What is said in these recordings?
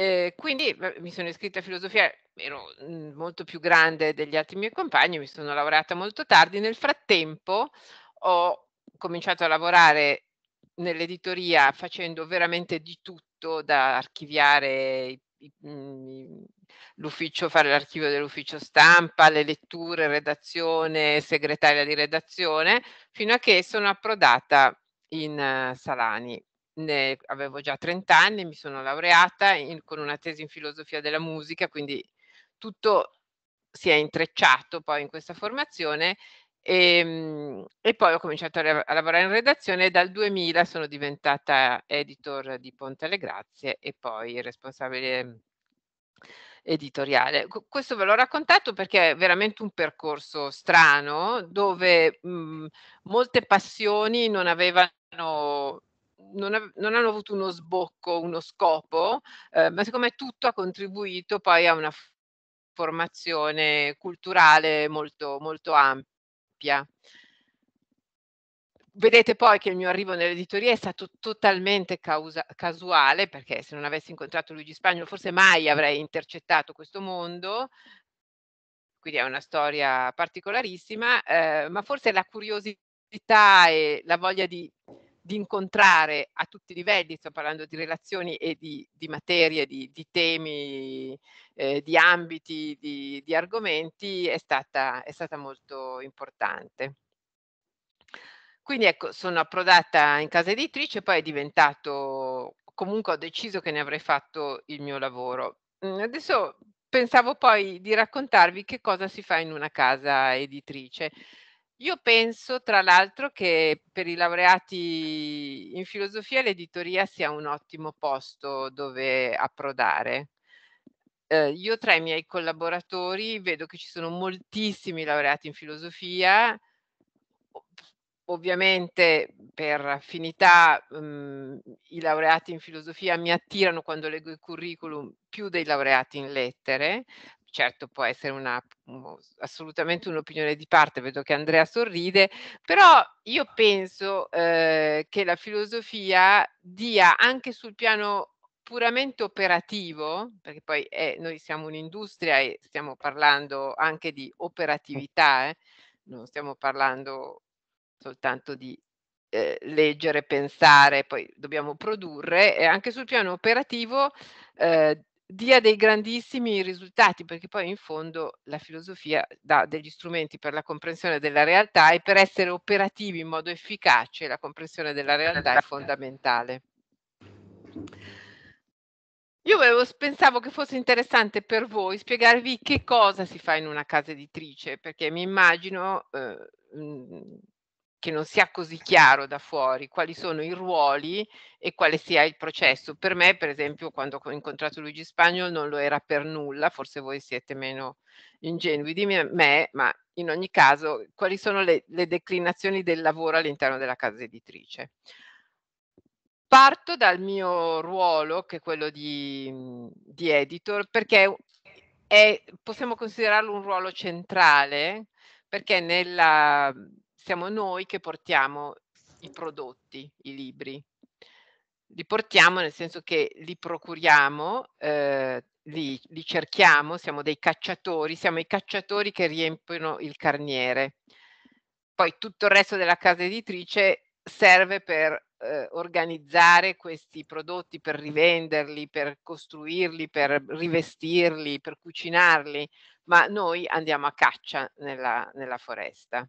Ehm, quindi mi sono iscritta a filosofia, ero mhmm, molto più grande degli altri miei compagni, mi sono laureata molto tardi. Nel frattempo ho cominciato a lavorare nell'editoria facendo veramente di tutto, da archiviare i, i, i, mhmm, l'ufficio, fare l'archivio dell'ufficio stampa, le letture, redazione, segretaria di redazione, fino a che sono approdata in uh, Salani ne avevo già 30 anni, mi sono laureata in, con una tesi in filosofia della musica, quindi tutto si è intrecciato poi in questa formazione e, ehm, e poi ho cominciato a, a, lavorare in redazione e dal 2000 sono diventata editor di Ponte alle Grazie e poi responsabile editoriale. Questo ve l'ho raccontato perché è veramente un percorso strano dove mh, mhmm, molte passioni non avevano non, ha, non, hanno avuto uno sbocco, uno scopo, eh, ma siccome tutto ha contribuito poi a una formazione culturale molto, molto ampia. Vedete poi che il mio arrivo nell'editoria è stato totalmente causa, casuale, perché se non avessi incontrato Luigi Spagnolo forse mai avrei intercettato questo mondo, quindi è una storia particolarissima, eh, ma forse la curiosità e la voglia di di incontrare a tutti i livelli, sto parlando di relazioni e di, di materie, di, di temi, eh, di ambiti, di, di argomenti, è stata, è stata molto importante. Quindi ecco, sono approdata in casa editrice, poi è diventato, comunque ho deciso che ne avrei fatto il mio lavoro. Mm, adesso pensavo poi di raccontarvi che cosa si fa in una casa editrice. Io penso, tra l'altro, che per i laureati in filosofia l'editoria sia un ottimo posto dove approdare. Eh, io tra i miei collaboratori vedo che ci sono moltissimi laureati in filosofia, ovviamente per affinità mh, mm, i laureati in filosofia mi attirano quando leggo il curriculum più dei laureati in lettere, certo può essere una, mm, assolutamente un'opinione di parte, vedo che Andrea sorride, però io penso eh, che la filosofia dia anche sul piano puramente operativo, perché poi eh, noi siamo un'industria e stiamo parlando anche di operatività, eh, non stiamo parlando soltanto di eh, leggere, pensare, poi dobbiamo produrre e anche sul piano operativo eh, dia dei grandissimi risultati, perché poi in fondo la filosofia dà degli strumenti per la comprensione della realtà e per essere operativi in modo efficace la comprensione della realtà è esatto. fondamentale. Io volevo, pensavo che fosse interessante per voi spiegarvi che cosa si fa in una casa editrice, perché mi immagino eh, mhmm, che non sia così chiaro da fuori quali sono i ruoli e quale sia il processo. Per me, per esempio, quando ho incontrato Luigi Spagnolo non lo era per nulla, forse voi siete meno ingenui di me, ma in ogni caso quali sono le, le declinazioni del lavoro all'interno della casa editrice. Parto dal mio ruolo, che è quello di, di editor, perché è, possiamo considerarlo un ruolo centrale, perché nella siamo noi che portiamo i prodotti, i libri. Li portiamo nel senso che li procuriamo, eh, li, li, cerchiamo, siamo dei cacciatori, siamo i cacciatori che riempiono il carniere. Poi tutto il resto della casa editrice serve per eh, organizzare questi prodotti, per rivenderli, per costruirli, per rivestirli, per cucinarli, ma noi andiamo a caccia nella, nella foresta.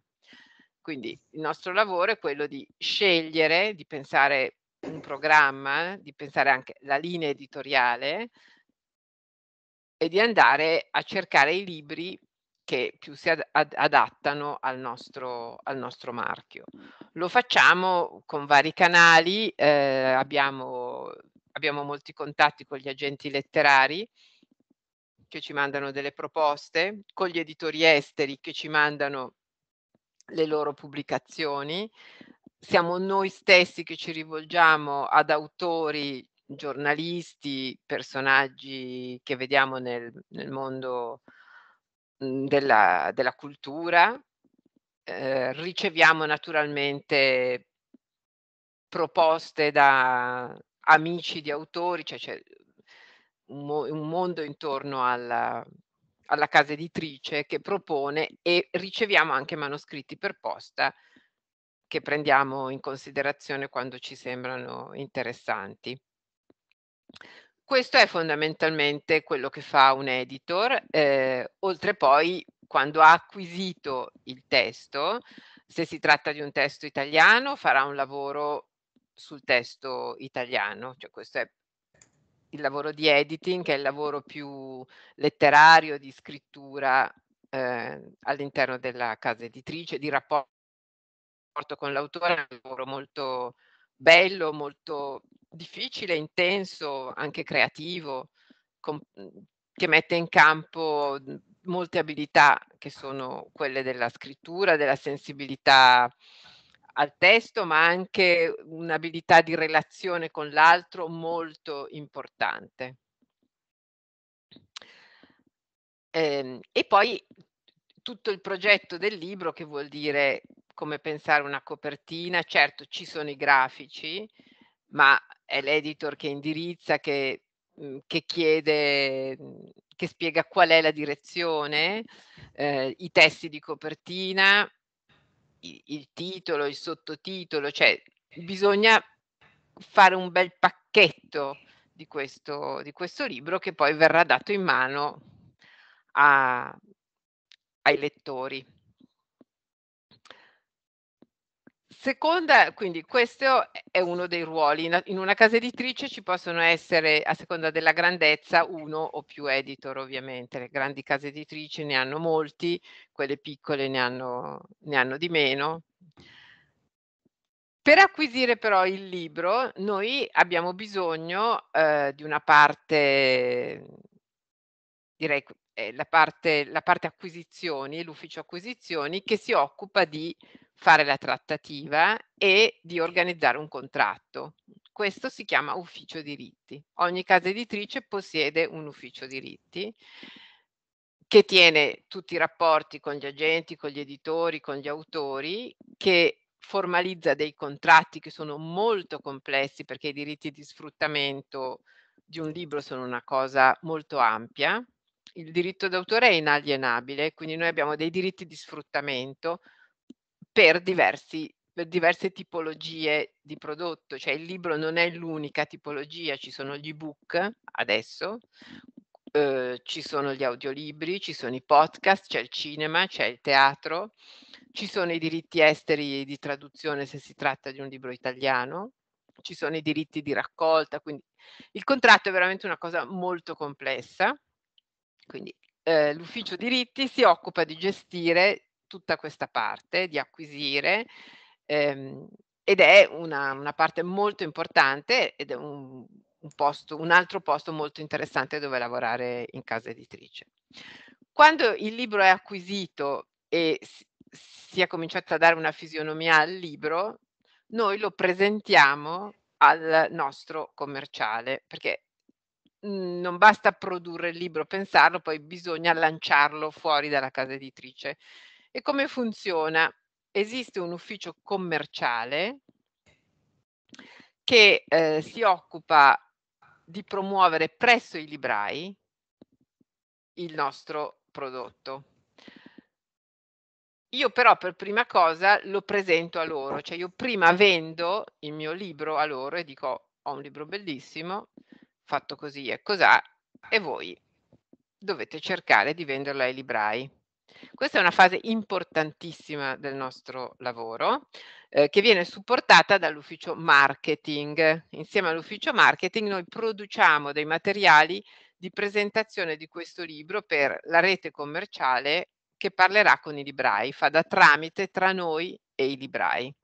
Quindi il nostro lavoro è quello di scegliere, di pensare un programma, di pensare anche la linea editoriale e di andare a cercare i libri che più si ad- adattano al nostro, al nostro, marchio. Lo facciamo con vari canali, eh, abbiamo, abbiamo molti contatti con gli agenti letterari che ci mandano delle proposte, con gli editori esteri che ci mandano le loro pubblicazioni, siamo noi stessi che ci rivolgiamo ad autori, giornalisti, personaggi che vediamo nel, nel mondo mhmm, della, della cultura, eh, riceviamo naturalmente proposte da amici di autori, cioè c'è un, mo- un mondo intorno alla, alla casa editrice che propone e riceviamo anche manoscritti per posta che prendiamo in considerazione quando ci sembrano interessanti. Questo è fondamentalmente quello che fa un editor, eh, oltre poi quando ha acquisito il testo, se si tratta di un testo italiano farà un lavoro sul testo italiano, cioè questo è il lavoro di editing, che è il lavoro più letterario di scrittura eh, all'interno della casa editrice, di rapporto con l'autore, è un lavoro molto bello, molto difficile, intenso, anche creativo, com- che mette in campo molte abilità che sono quelle della scrittura, della sensibilità al testo, ma anche un'abilità di relazione con l'altro molto importante. Eh, e poi tutto il progetto del libro che vuol dire come pensare una copertina, certo ci sono i grafici, ma è l'editor che indirizza, che, mm, che chiede, mm, che spiega qual è la direzione, eh, i testi di copertina, il, il titolo, il sottotitolo, cioè bisogna fare un bel pacchetto di questo, di questo libro che poi verrà dato in mano a, ai lettori. Seconda, quindi questo è uno dei ruoli. In una casa editrice ci possono essere, a seconda della grandezza, uno o più editor ovviamente. Le grandi case editrici ne hanno molti, quelle piccole ne hanno, ne hanno di meno. Per acquisire però il libro noi abbiamo bisogno eh, di una parte, direi eh, la, parte, la parte acquisizioni, l'ufficio acquisizioni, che si occupa di fare la trattativa e di organizzare un contratto. Questo si chiama ufficio diritti. Ogni casa editrice possiede un ufficio diritti che tiene tutti i rapporti con gli agenti, con gli editori, con gli autori, che formalizza dei contratti che sono molto complessi perché i diritti di sfruttamento di un libro sono una cosa molto ampia. Il diritto d'autore è inalienabile, quindi noi abbiamo dei diritti di sfruttamento per, diversi, per diverse tipologie di prodotto, cioè il libro non è l'unica tipologia, ci sono gli ebook adesso, eh, ci sono gli audiolibri, ci sono i podcast, c'è il cinema, c'è il teatro, ci sono i diritti esteri di traduzione se si tratta di un libro italiano, ci sono i diritti di raccolta, quindi il contratto è veramente una cosa molto complessa. Quindi eh, l'ufficio diritti si occupa di gestire tutta questa parte di acquisire ehm, ed è una, una, parte molto importante ed è un, un, posto, un altro posto molto interessante dove lavorare in casa editrice. Quando il libro è acquisito e si, si è cominciata a dare una fisionomia al libro, noi lo presentiamo al nostro commerciale, perché mhmm, non basta produrre il libro, pensarlo, poi bisogna lanciarlo fuori dalla casa editrice. E come funziona? Esiste un ufficio commerciale che eh, si occupa di promuovere presso i librai il nostro prodotto. Io però per prima cosa lo presento a loro, cioè io prima vendo il mio libro a loro e dico ho un libro bellissimo, fatto così e cos'ha, e voi dovete cercare di venderlo ai librai. Questa è una fase importantissima del nostro lavoro eh, che viene supportata dall'ufficio marketing. Insieme all'ufficio marketing noi produciamo dei materiali di presentazione di questo libro per la rete commerciale che parlerà con i librai, fa da tramite tra noi e i librai.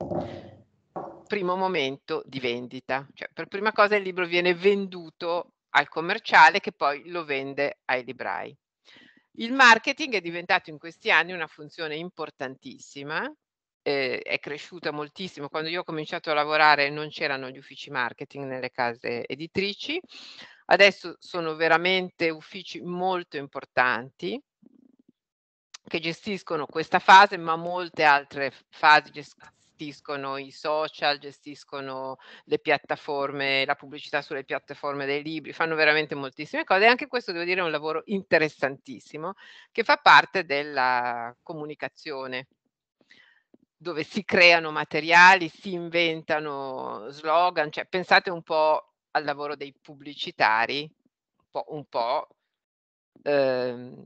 Primo momento di vendita, cioè per prima cosa il libro viene venduto al commerciale che poi lo vende ai librai. Il marketing è diventato in questi anni una funzione importantissima, eh, è cresciuta moltissimo. Quando io ho cominciato a lavorare non c'erano gli uffici marketing nelle case editrici, adesso sono veramente uffici molto importanti che gestiscono questa fase, ma molte altre fasi gestiscono i social, gestiscono le piattaforme, la pubblicità sulle piattaforme dei libri, fanno veramente moltissime cose e anche questo devo dire è un lavoro interessantissimo che fa parte della comunicazione dove si creano materiali, si inventano slogan, cioè pensate un po' al lavoro dei pubblicitari, un po', un po' ehm,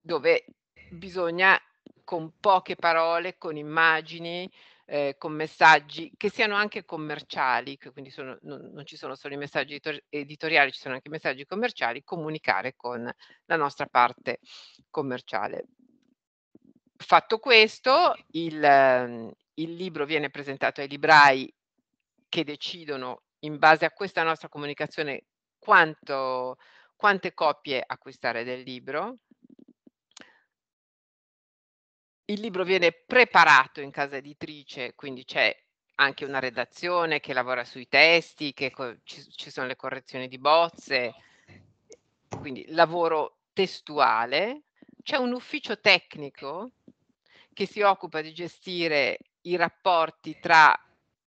dove bisogna con poche parole, con immagini, eh, con messaggi che siano anche commerciali, che quindi sono, non, non, ci sono solo i messaggi editor- editoriali, ci sono anche i messaggi commerciali, comunicare con la nostra parte commerciale. Fatto questo, il, ehm, il libro viene presentato ai librai che decidono in base a questa nostra comunicazione quanto, quante copie acquistare del libro il libro viene preparato in casa editrice, quindi c'è anche una redazione che lavora sui testi, che co- ci, ci, sono le correzioni di bozze, quindi lavoro testuale. C'è un ufficio tecnico che si occupa di gestire i rapporti tra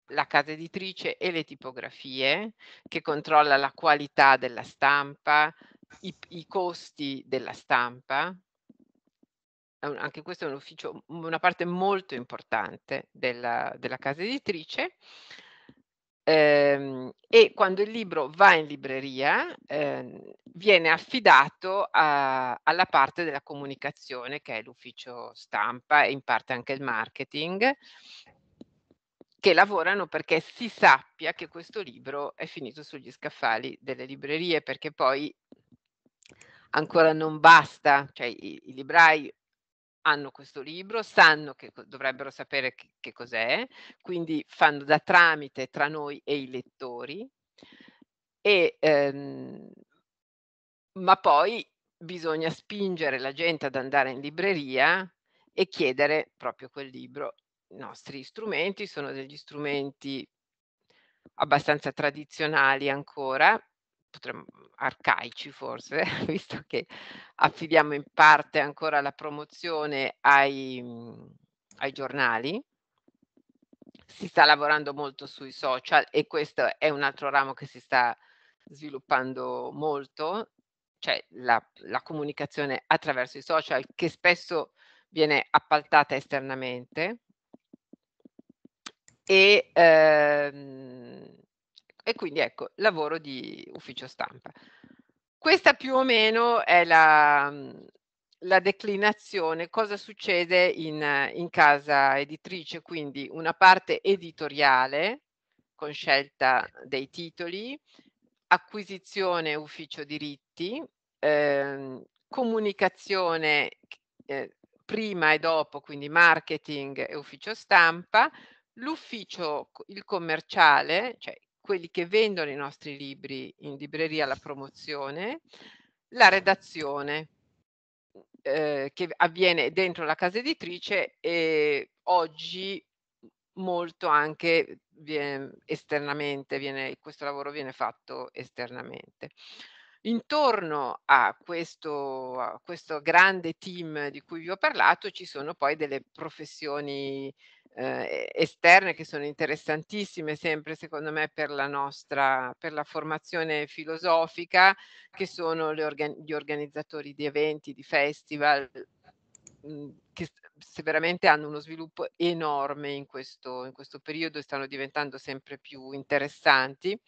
la casa editrice e le tipografie, che controlla la qualità della stampa, i, i costi della stampa, un, anche questo è un ufficio, una parte molto importante della, della casa editrice. Eh, e quando il libro va in libreria eh, viene affidato a, alla parte della comunicazione che è l'ufficio stampa e in parte anche il marketing che lavorano perché si sappia che questo libro è finito sugli scaffali delle librerie perché poi ancora non basta, cioè i, i librai hanno questo libro, sanno che dovrebbero sapere che, che cos'è, quindi fanno da tramite tra noi e i lettori, e, ehm, ma poi bisogna spingere la gente ad andare in libreria e chiedere proprio quel libro. I nostri strumenti sono degli strumenti abbastanza tradizionali ancora, potremmo, mhmm, arcaici forse, visto che affidiamo in parte ancora la promozione ai, mhmm, ai giornali. Si sta lavorando molto sui social e questo è un altro ramo che si sta sviluppando molto, cioè la, la comunicazione attraverso i social che spesso viene appaltata esternamente e ehm, e quindi ecco, lavoro di ufficio stampa. Questa più o meno è la, mhmm, la declinazione, cosa succede in, in casa editrice, quindi una parte editoriale con scelta dei titoli, acquisizione ufficio diritti, eh, comunicazione eh, prima e dopo, quindi marketing e ufficio stampa, l'ufficio, il commerciale, cioè quelli che vendono i nostri libri in libreria, la promozione, la redazione eh, che avviene dentro la casa editrice e oggi molto anche viene esternamente, viene, questo lavoro viene fatto esternamente. Intorno a questo, a questo grande team di cui vi ho parlato ci sono poi delle professioni eh, esterne che sono interessantissime sempre secondo me per la nostra per la formazione filosofica che sono organ- gli organizzatori di eventi di festival mhmm, che se veramente hanno uno sviluppo enorme in questo, in questo periodo e stanno diventando sempre più interessanti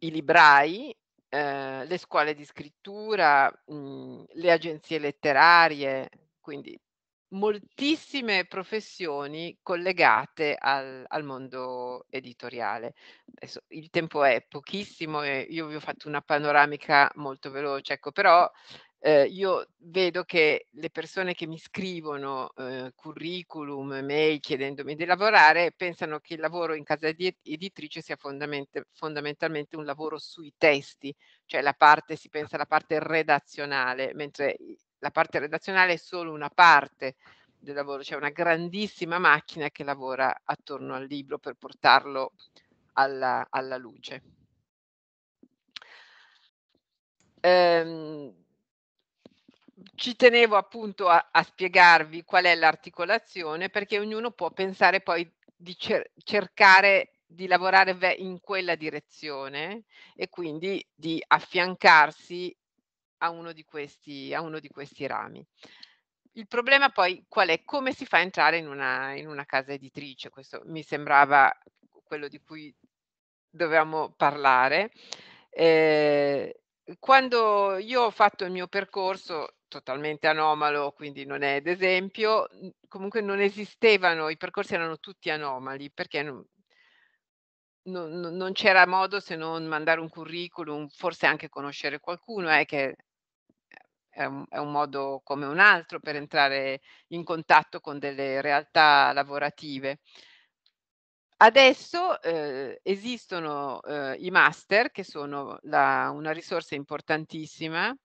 i librai eh, le scuole di scrittura mh, mhmm, le agenzie letterarie quindi moltissime professioni collegate al, al mondo editoriale. Adesso, il tempo è pochissimo e io vi ho fatto una panoramica molto veloce, ecco, però eh, io vedo che le persone che mi scrivono eh, curriculum, mail chiedendomi di lavorare, pensano che il lavoro in casa editrice sia fondament- fondamentalmente un lavoro sui testi, cioè la parte, si pensa alla parte redazionale, mentre la parte redazionale è solo una parte del lavoro, c'è cioè una grandissima macchina che lavora attorno al libro per portarlo alla, alla luce. Ehm, ci tenevo appunto a, a, spiegarvi qual è l'articolazione perché ognuno può pensare poi di cer- cercare di lavorare in quella direzione e quindi di affiancarsi a uno di questi, uno di questi rami. Il problema poi qual è? Come si fa a entrare in una, in una casa editrice? Questo mi sembrava quello di cui dovevamo parlare. Eh, quando io ho fatto il mio percorso totalmente anomalo, quindi non è ad esempio, comunque non esistevano, i percorsi erano tutti anomali perché non, non, non c'era modo se non mandare un curriculum, forse anche conoscere qualcuno, eh, che è un, è un, modo come un altro per entrare in contatto con delle realtà lavorative. Adesso eh, esistono eh, i master che sono la, una risorsa importantissima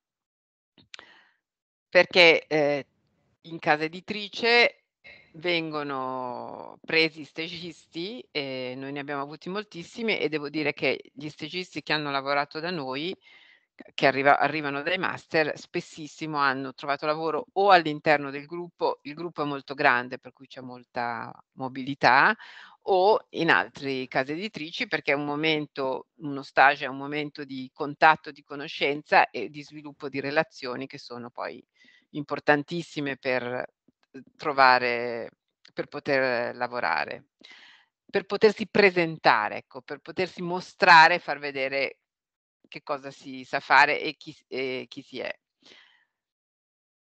perché eh, in casa editrice vengono presi stagisti e noi ne abbiamo avuti moltissimi e devo dire che gli stagisti che hanno lavorato da noi che arriva, arrivano dai master spessissimo hanno trovato lavoro o all'interno del gruppo, il gruppo è molto grande per cui c'è molta mobilità, o in altre case editrici perché è un momento, uno stage è un momento di contatto, di conoscenza e di sviluppo di relazioni che sono poi importantissime per eh, trovare, per poter lavorare, per potersi presentare, ecco, per potersi mostrare, far vedere che cosa si sa fare e chi, e chi si è.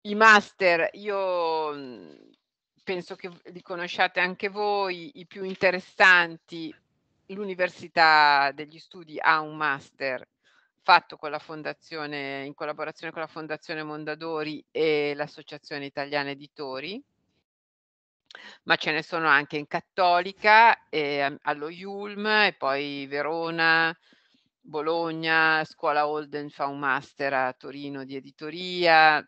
I master, io mhmm, penso che li conosciate anche voi, i più interessanti. L'Università degli Studi ha un master fatto con la fondazione, in collaborazione con la Fondazione Mondadori e l'Associazione Italiana Editori, ma ce ne sono anche in Cattolica, e, ehm, allo Yulm e poi Verona, Bologna, scuola Holden fa un master a Torino di editoria,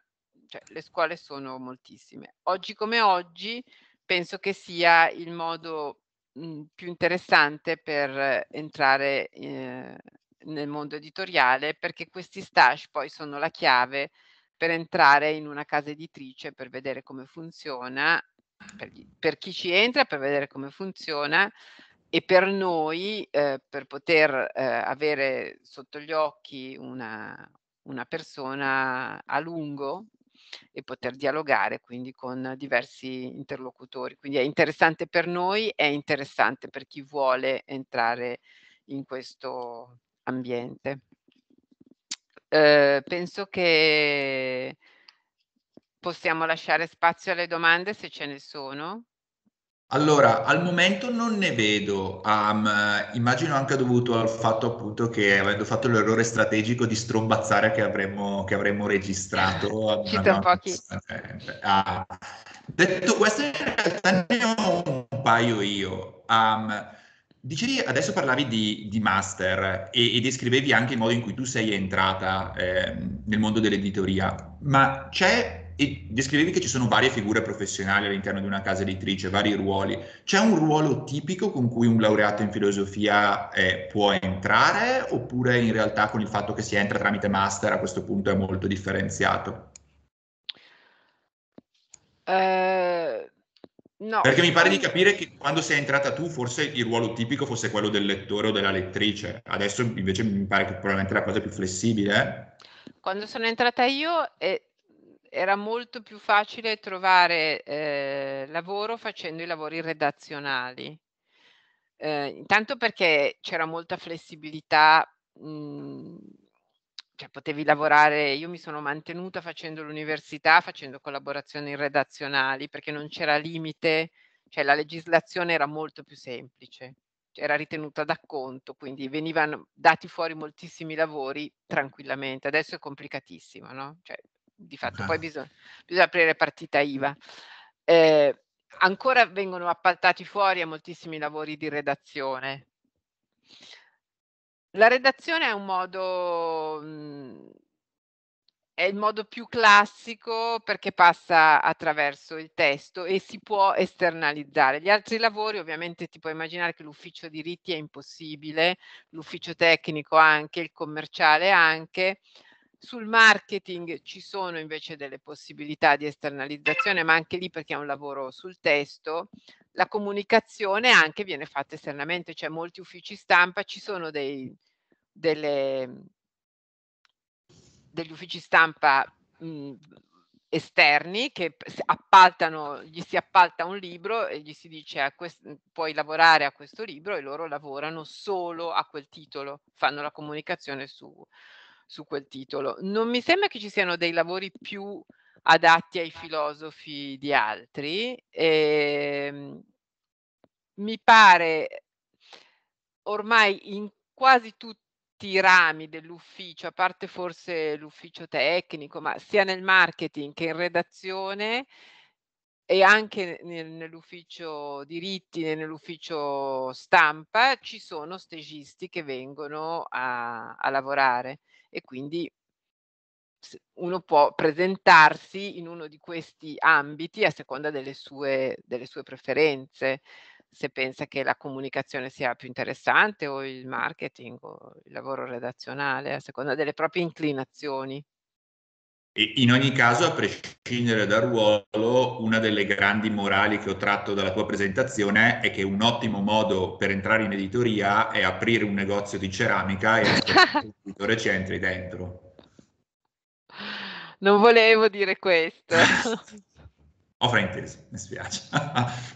cioè le scuole sono moltissime. Oggi come oggi penso che sia il modo mh, mhmm, più interessante per entrare eh, nel mondo editoriale perché questi stage poi sono la chiave per entrare in una casa editrice per vedere come funziona per, per chi ci entra per vedere come funziona e per noi, eh, per poter eh, avere sotto gli occhi una, una persona a lungo e poter dialogare quindi con diversi interlocutori. Quindi è interessante per noi, è interessante per chi vuole entrare in questo ambiente. Eh, penso che possiamo lasciare spazio alle domande se ce ne sono. Allora, al momento non ne vedo, um, immagino anche dovuto al fatto appunto che avendo fatto l'errore strategico di strombazzare che avremmo, che avremmo registrato. Eh, ci sono pochi. Ah. Detto questo, in realtà ne ho un paio io. Um, dicevi, adesso parlavi di, di master e, e, descrivevi anche il modo in cui tu sei entrata eh, nel mondo dell'editoria, ma c'è e descrivevi che ci sono varie figure professionali all'interno di una casa editrice, vari ruoli. C'è un ruolo tipico con cui un laureato in filosofia eh, può entrare oppure in realtà con il fatto che si entra tramite master a questo punto è molto differenziato? Eh, no. Perché mi pare di capire che quando sei entrata tu forse il ruolo tipico fosse quello del lettore o della lettrice, adesso invece mi pare che probabilmente la cosa è più flessibile. Eh. Quando sono entrata io eh, era molto più facile trovare eh, lavoro facendo i lavori redazionali. Eh, intanto perché c'era molta flessibilità, mh, mhmm, cioè potevi lavorare, io mi sono mantenuta facendo l'università, facendo collaborazioni redazionali, perché non c'era limite, cioè la legislazione era molto più semplice, era ritenuta da conto, quindi venivano dati fuori moltissimi lavori tranquillamente. Adesso è complicatissimo, no? Cioè, di fatto, ah. poi bisogna, bisogna, aprire partita IVA. Eh, ancora vengono appaltati fuori a moltissimi lavori di redazione. La redazione è un modo, mh, mm, è il modo più classico perché passa attraverso il testo e si può esternalizzare. Gli altri lavori ovviamente ti puoi immaginare che l'ufficio diritti è impossibile, l'ufficio tecnico anche, il commerciale anche, sul marketing ci sono invece delle possibilità di esternalizzazione, ma anche lì perché è un lavoro sul testo. La comunicazione anche viene fatta esternamente, cioè molti uffici stampa ci sono dei, delle, degli uffici stampa mh, mhmm, esterni che appaltano, gli si appalta un libro e gli si dice quest, mhmm, puoi lavorare a questo libro e loro lavorano solo a quel titolo, fanno la comunicazione su, su quel titolo. Non mi sembra che ci siano dei lavori più adatti ai filosofi di altri. E, ehm, mi pare ormai in quasi tutti i rami dell'ufficio, a parte forse l'ufficio tecnico, ma sia nel marketing che in redazione e anche nell'ufficio diritti, e nell'ufficio stampa, ci sono stagisti che vengono a, a lavorare e quindi uno può presentarsi in uno di questi ambiti a seconda delle sue, delle sue preferenze, se pensa che la comunicazione sia più interessante o il marketing o il lavoro redazionale, a seconda delle proprie inclinazioni. E in ogni caso, a prescindere dal ruolo, una delle grandi morali che ho tratto dalla tua presentazione è che un ottimo modo per entrare in editoria è aprire un negozio di ceramica e l'editore ci entri dentro. Non volevo dire questo. Ho frainteso, mi spiace.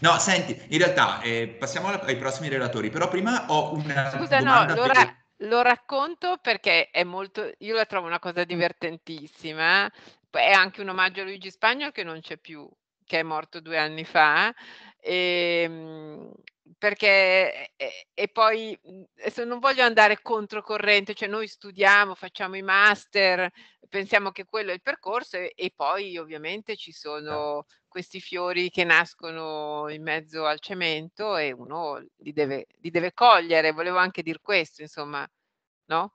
no, senti, in realtà eh, passiamo ai prossimi relatori, però prima ho una domanda. Scusa, no, allora... Per lo racconto perché è molto, io la trovo una cosa divertentissima, eh. è anche un omaggio a Luigi Spagnolo che non c'è più, che è morto due anni fa, e, ehm, perché e, eh, e poi mhmm, non voglio andare controcorrente, cioè noi studiamo, facciamo i master, pensiamo che quello è il percorso e, e poi ovviamente ci sono questi fiori che nascono in mezzo al cemento e uno li deve, li deve cogliere, volevo anche dire questo, insomma, no?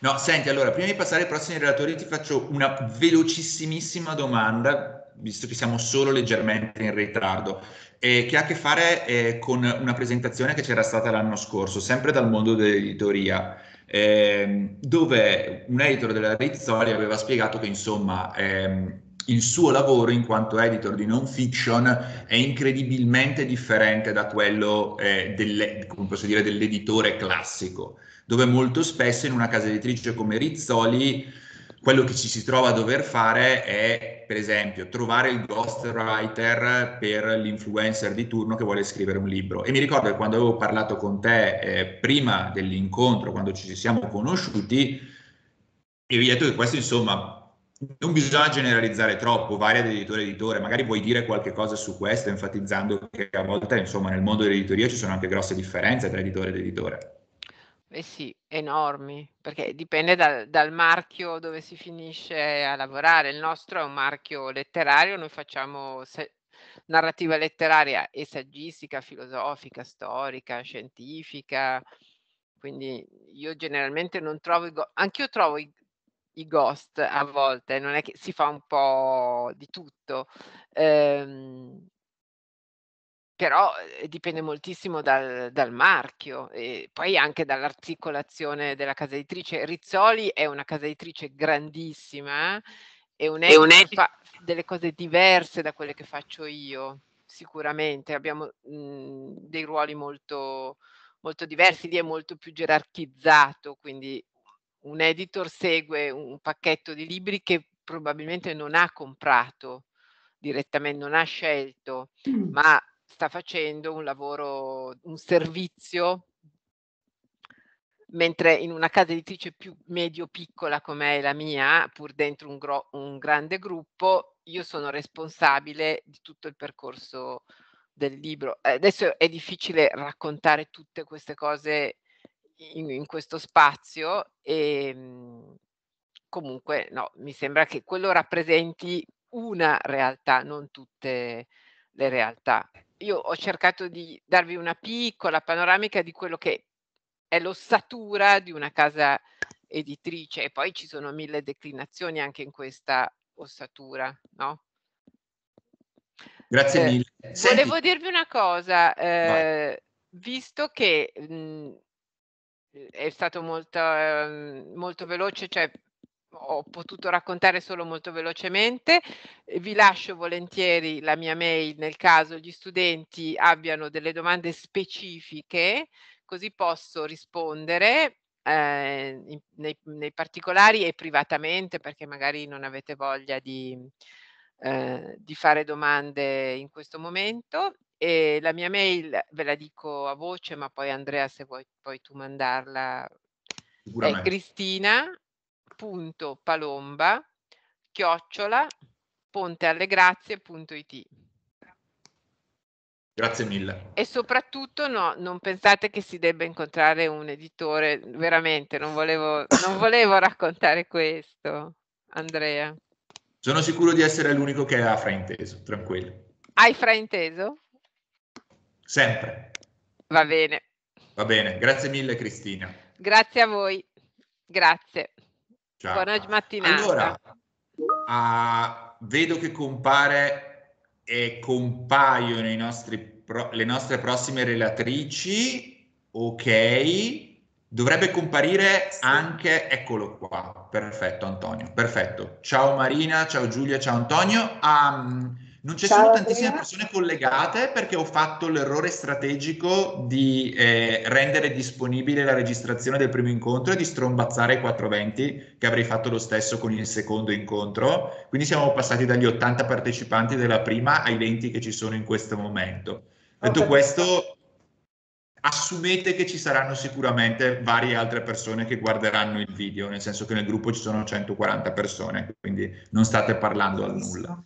No, senti, allora, prima di passare ai prossimi relatori ti faccio una velocissimissima domanda visto che siamo solo leggermente in ritardo, eh, che ha a che fare eh, con una presentazione che c'era stata l'anno scorso, sempre dal mondo dell'editoria, ehm, dove un editor della Rizzoli aveva spiegato che insomma... Ehm, il suo lavoro in quanto editor di non fiction è incredibilmente differente da quello eh, delle, dire, dell'editore classico, dove molto spesso in una casa editrice come Rizzoli quello che ci si trova a dover fare è, per esempio, trovare il ghostwriter per l'influencer di turno che vuole scrivere un libro. E mi ricordo che quando avevo parlato con te eh, prima dell'incontro, quando ci siamo conosciuti, e vi ho detto che questo, insomma, non bisogna generalizzare troppo, varia da editore a editore, magari vuoi dire qualche cosa su questo, enfatizzando che a volte, insomma, nel mondo dell'editoria ci sono anche grosse differenze tra editore ed editore. Eh sì, enormi, perché dipende dal, dal marchio dove si finisce a lavorare. Il nostro è un marchio letterario, noi facciamo se- narrativa letteraria e saggistica, filosofica, storica, scientifica. Quindi io generalmente non trovo i ghost, anch'io trovo i, i, ghost a volte, non è che si fa un po' di tutto. Ehm, però ehm, dipende moltissimo dal dal marchio e ehm, poi anche dall'articolazione della casa editrice. Rizzoli è una casa editrice grandissima e eh, un È un fa delle cose diverse da quelle che faccio io, sicuramente. Abbiamo, mhmm, dei ruoli molto molto diversi, lì è molto più gerarchizzato, quindi un editor segue un pacchetto di libri che probabilmente non ha comprato direttamente, non ha scelto, Mh. Mm. ma sta facendo un lavoro, un servizio, mentre in una casa editrice più medio-piccola come è la mia, pur dentro un, gro- un grande gruppo, io sono responsabile di tutto il percorso del libro. Eh, adesso è difficile raccontare tutte queste cose in, in questo spazio e ehm, comunque no, mi sembra che quello rappresenti una realtà, non tutte le realtà io ho cercato di darvi una piccola panoramica di quello che è l'ossatura di una casa editrice e poi ci sono mille declinazioni anche in questa ossatura, no? Grazie eh, mille. Eh, volevo dirvi una cosa, eh, visto che mh, mm, è stato molto, eh, molto veloce, cioè ho potuto raccontare solo molto velocemente. Vi lascio volentieri la mia mail nel caso gli studenti abbiano delle domande specifiche, così posso rispondere eh, nei, nei, particolari e privatamente perché magari non avete voglia di, eh, di fare domande in questo momento. E la mia mail ve la dico a voce, ma poi Andrea se vuoi poi tu mandarla. È Cristina appunto palomba chiocciola ponteallegrazie.it. Grazie mille. E soprattutto no, non pensate che si debba incontrare un editore, veramente, non volevo, non volevo raccontare questo, Andrea. Sono sicuro di essere l'unico che ha frainteso, tranquillo. Hai frainteso? Sempre. Va bene. Va bene, grazie mille Cristina. Grazie a voi, grazie. Ciao. Buona mattinata. Allora, ah, vedo che compare e compaiono nostri, pro, le nostre prossime relatrici. Ok. Dovrebbe comparire anche, eccolo qua, perfetto Antonio, perfetto. Ciao Marina, ciao Giulia, ciao Antonio. Um, non ci sono tantissime persone collegate perché ho fatto l'errore strategico di eh, rendere disponibile la registrazione del primo incontro e di strombazzare i 420, che avrei fatto lo stesso con il secondo incontro. Quindi siamo passati dagli 80 partecipanti della prima ai 20 che ci sono in questo momento. Detto okay. questo, assumete che ci saranno sicuramente varie altre persone che guarderanno il video, nel senso che nel gruppo ci sono 140 persone, quindi non state parlando al nulla.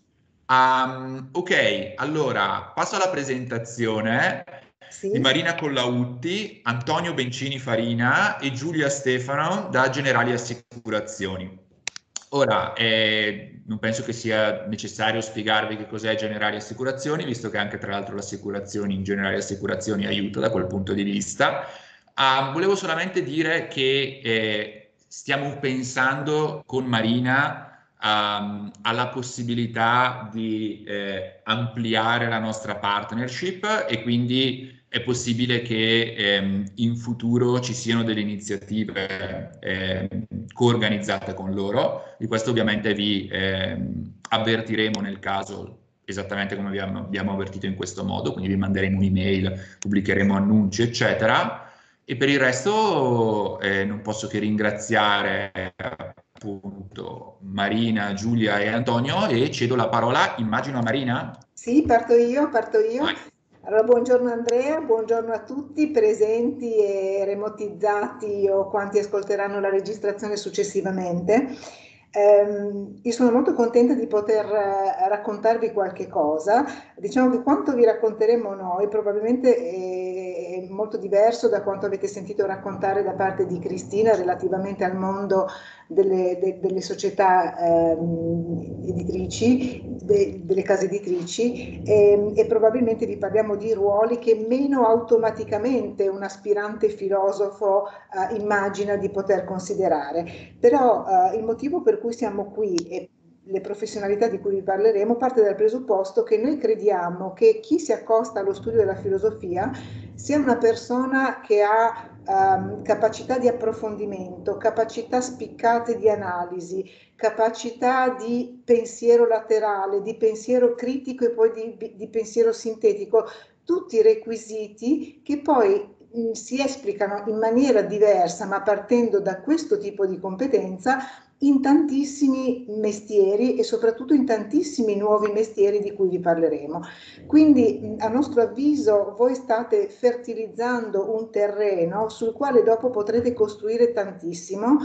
Um, ok, allora passo alla presentazione sì. di Marina Collautti, Antonio Bencini Farina e Giulia Stefano da Generali Assicurazioni. Ora, eh, non penso che sia necessario spiegarvi che cos'è Generali Assicurazioni, visto che anche tra l'altro l'assicurazione in Generali Assicurazioni aiuta da quel punto di vista. Uh, volevo solamente dire che eh, stiamo pensando con Marina um, alla possibilità di eh, ampliare la nostra partnership e quindi è possibile che ehm, in futuro ci siano delle iniziative ehm, coorganizzate con loro. Di questo ovviamente vi ehm, avvertiremo nel caso esattamente come vi abbiamo avvertito in questo modo, quindi vi manderemo un'email, pubblicheremo annunci, eccetera. E per il resto eh, non posso che ringraziare appunto Marina, Giulia e Antonio e cedo la parola, immagino, a Marina. Sì, parto io, parto io. Vai. Allora, buongiorno Andrea, buongiorno a tutti presenti e remotizzati o quanti ascolteranno la registrazione successivamente. Um, io sono molto contenta di poter uh, raccontarvi qualche cosa. Diciamo che quanto vi racconteremo noi probabilmente eh, molto diverso da quanto avete sentito raccontare da parte di Cristina relativamente al mondo delle, de, delle società ehm, editrici, de, delle case editrici e, ehm, e probabilmente vi parliamo di ruoli che meno automaticamente un aspirante filosofo eh, immagina di poter considerare. Però eh, il motivo per cui siamo qui e le professionalità di cui vi parleremo parte dal presupposto che noi crediamo che chi si accosta allo studio della filosofia sia una persona che ha um, capacità di approfondimento, capacità spiccate di analisi, capacità di pensiero laterale, di pensiero critico e poi di, di pensiero sintetico, tutti i requisiti che poi mh, si esplicano in maniera diversa, ma partendo da questo tipo di competenza in tantissimi mestieri e soprattutto in tantissimi nuovi mestieri di cui vi parleremo. Quindi a nostro avviso voi state fertilizzando un terreno sul quale dopo potrete costruire tantissimo.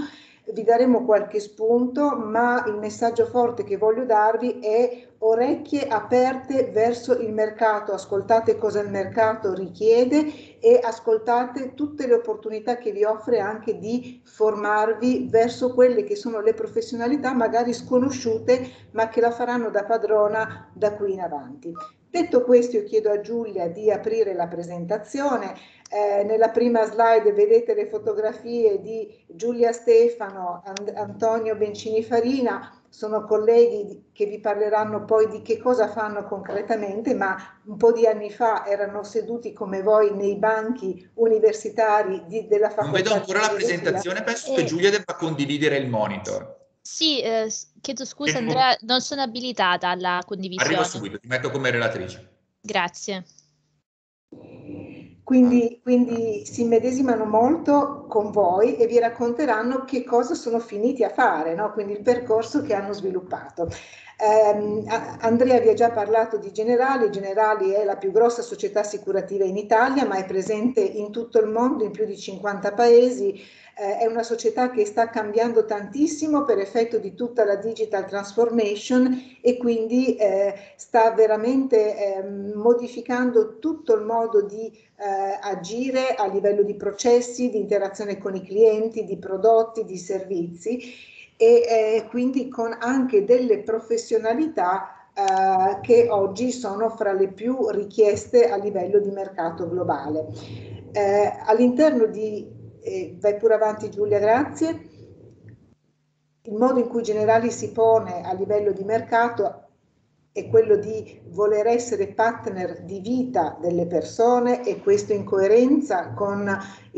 Vi daremo qualche spunto, ma il messaggio forte che voglio darvi è orecchie aperte verso il mercato, ascoltate cosa il mercato richiede e ascoltate tutte le opportunità che vi offre anche di formarvi verso quelle che sono le professionalità magari sconosciute ma che la faranno da padrona da qui in avanti. Detto questo, io chiedo a Giulia di aprire la presentazione. Eh, nella prima slide vedete le fotografie di Giulia Stefano, And Antonio Bencini Farina sono colleghi che vi parleranno poi di che cosa fanno concretamente, ma un po' di anni fa erano seduti come voi nei banchi universitari di, della facoltà. Non vedo ancora la presentazione, penso e... che eh. Giulia debba condividere il monitor. Sì, eh, chiedo scusa Andrea, non sono abilitata alla condivisione. Arrivo subito, ti metto come relatrice. Grazie. Quindi, quindi si immedesimano molto con voi e vi racconteranno che cosa sono finiti a fare, no? quindi il percorso che hanno sviluppato. Eh, Andrea vi ha già parlato di Generali, Generali è la più grossa società assicurativa in Italia, ma è presente in tutto il mondo, in più di 50 paesi, eh, è una società che sta cambiando tantissimo per effetto di tutta la digital transformation e quindi eh, sta veramente eh, modificando tutto il modo di eh, agire a livello di processi, di interazione con i clienti, di prodotti, di servizi e eh, quindi con anche delle professionalità eh, che oggi sono fra le più richieste a livello di mercato globale. all'interno di e vai pure avanti Giulia, grazie. Il modo in cui Generali si pone a livello di mercato è quello di voler essere partner di vita delle persone e questo in coerenza con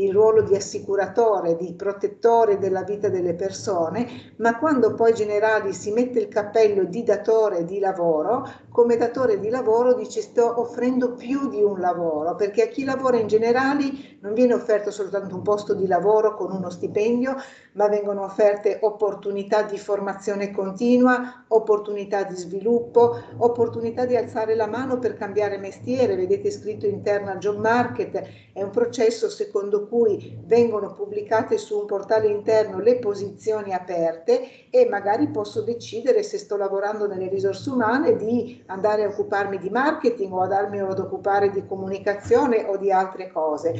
il ruolo di assicuratore, di protettore della vita delle persone, ma quando poi Generali si mette il cappello di datore di lavoro, come datore di lavoro dice sto offrendo più di un lavoro, perché a chi lavora in Generali non viene offerto soltanto un posto di lavoro con uno stipendio, ma vengono offerte opportunità di formazione continua, opportunità di sviluppo, opportunità di alzare la mano per cambiare mestiere, vedete scritto interna job market, è un processo secondo cui vengono pubblicate su un portale interno le posizioni aperte e magari posso decidere se sto lavorando nelle risorse umane di andare a occuparmi di marketing o ad andarmi ad occupare di comunicazione o di altre cose.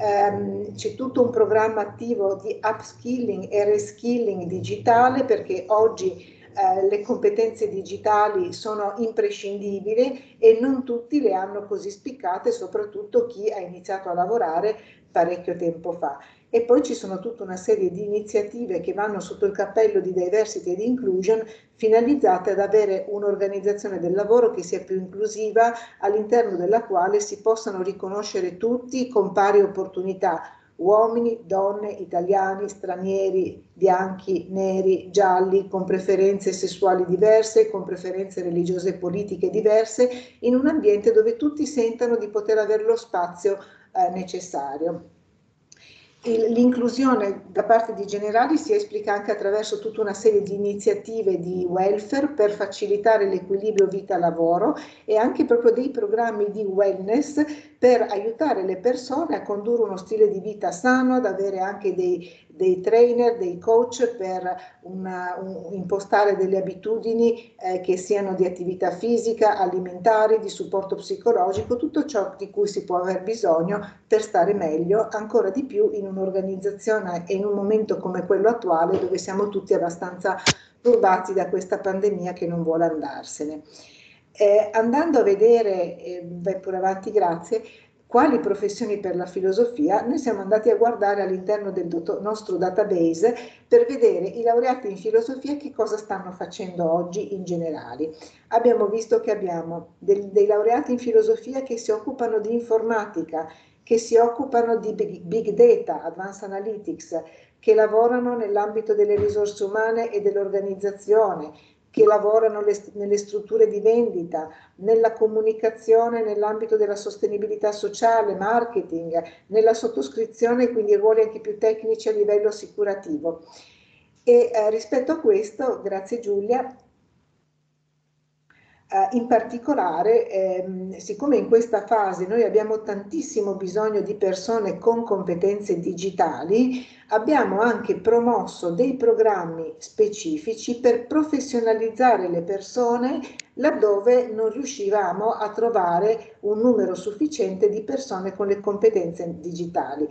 Um, c'è tutto un programma attivo di upskilling e reskilling digitale perché oggi eh, le competenze digitali sono imprescindibili e non tutti le hanno così spiccate, soprattutto chi ha iniziato a lavorare parecchio tempo fa. E poi ci sono tutta una serie di iniziative che vanno sotto il cappello di diversity ed inclusion finalizzate ad avere un'organizzazione del lavoro che sia più inclusiva, all'interno della quale si possano riconoscere tutti con pari opportunità, uomini, donne, italiani, stranieri, bianchi, neri, gialli, con preferenze sessuali diverse, con preferenze religiose e politiche diverse, in un ambiente dove tutti sentano di poter avere lo spazio eh, necessario. L'inclusione da parte di generali si esplica anche attraverso tutta una serie di iniziative di welfare per facilitare l'equilibrio vita-lavoro e anche proprio dei programmi di wellness per aiutare le persone a condurre uno stile di vita sano, ad avere anche dei, dei trainer, dei coach per una, un, impostare delle abitudini eh, che siano di attività fisica, alimentari, di supporto psicologico, tutto ciò di cui si può aver bisogno per stare meglio ancora di più in un'organizzazione e in un momento come quello attuale dove siamo tutti abbastanza turbati da questa pandemia che non vuole andarsene eh, andando a vedere, eh, vai pure avanti, grazie, quali professioni per la filosofia, noi siamo andati a guardare all'interno del nostro database per vedere i laureati in filosofia che cosa stanno facendo oggi in generale. Abbiamo visto che abbiamo del, dei laureati in filosofia che si occupano di informatica, che si occupano di big, big data, advanced analytics, che lavorano nell'ambito delle risorse umane e dell'organizzazione, che lavorano le, nelle strutture di vendita, nella comunicazione nell'ambito della sostenibilità sociale, marketing, nella sottoscrizione, quindi ruoli anche più tecnici a livello assicurativo. E eh, rispetto a questo, grazie Giulia, Uh, in particolare, ehm, siccome in questa fase noi abbiamo tantissimo bisogno di persone con competenze digitali, abbiamo anche promosso dei programmi specifici per professionalizzare le persone laddove non riuscivamo a trovare un numero sufficiente di persone con le competenze digitali.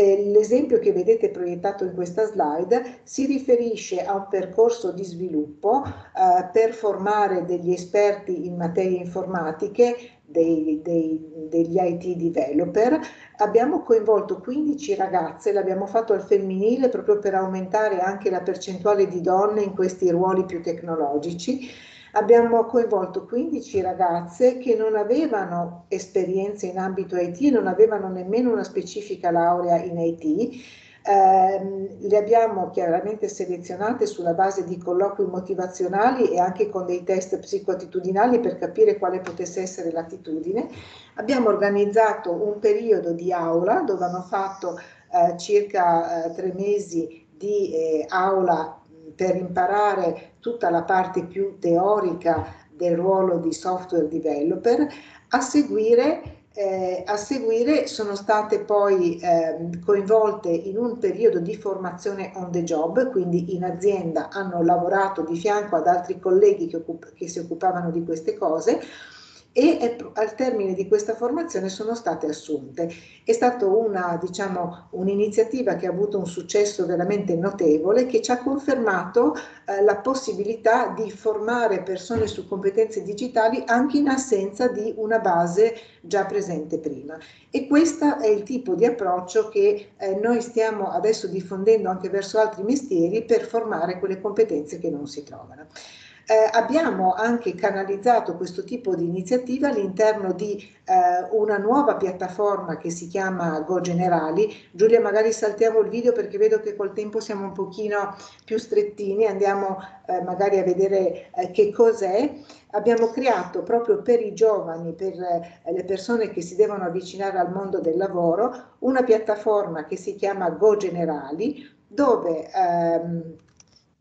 Eh, l'esempio che vedete proiettato in questa slide si riferisce a un percorso di sviluppo eh, per formare degli esperti in materie informatiche dei, dei, degli IT developer. Abbiamo coinvolto 15 ragazze, l'abbiamo fatto al femminile proprio per aumentare anche la percentuale di donne in questi ruoli più tecnologici Abbiamo coinvolto 15 ragazze che non avevano esperienze in ambito IT, non avevano nemmeno una specifica laurea in IT, eh, le abbiamo chiaramente selezionate sulla base di colloqui motivazionali e anche con dei test psicoattitudinali per capire quale potesse essere l'attitudine. Abbiamo organizzato un periodo di aula dove hanno fatto eh, circa eh, tre mesi di eh, aula per imparare tutta la parte più teorica del ruolo di software developer, a seguire eh, a seguire sono state poi eh, coinvolte in un periodo di formazione on the job, quindi in azienda hanno lavorato di fianco ad altri colleghi che, che si occupavano di queste cose, e al termine di questa formazione sono state assunte. È stata una, diciamo, un'iniziativa che ha avuto un successo veramente notevole che ci ha confermato eh, la possibilità di formare persone su competenze digitali anche in assenza di una base già presente prima. E questo è il tipo di approccio che eh, noi stiamo adesso diffondendo anche verso altri mestieri per formare quelle competenze che non si trovano eh, abbiamo anche canalizzato questo tipo di iniziativa all'interno di eh, una nuova piattaforma che si chiama Go Generali. Giulia, magari saltiamo il video perché vedo che col tempo siamo un pochino più strettini, andiamo eh, magari a vedere eh, che cos'è. Abbiamo creato proprio per i giovani, per eh, le persone che si devono avvicinare al mondo del lavoro, una piattaforma che si chiama Go Generali, dove ehm,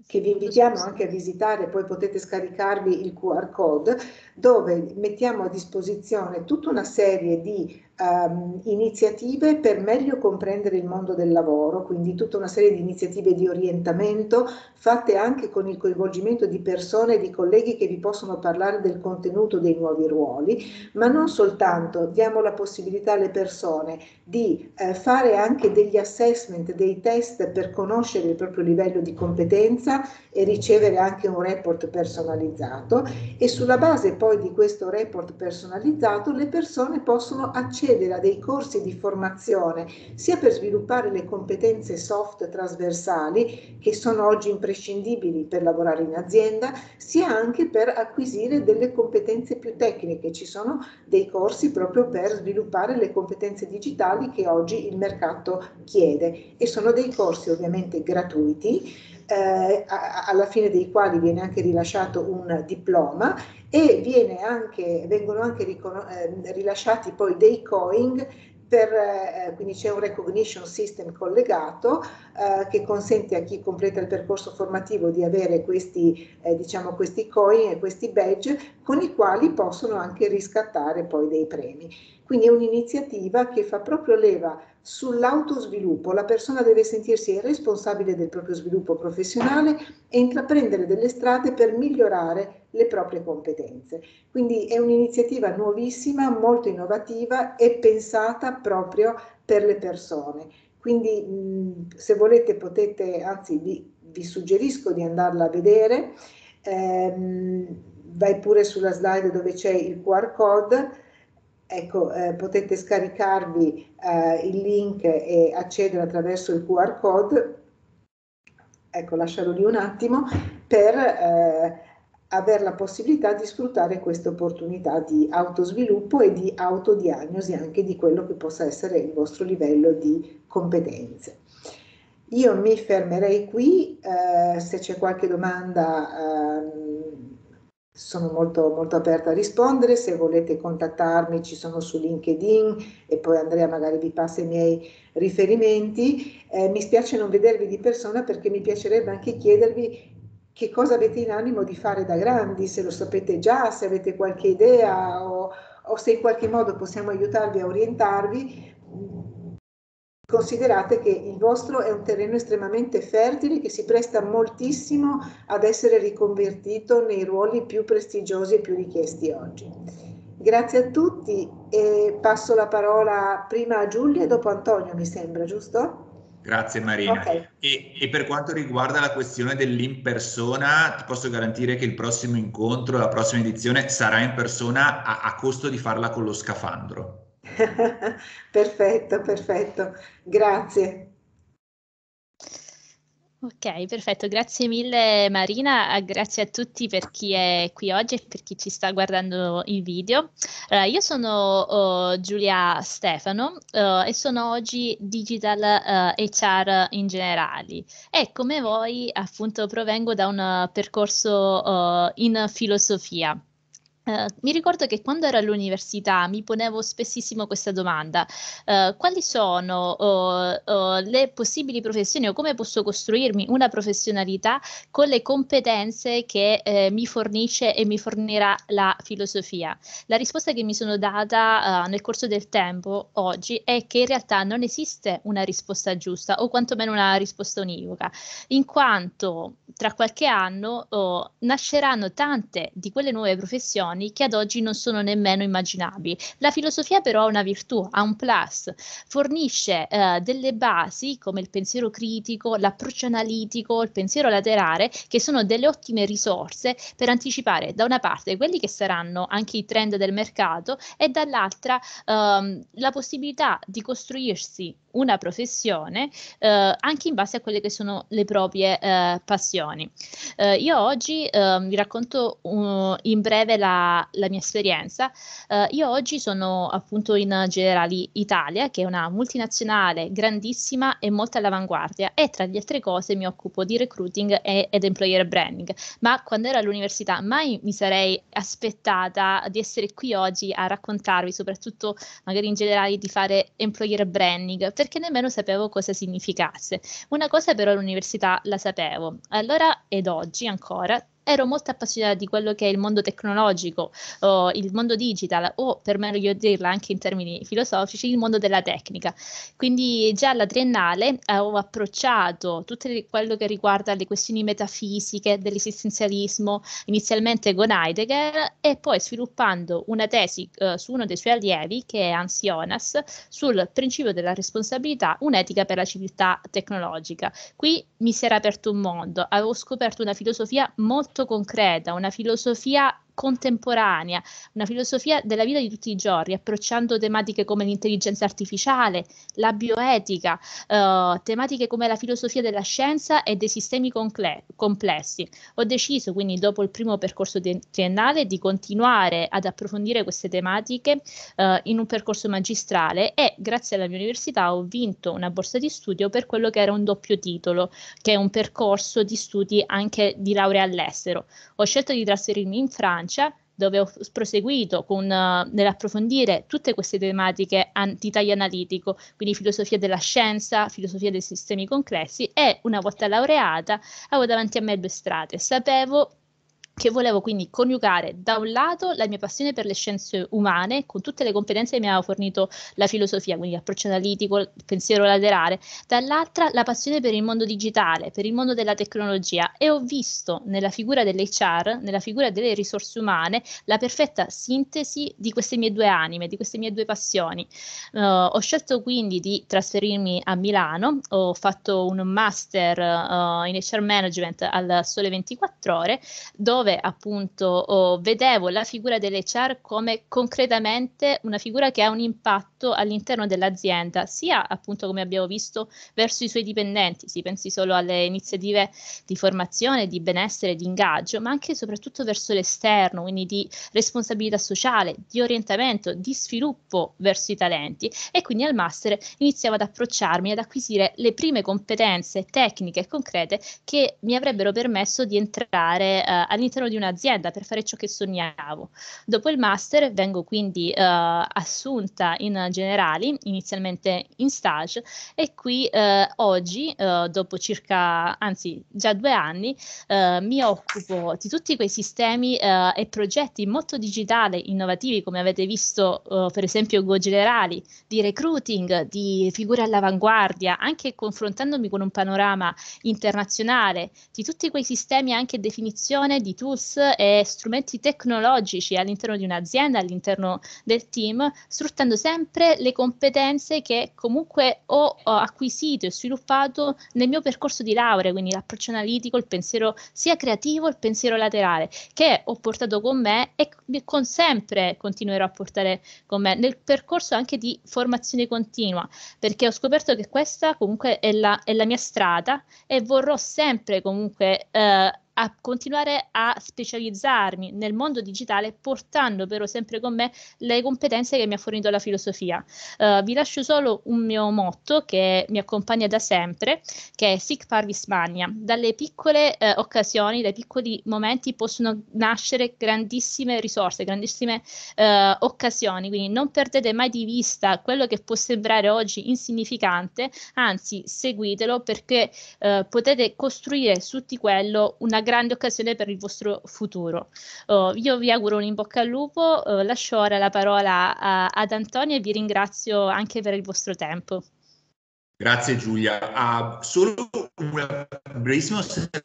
che vi invitiamo anche a visitare, poi potete scaricarvi il QR code, dove mettiamo a disposizione tutta una serie di um, iniziative per meglio comprendere il mondo del lavoro, quindi tutta una serie di iniziative di orientamento fatte anche con il coinvolgimento di persone e di colleghi che vi possono parlare del contenuto dei nuovi ruoli, ma non soltanto, diamo la possibilità alle persone di eh, fare anche degli assessment, dei test per conoscere il proprio livello di competenza e ricevere anche un report personalizzato e sulla base poi poi di questo report personalizzato, le persone possono accedere a dei corsi di formazione sia per sviluppare le competenze soft trasversali che sono oggi imprescindibili per lavorare in azienda, sia anche per acquisire delle competenze più tecniche. Ci sono dei corsi proprio per sviluppare le competenze digitali che oggi il mercato chiede e sono dei corsi ovviamente gratuiti eh, alla fine dei quali viene anche rilasciato un diploma e anche, vengono anche ricono- eh, rilasciati poi dei coin per, eh, quindi c'è un recognition system collegato eh, che consente a chi completa il percorso formativo di avere questi, eh, diciamo questi coin e questi badge con i quali possono anche riscattare poi dei premi. Quindi è un'iniziativa che fa proprio leva sull'autosviluppo. La persona deve sentirsi responsabile del proprio sviluppo professionale e intraprendere delle strade per migliorare le proprie competenze. Quindi è un'iniziativa nuovissima, molto innovativa e pensata proprio per le persone. Quindi se volete potete, anzi vi, vi suggerisco di andarla a vedere, ehm, vai pure sulla slide dove c'è il QR code Ecco, eh, potete scaricarvi eh, il link e accedere attraverso il QR code, ecco lascialo lì un attimo, per eh, avere la possibilità di sfruttare questa opportunità di autosviluppo e di autodiagnosi anche di quello che possa essere il vostro livello di competenze. Io mi fermerei qui, eh, se c'è qualche domanda ehm, sono molto, molto aperta a rispondere, se volete contattarmi ci sono su LinkedIn e poi Andrea magari vi passa i miei riferimenti. Eh, mi spiace non vedervi di persona perché mi piacerebbe anche chiedervi che cosa avete in animo di fare da grandi, se lo sapete già, se avete qualche idea o, o se in qualche modo possiamo aiutarvi a orientarvi Considerate che il vostro è un terreno estremamente fertile che si presta moltissimo ad essere riconvertito nei ruoli più prestigiosi e più richiesti oggi. Grazie a tutti e passo la parola prima a Giulia e dopo a Antonio, mi sembra, giusto? Grazie Marina. Okay. E, e, per quanto riguarda la questione dell'in persona, ti posso garantire che il prossimo incontro, la prossima edizione sarà in persona a, a costo di farla con lo scafandro. perfetto, perfetto, grazie. Ok, perfetto, grazie mille Marina, ah, grazie a tutti per chi è qui oggi e per chi ci sta guardando il video. Allora, io sono uh, Giulia Stefano uh, e sono oggi Digital uh, eh, HR in generale e come voi appunto provengo da un percorso oh, in filosofia. Eh, mi ricordo che quando ero all'università mi ponevo spessissimo questa domanda, uh, quali sono uh, le possibili professioni o come posso costruirmi una professionalità con le competenze che eh, mi fornisce e mi fornirà la filosofia? La risposta che mi sono data eh, nel corso del tempo oggi è che in realtà non esiste una risposta giusta o quantomeno una risposta univoca, in quanto tra qualche anno oh, nasceranno tante di quelle nuove professioni buoni che ad oggi non sono nemmeno immaginabili. La filosofia però ha una virtù, ha un plus, fornisce eh, delle basi come il pensiero critico, l'approccio analitico, il pensiero laterale, che sono delle ottime risorse per anticipare da una parte quelli che saranno anche i trend del mercato e dall'altra ehm, la possibilità di costruirsi una professione eh, anche in base a quelle che sono le proprie eh, passioni. Eh, io oggi ehm, vi racconto un, uh, in breve la, la mia esperienza. Eh, io oggi sono appunto in Generali Italia, che è una multinazionale grandissima e molto all'avanguardia e tra le altre cose mi occupo di recruiting e, ed employer branding. Ma quando ero all'università mai mi sarei aspettata di essere qui oggi a raccontarvi, soprattutto magari in generale, di fare employer branding, perché nemmeno sapevo cosa significasse. Una cosa però all'università la sapevo. Allora ed oggi ancora ero molto appassionata di quello che è il mondo tecnologico, o il mondo digital, o per meglio dirla anche in termini filosofici, il mondo della tecnica. Quindi già alla triennale avevo eh, approcciato tutto quello che riguarda le questioni metafisiche dell'esistenzialismo, inizialmente con Heidegger, e poi sviluppando una tesi eh, su uno dei suoi allievi, che è Hans Jonas, sul principio della responsabilità, un'etica per la civiltà tecnologica. Qui mi si era aperto un mondo, avevo scoperto una filosofia molto concreta, una filosofia contemporanea, una filosofia della vita di tutti i giorni, approcciando tematiche come l'intelligenza artificiale, la bioetica, eh, tematiche come la filosofia della scienza e dei sistemi concle- complessi. Ho deciso quindi dopo il primo percorso de- triennale di continuare ad approfondire queste tematiche eh, in un percorso magistrale e grazie alla mia università ho vinto una borsa di studio per quello che era un doppio titolo, che è un percorso di studi anche di laurea all'estero. Ho scelto di trasferirmi in Francia Francia, dove ho proseguito con, uh, nell'approfondire tutte queste tematiche an- di taglio analitico, quindi filosofia della scienza, filosofia dei sistemi complessi e una volta laureata avevo davanti a me due strade, sapevo che volevo quindi coniugare da un lato la mia passione per le scienze umane con tutte le competenze che mi aveva fornito la filosofia, quindi l'approccio analitico, il pensiero laterale, dall'altra la passione per il mondo digitale, per il mondo della tecnologia e ho visto nella figura dell'HR, nella figura delle risorse umane, la perfetta sintesi di queste mie due anime, di queste mie due passioni. Uh, ho scelto quindi di trasferirmi a Milano, ho fatto un master uh, in HR Management al Sole 24 ore dove dove appunto oh, vedevo la figura dell'HR come concretamente una figura che ha un impatto impatto all'interno dell'azienda, sia appunto come abbiamo visto verso i suoi dipendenti, si pensi solo alle iniziative di formazione, di benessere, di ingaggio, ma anche e soprattutto verso l'esterno, quindi di responsabilità sociale, di orientamento, di sviluppo verso i talenti e quindi al master iniziavo ad approcciarmi, ad acquisire le prime competenze tecniche e concrete che mi avrebbero permesso di entrare eh, all'interno di un'azienda per fare ciò che sognavo. Dopo il master vengo quindi eh, assunta in generali, inizialmente in stage, e qui eh, oggi, eh, dopo circa, anzi già due anni, eh, mi occupo di tutti quei sistemi e progetti molto digitali, innovativi, come avete visto per esempio Go Generali, di recruiting, di figure all'avanguardia, anche confrontandomi con un panorama internazionale di tutti quei sistemi, anche definizione di tools e strumenti tecnologici all'interno di un'azienda, all'interno del team, sfruttando sempre sempre le competenze che comunque ho, acquisito e sviluppato nel mio percorso di laurea, quindi l'approccio analitico, il pensiero sia creativo, il pensiero laterale, che ho portato con me e con sempre continuerò a portare con me nel percorso anche di formazione continua, perché ho scoperto che questa comunque è la, è la mia strada e vorrò sempre comunque... Eh, a continuare a specializzarmi nel mondo digitale portando però sempre con me le competenze che mi ha fornito la filosofia. Uh, vi lascio solo un mio motto che mi accompagna da sempre, che è sic parvis magna. Dalle piccole eh, occasioni, dai piccoli momenti possono nascere grandissime risorse, grandissime eh, occasioni, quindi non perdete mai di vista quello che può sembrare oggi insignificante, anzi seguitelo perché eh, potete costruire su di quello una grande occasione per il vostro futuro. Oh, io vi auguro un in bocca al lupo, uh, lascio ora la parola a, ad Antonio e vi ringrazio anche per il vostro tempo. Grazie Giulia. Uh, solo una brevissima osservazione.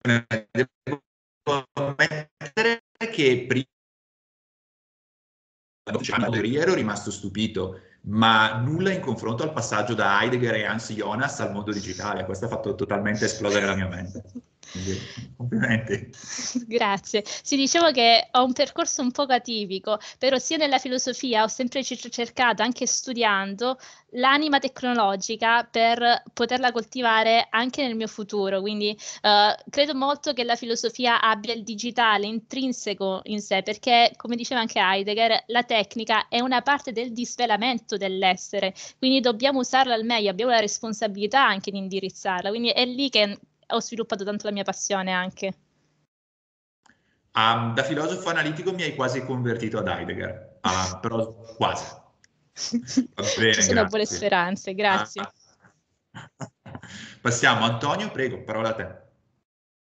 Devo ammettere che prima cioè, ero rimasto stupito ma nulla in confronto al passaggio da Heidegger e Hans Jonas al mondo digitale. Questo ha fatto totalmente esplodere la mia mente. Complimenti. Grazie. Si dicevo che ho un percorso un po' atipico, però sia nella filosofia ho sempre cercato, anche studiando, l'anima tecnologica per poterla coltivare anche nel mio futuro. Quindi eh, credo molto che la filosofia abbia il digitale intrinseco in sé, perché come diceva anche Heidegger, la tecnica è una parte del disvelamento dell'essere, quindi dobbiamo usarla al meglio, abbiamo la responsabilità anche di indirizzarla. Quindi è lì che ho sviluppato tanto la mia passione anche. Um, da filosofo analitico mi hai quasi convertito ad Heidegger, uh, però quasi. Va bene, Ci sono grazie. buone speranze, grazie. Ah, ah. Passiamo, Antonio, prego, parola a te.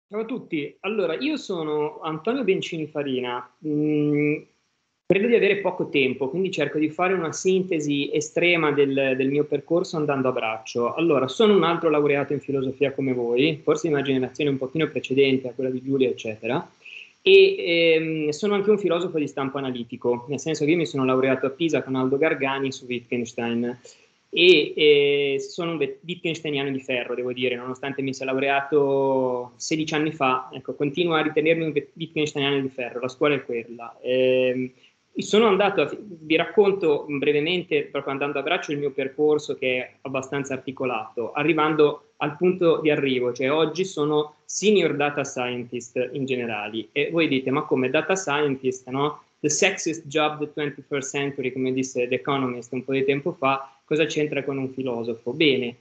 Ciao a tutti, allora io sono Antonio Bencini Farina, mm, Credo di avere poco tempo, quindi cerco di fare una sintesi estrema del, del, mio percorso andando a braccio. Allora, sono un altro laureato in filosofia come voi, forse di una generazione un pochino precedente a quella di Giulia, eccetera, e ehm, sono anche un filosofo di stampo analitico, nel senso che io mi sono laureato a Pisa con Aldo Gargani su Wittgenstein e eh, sono un wittgensteiniano di ferro, devo dire, nonostante mi sia laureato 16 anni fa, ecco, continuo a ritenermi un wittgensteiniano di ferro, la scuola è quella. Eh, sono andato, vi racconto brevemente, proprio andando a braccio, il mio percorso che è abbastanza articolato, arrivando al punto di arrivo, cioè oggi sono senior data scientist in generale e voi dite ma come data scientist, no? The sexiest job the 21st century, come disse The Economist un po' di tempo fa, cosa c'entra con un filosofo? Bene,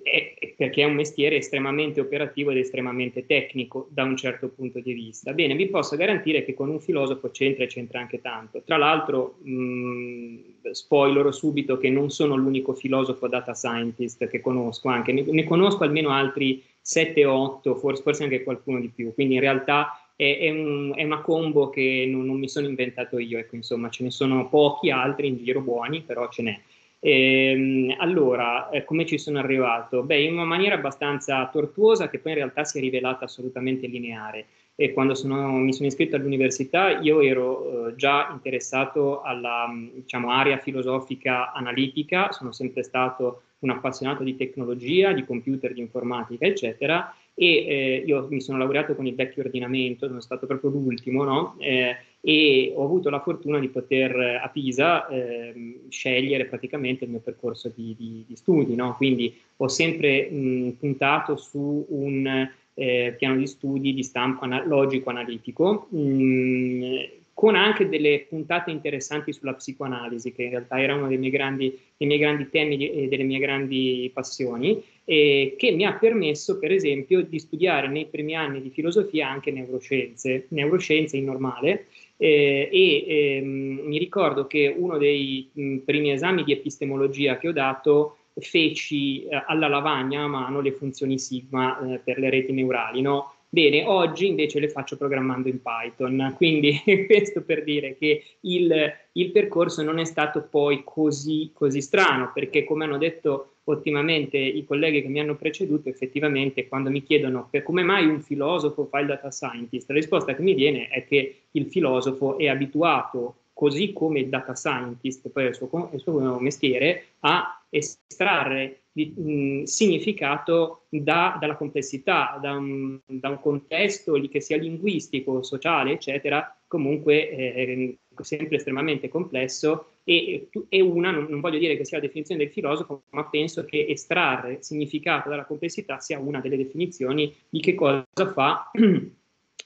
è, perché è un mestiere estremamente operativo ed estremamente tecnico da un certo punto di vista. Bene, vi posso garantire che con un filosofo c'entra e c'entra anche tanto. Tra l'altro, mh, spoiler subito che non sono l'unico filosofo data scientist che conosco, anche ne, ne conosco almeno altri 7 8, forse, forse, anche qualcuno di più. Quindi in realtà è, è, un, è una combo che non, non mi sono inventato io, ecco, insomma, ce ne sono pochi altri in giro buoni, però ce n'è. Ehm, allora, eh, come ci sono arrivato? Beh, in una maniera abbastanza tortuosa che poi in realtà si è rivelata assolutamente lineare. E quando sono, mi sono iscritto all'università io ero eh, già interessato alla diciamo, area filosofica analitica, sono sempre stato un appassionato di tecnologia, di computer, di informatica, eccetera, e eh, io mi sono laureato con il vecchio ordinamento, sono stato proprio l'ultimo, no? eh, e ho avuto la fortuna di poter eh, a Pisa eh, scegliere praticamente il mio percorso di, di, di studi, no? quindi ho sempre mh, puntato su un eh, piano di studi di stampo analogico-analitico, mh, con anche delle puntate interessanti sulla psicoanalisi, che in realtà era uno dei miei grandi, dei miei grandi temi e delle mie grandi passioni, eh, che mi ha permesso, per esempio, di studiare nei primi anni di filosofia anche neuroscienze, neuroscienze in normale. Eh, e ehm, mi ricordo che uno dei mh, primi esami di epistemologia che ho dato feci eh, alla lavagna a mano le funzioni sigma eh, per le reti neurali, no? Bene, oggi invece le faccio programmando in Python, quindi questo per dire che il, il percorso non è stato poi così, così strano, perché come hanno detto ottimamente i colleghi che mi hanno preceduto, effettivamente quando mi chiedono come mai un filosofo fa il data scientist, la risposta che mi viene è che il filosofo è abituato così come il data scientist, poi è il suo, il suo mestiere, a estrarre di, mh, mm, significato da, dalla complessità, da un, da un, contesto che sia linguistico, sociale, eccetera, comunque eh, sempre estremamente complesso e, e una, non, non, voglio dire che sia la definizione del filosofo, ma penso che estrarre significato dalla complessità sia una delle definizioni di che cosa fa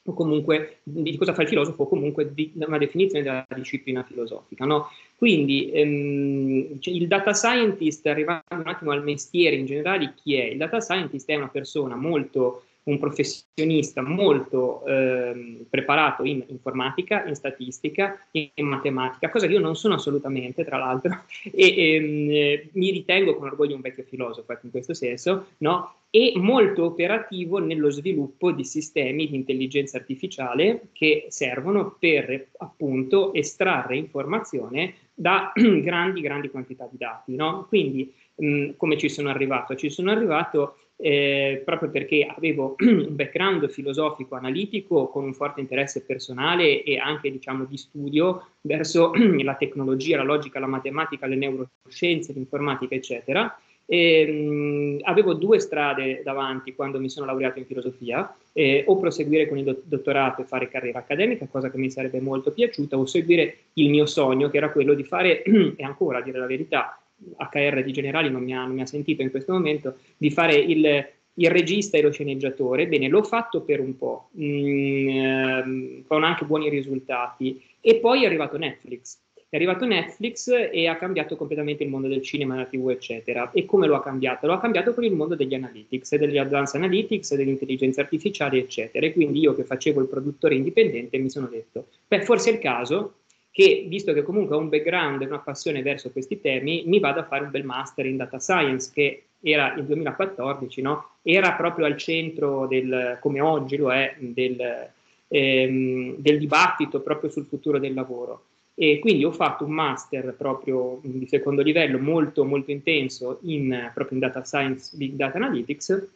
o comunque di cosa fa il filosofo, o comunque di una definizione della disciplina filosofica. No? Quindi ehm, cioè, il data scientist, arrivando un attimo al mestiere in generale, chi è? Il data scientist è una persona molto un professionista molto eh, preparato in informatica, in statistica, in, in, matematica, cosa che io non sono assolutamente, tra l'altro, e, e ehm, mi ritengo con orgoglio un vecchio filosofo, ecco, in questo senso, no? e molto operativo nello sviluppo di sistemi di intelligenza artificiale che servono per appunto estrarre informazione da grandi, grandi quantità di dati. No? Quindi come ci sono arrivato? Ci sono arrivato eh, proprio perché avevo un background filosofico analitico con un forte interesse personale e anche diciamo di studio verso la tecnologia, la logica, la matematica, le neuroscienze, l'informatica, eccetera. E, mh, avevo due strade davanti quando mi sono laureato in filosofia, eh, o proseguire con il dottorato e fare carriera accademica, cosa che mi sarebbe molto piaciuta, o seguire il mio sogno, che era quello di fare, e ancora a dire la verità, HR di Generali non mi, ha, non mi ha, sentito in questo momento, di fare il, il regista e lo sceneggiatore. Bene, l'ho fatto per un po', mm, ehm, con anche buoni risultati. E poi è arrivato Netflix. È arrivato Netflix e ha cambiato completamente il mondo del cinema, della TV, eccetera. E come lo ha cambiato? Lo ha cambiato con il mondo degli analytics, e degli advanced analytics, e dell'intelligenza artificiale, eccetera. E quindi io che facevo il produttore indipendente mi sono detto, beh, forse è il caso che, visto che comunque ho un background e una passione verso questi temi, mi vado a fare un bel master in data science che era il 2014, no? era proprio al centro del, come oggi lo è, del, ehm, del dibattito proprio sul futuro del lavoro. E quindi ho fatto un master proprio di secondo livello molto molto intenso in, proprio in data science, big data analytics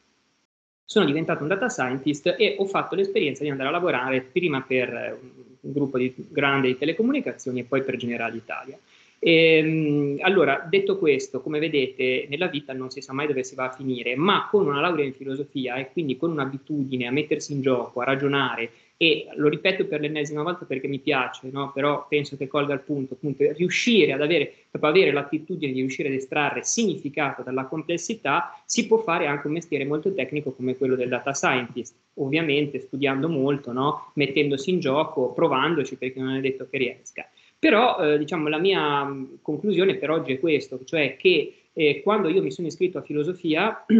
sono diventato un data scientist e ho fatto l'esperienza di andare a lavorare prima per eh, un gruppo di, grande di telecomunicazioni e poi per General Italia. E, ehm, allora, detto questo, come vedete, nella vita non si sa mai dove si va a finire, ma con una laurea in filosofia e quindi con un'abitudine a mettersi in gioco, a ragionare e lo ripeto per l'ennesima volta perché mi piace, no? però penso che colga il punto, appunto, riuscire ad avere, dopo avere l'attitudine di riuscire ad estrarre significato dalla complessità, si può fare anche un mestiere molto tecnico come quello del data scientist, ovviamente studiando molto, no? mettendosi in gioco, provandoci perché non è detto che riesca. Però eh, diciamo, la mia mm, conclusione per oggi è questa, cioè che eh, quando io mi sono iscritto a filosofia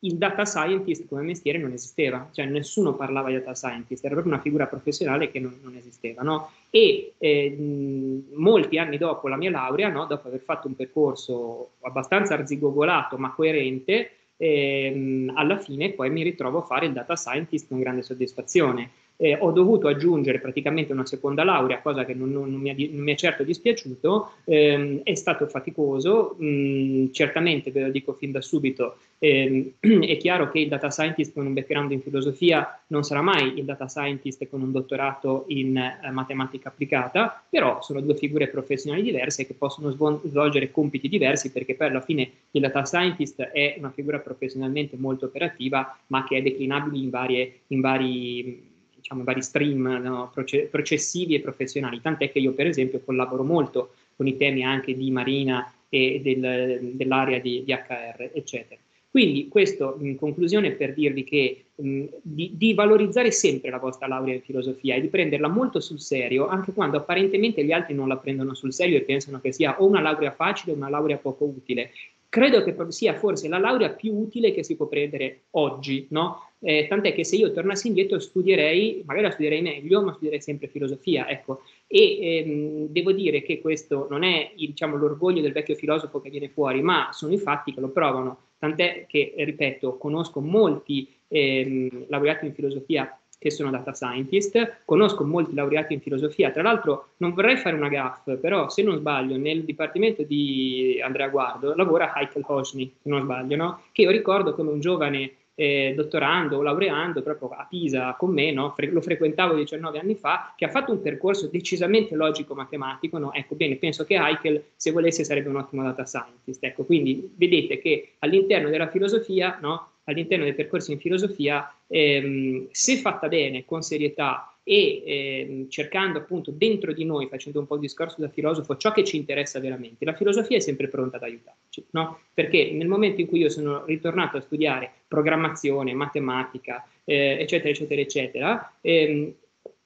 il data scientist come mestiere non esisteva, cioè nessuno parlava di data scientist, era proprio una figura professionale che non, non esisteva. No? E eh, molti anni dopo la mia laurea, no? dopo aver fatto un percorso abbastanza arzigogolato ma coerente, eh, alla fine poi mi ritrovo a fare il data scientist con grande soddisfazione eh, ho dovuto aggiungere praticamente una seconda laurea, cosa che non, non, non, mi, è, non mi, è, certo dispiaciuto, ehm, è stato faticoso, mh, mm, certamente ve lo dico fin da subito, ehm, è chiaro che il data scientist con un background in filosofia non sarà mai il data scientist con un dottorato in eh, matematica applicata, però sono due figure professionali diverse che possono svolgere compiti diversi perché poi alla fine il data scientist è una figura professionalmente molto operativa ma che è declinabile in, varie, in vari diciamo, vari stream no, processivi e professionali, tant'è che io per esempio collaboro molto con i temi anche di marina e del, dell'area di, di, HR, eccetera. Quindi questo in conclusione per dirvi che mh, di, di, valorizzare sempre la vostra laurea in filosofia e di prenderla molto sul serio, anche quando apparentemente gli altri non la prendono sul serio e pensano che sia o una laurea facile o una laurea poco utile. Credo che sia forse la laurea più utile che si può prendere oggi, no? Eh, tant'è che se io tornassi indietro studierei, magari la studierei meglio, ma studierei sempre filosofia, ecco. E ehm, devo dire che questo non è diciamo, l'orgoglio del vecchio filosofo che viene fuori, ma sono i fatti che lo provano. Tant'è che, ripeto, conosco molti ehm, laureati in filosofia che sono data scientist, conosco molti laureati in filosofia, tra l'altro non vorrei fare una gaff, però se non sbaglio nel dipartimento di Andrea Guardo lavora Heikel Hosni, se non sbaglio, no? che io ricordo come un giovane eh, dottorando o laureando proprio a Pisa con me, no? Fre- lo frequentavo 19 anni fa, che ha fatto un percorso decisamente logico-matematico. No? Ecco, bene, penso che Heichel, se volesse, sarebbe un ottimo data scientist. Ecco, quindi vedete che all'interno della filosofia no, all'interno dei percorsi in filosofia, ehm, se fatta bene, con serietà e ehm, cercando appunto dentro di noi, facendo un po' il discorso da filosofo, ciò che ci interessa veramente. La filosofia è sempre pronta ad aiutarci, cioè, no? Perché nel momento in cui io sono ritornato a studiare programmazione, matematica, eh, eccetera, eccetera, eccetera, ehm,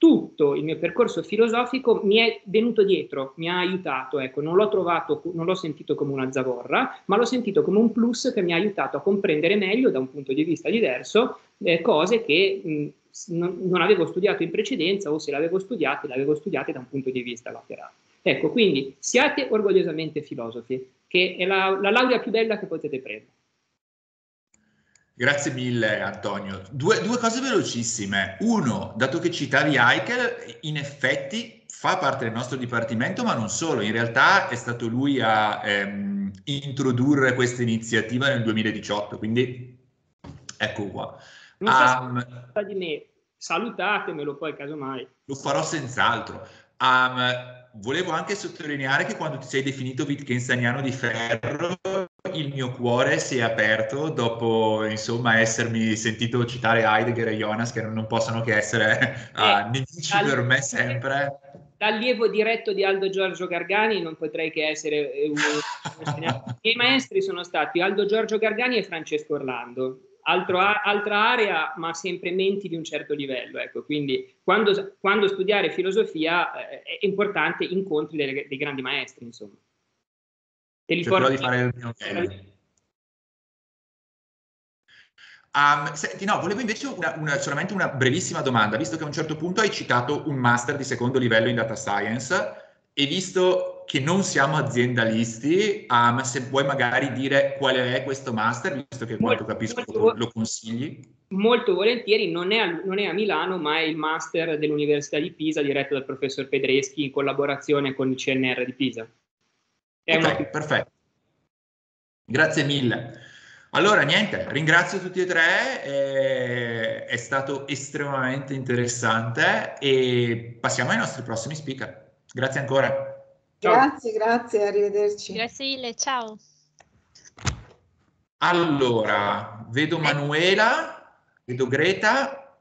tutto il mio percorso filosofico mi è venuto dietro, mi ha aiutato, ecco, non l'ho trovato, non l'ho sentito come una zavorra, ma l'ho sentito come un plus che mi ha aiutato a comprendere meglio, da un punto di vista diverso, eh, cose che mh, non, non, avevo studiato in precedenza o se le avevo studiate, le avevo studiate da un punto di vista laterale. Ecco, quindi siate orgogliosamente filosofi, che è la, la laurea più bella che potete prendere. Grazie mille Antonio. Due, due, cose velocissime. Uno, dato che citavi Heichel, in effetti fa parte del nostro dipartimento, ma non solo, in realtà è stato lui a ehm, introdurre questa iniziativa nel 2018, quindi ecco qua. Non so um, di me, salutatemelo poi casomai. Lo farò senz'altro. Um, volevo anche sottolineare che quando ti sei definito Wittgensteiniano di ferro il mio cuore si è aperto dopo insomma essermi sentito citare Heidegger e Jonas che non possono che essere ah, eh, uh, nemici per me sempre. L'allievo diretto di Aldo Giorgio Gargani non potrei che essere eh, uno. I miei maestri sono stati Aldo Giorgio Gargani e Francesco Orlando. Altro, altra area, ma sempre menti di un certo livello. Ecco. Quindi, quando, quando studiare filosofia eh, è importante incontri dei, dei grandi maestri, insomma. Te li Cercherò di fare il mio meglio. Um, ehm, senti, no, volevo invece una, una, solamente una brevissima domanda, visto che a un certo punto hai citato un master di secondo livello in data science e visto che non siamo aziendalisti, um, se puoi magari dire qual è questo master, visto che molto, quanto capisco molto, lo consigli. Molto volentieri, non è, a, non è, a, Milano, ma è il master dell'Università di Pisa diretto dal professor Pedreschi in collaborazione con il CNR di Pisa. È ok, una... perfetto. Grazie mille. Allora, niente, ringrazio tutti e tre, eh, è stato estremamente interessante e passiamo ai nostri prossimi speaker. Grazie ancora. Ciao. Grazie, grazie, arrivederci. Grazie mille, ciao. Allora, vedo eh. Manuela, vedo Greta,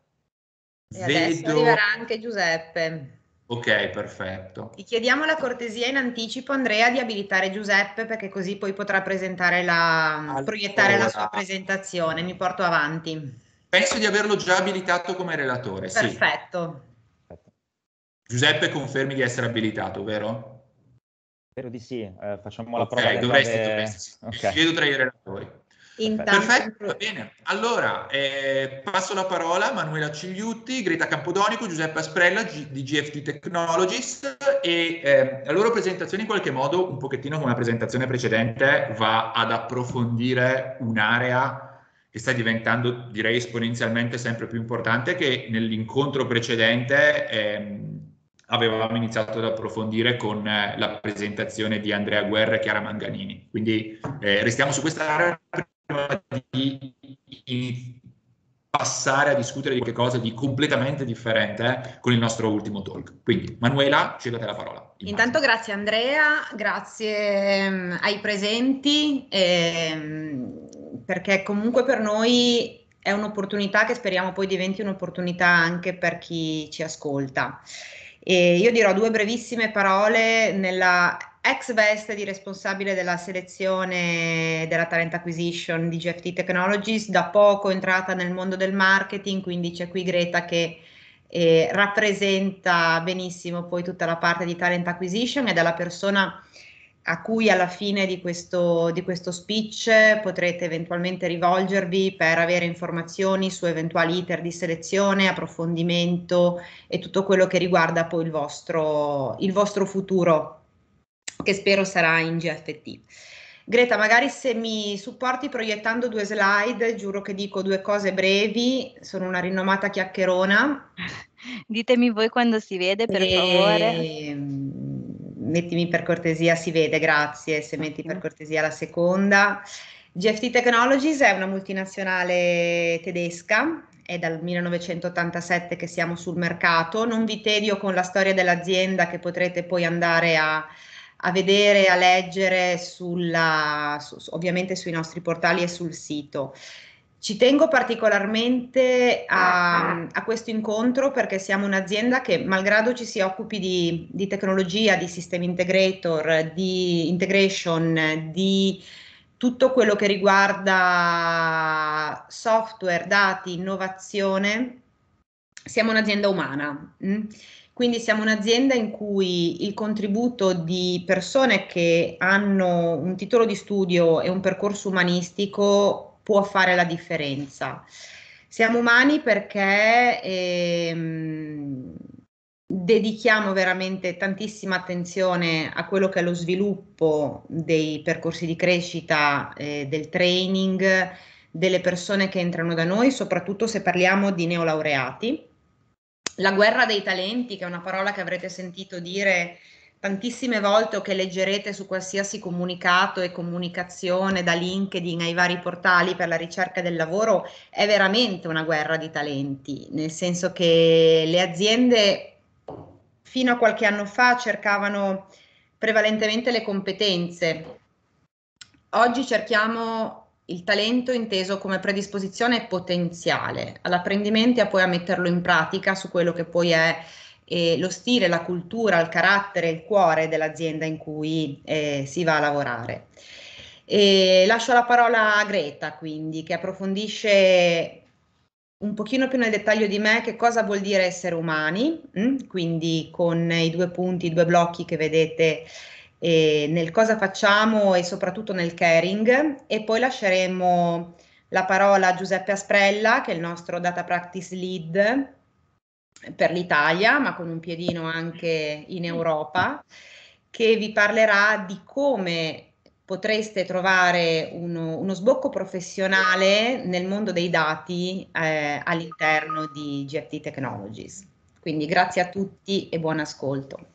e vedo... arriverà anche Giuseppe. Ok, perfetto. Ti chiediamo la cortesia in anticipo, Andrea, di abilitare Giuseppe perché così poi potrà presentare la, allora, proiettare la sua presentazione. Mi porto avanti. Penso di averlo già abilitato come relatore. Perfetto. Sì. Giuseppe, confermi di essere abilitato, vero? Spero di sì. Eh, facciamo la okay, prova. Dovresti, dove... dovresti. Okay. Ci vedo tra i relatori. Intanto. Perfetto, va bene. Allora, eh, passo la parola a Manuela Cigliutti, Greta Campodonico, Giuseppe Asprella G- di GFT Technologies e eh, la loro presentazione in qualche modo, un pochettino come la presentazione precedente, va ad approfondire un'area che sta diventando, direi, esponenzialmente sempre più importante che nell'incontro precedente eh, avevamo iniziato ad approfondire con eh, la presentazione di Andrea Guerra e Chiara Manganini. Quindi eh, restiamo su questa area di passare a discutere di qualcosa di completamente differente eh, con il nostro ultimo talk. Quindi Manuela, cedo la parola. In Intanto massimo. grazie Andrea, grazie um, ai presenti, ehm, perché comunque per noi è un'opportunità che speriamo poi diventi un'opportunità anche per chi ci ascolta. E io dirò due brevissime parole nella ex veste di responsabile della selezione della talent acquisition di GFT Technologies, da poco entrata nel mondo del marketing, quindi c'è qui Greta che eh, rappresenta benissimo poi tutta la parte di talent acquisition ed è la persona a cui alla fine di questo, di questo speech potrete eventualmente rivolgervi per avere informazioni su eventuali iter di selezione, approfondimento e tutto quello che riguarda poi il vostro, il vostro futuro che spero sarà in GFT. Greta, magari se mi supporti proiettando due slide, giuro che dico due cose brevi, sono una rinomata chiacchierona. Ditemi voi quando si vede, per e... Ehm, favore. Mettimi per cortesia, si vede, grazie, se metti per cortesia la seconda. GFT Technologies è una multinazionale tedesca, è dal 1987 che siamo sul mercato, non vi tedio con la storia dell'azienda che potrete poi andare a a vedere, a leggere sulla, su, ovviamente sui nostri portali e sul sito. Ci tengo particolarmente a, a, questo incontro perché siamo un'azienda che, malgrado ci si occupi di, di tecnologia, di system integrator, di integration, di tutto quello che riguarda software, dati, innovazione, siamo un'azienda umana. Mh? Mm? Quindi siamo un'azienda in cui il contributo di persone che hanno un titolo di studio e un percorso umanistico può fare la differenza. Siamo umani perché ehm, dedichiamo veramente tantissima attenzione a quello che è lo sviluppo dei percorsi di crescita, eh, del training, delle persone che entrano da noi, soprattutto se parliamo di neolaureati la guerra dei talenti, che è una parola che avrete sentito dire tantissime volte o che leggerete su qualsiasi comunicato e comunicazione da LinkedIn ai vari portali per la ricerca del lavoro, è veramente una guerra di talenti, nel senso che le aziende fino a qualche anno fa cercavano prevalentemente le competenze. Oggi cerchiamo il talento inteso come predisposizione potenziale all'apprendimento e poi a metterlo in pratica su quello che poi è eh, lo stile, la cultura, il carattere, il cuore dell'azienda in cui eh, si va a lavorare. E lascio la parola a Greta, quindi, che approfondisce un pochino più nel dettaglio di me che cosa vuol dire essere umani, mm? quindi con i due punti, i due blocchi che vedete nel cosa facciamo e soprattutto nel caring e poi lasceremo la parola a Giuseppe Asprella che è il nostro data practice lead per l'Italia ma con un piedino anche in Europa che vi parlerà di come potreste trovare uno, uno sbocco professionale nel mondo dei dati eh, all'interno di GFT Technologies. Quindi grazie a tutti e buon ascolto.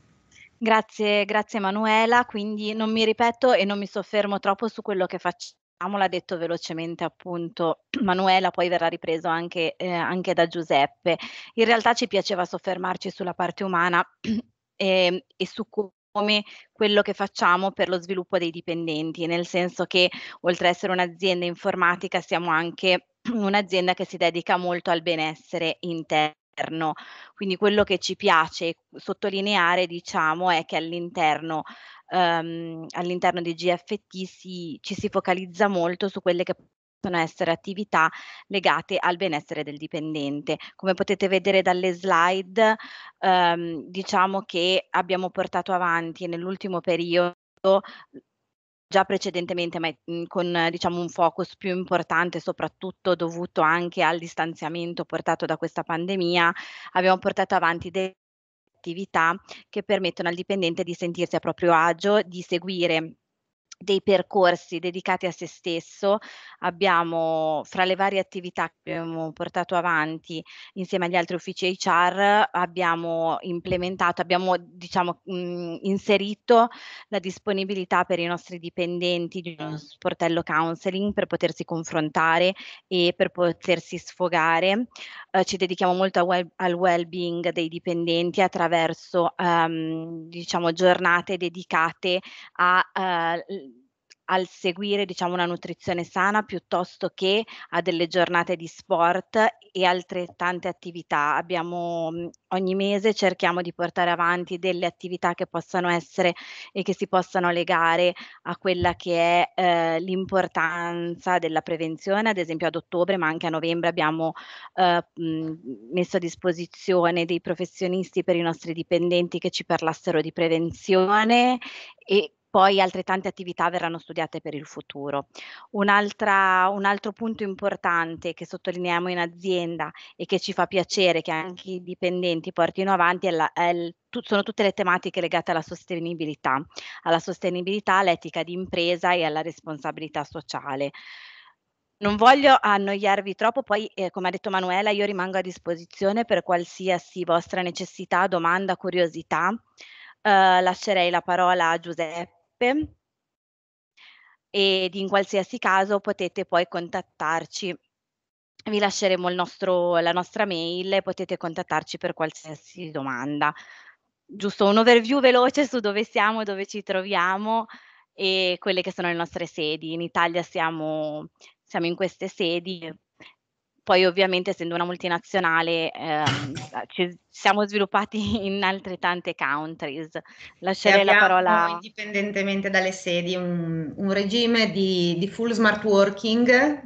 Grazie, grazie Manuela. Quindi non mi ripeto e non mi soffermo troppo su quello che facciamo. L'ha detto velocemente appunto Manuela, poi verrà ripreso anche, eh, anche da Giuseppe. In realtà ci piaceva soffermarci sulla parte umana e, e su come quello che facciamo per lo sviluppo dei dipendenti, nel senso che oltre ad essere un'azienda informatica siamo anche un'azienda che si dedica molto al benessere interno all'interno. Quindi quello che ci piace sottolineare, diciamo, è che all'interno, um, all'interno di GFT si, ci si focalizza molto su quelle che possono essere attività legate al benessere del dipendente. Come potete vedere dalle slide, um, diciamo che abbiamo portato avanti nell'ultimo periodo già precedentemente, ma, mhmm, con diciamo un focus più importante, soprattutto dovuto anche al distanziamento portato da questa pandemia, abbiamo portato avanti delle attività che permettono al dipendente di sentirsi a proprio agio, di seguire dei percorsi dedicati a se stesso, abbiamo fra le varie attività che abbiamo portato avanti insieme agli altri uffici HR, abbiamo implementato, abbiamo diciamo mh, mhmm, inserito la disponibilità per i nostri dipendenti di uno sportello counseling per potersi confrontare e per potersi sfogare. Eh, ci dedichiamo molto wel- al well-being dei dipendenti attraverso ehm, diciamo giornate dedicate a eh, al seguire diciamo una nutrizione sana piuttosto che a delle giornate di sport e altrettante attività. Abbiamo mhmm, ogni mese cerchiamo di portare avanti delle attività che possano essere e che si possano legare a quella che è eh, l'importanza della prevenzione, ad esempio ad ottobre, ma anche a novembre abbiamo eh, mhmm, messo a disposizione dei professionisti per i nostri dipendenti che ci parlassero di prevenzione e poi altrettante attività verranno studiate per il futuro. un altro punto importante che sottolineiamo in azienda e che ci fa piacere che anche i dipendenti portino avanti è, la, è il sono tutte le tematiche legate alla sostenibilità, alla sostenibilità, all'etica di impresa e alla responsabilità sociale. Non voglio annoiarvi troppo, poi eh, come ha detto Manuela io rimango a disposizione per qualsiasi vostra necessità, domanda, curiosità. Eh, lascerei la parola a Giuseppe Giuseppe ed in qualsiasi caso potete poi contattarci. Vi lasceremo nostro, la nostra mail e potete contattarci per qualsiasi domanda. Giusto un overview veloce su dove siamo, dove ci troviamo e quelle che sono le nostre sedi. In Italia siamo, siamo in queste sedi, poi ovviamente essendo una multinazionale ehm, ah, ci siamo sviluppati in altre tante countries. Lascerei la parola. Indipendentemente dalle sedi, un, un regime di, di, full smart working.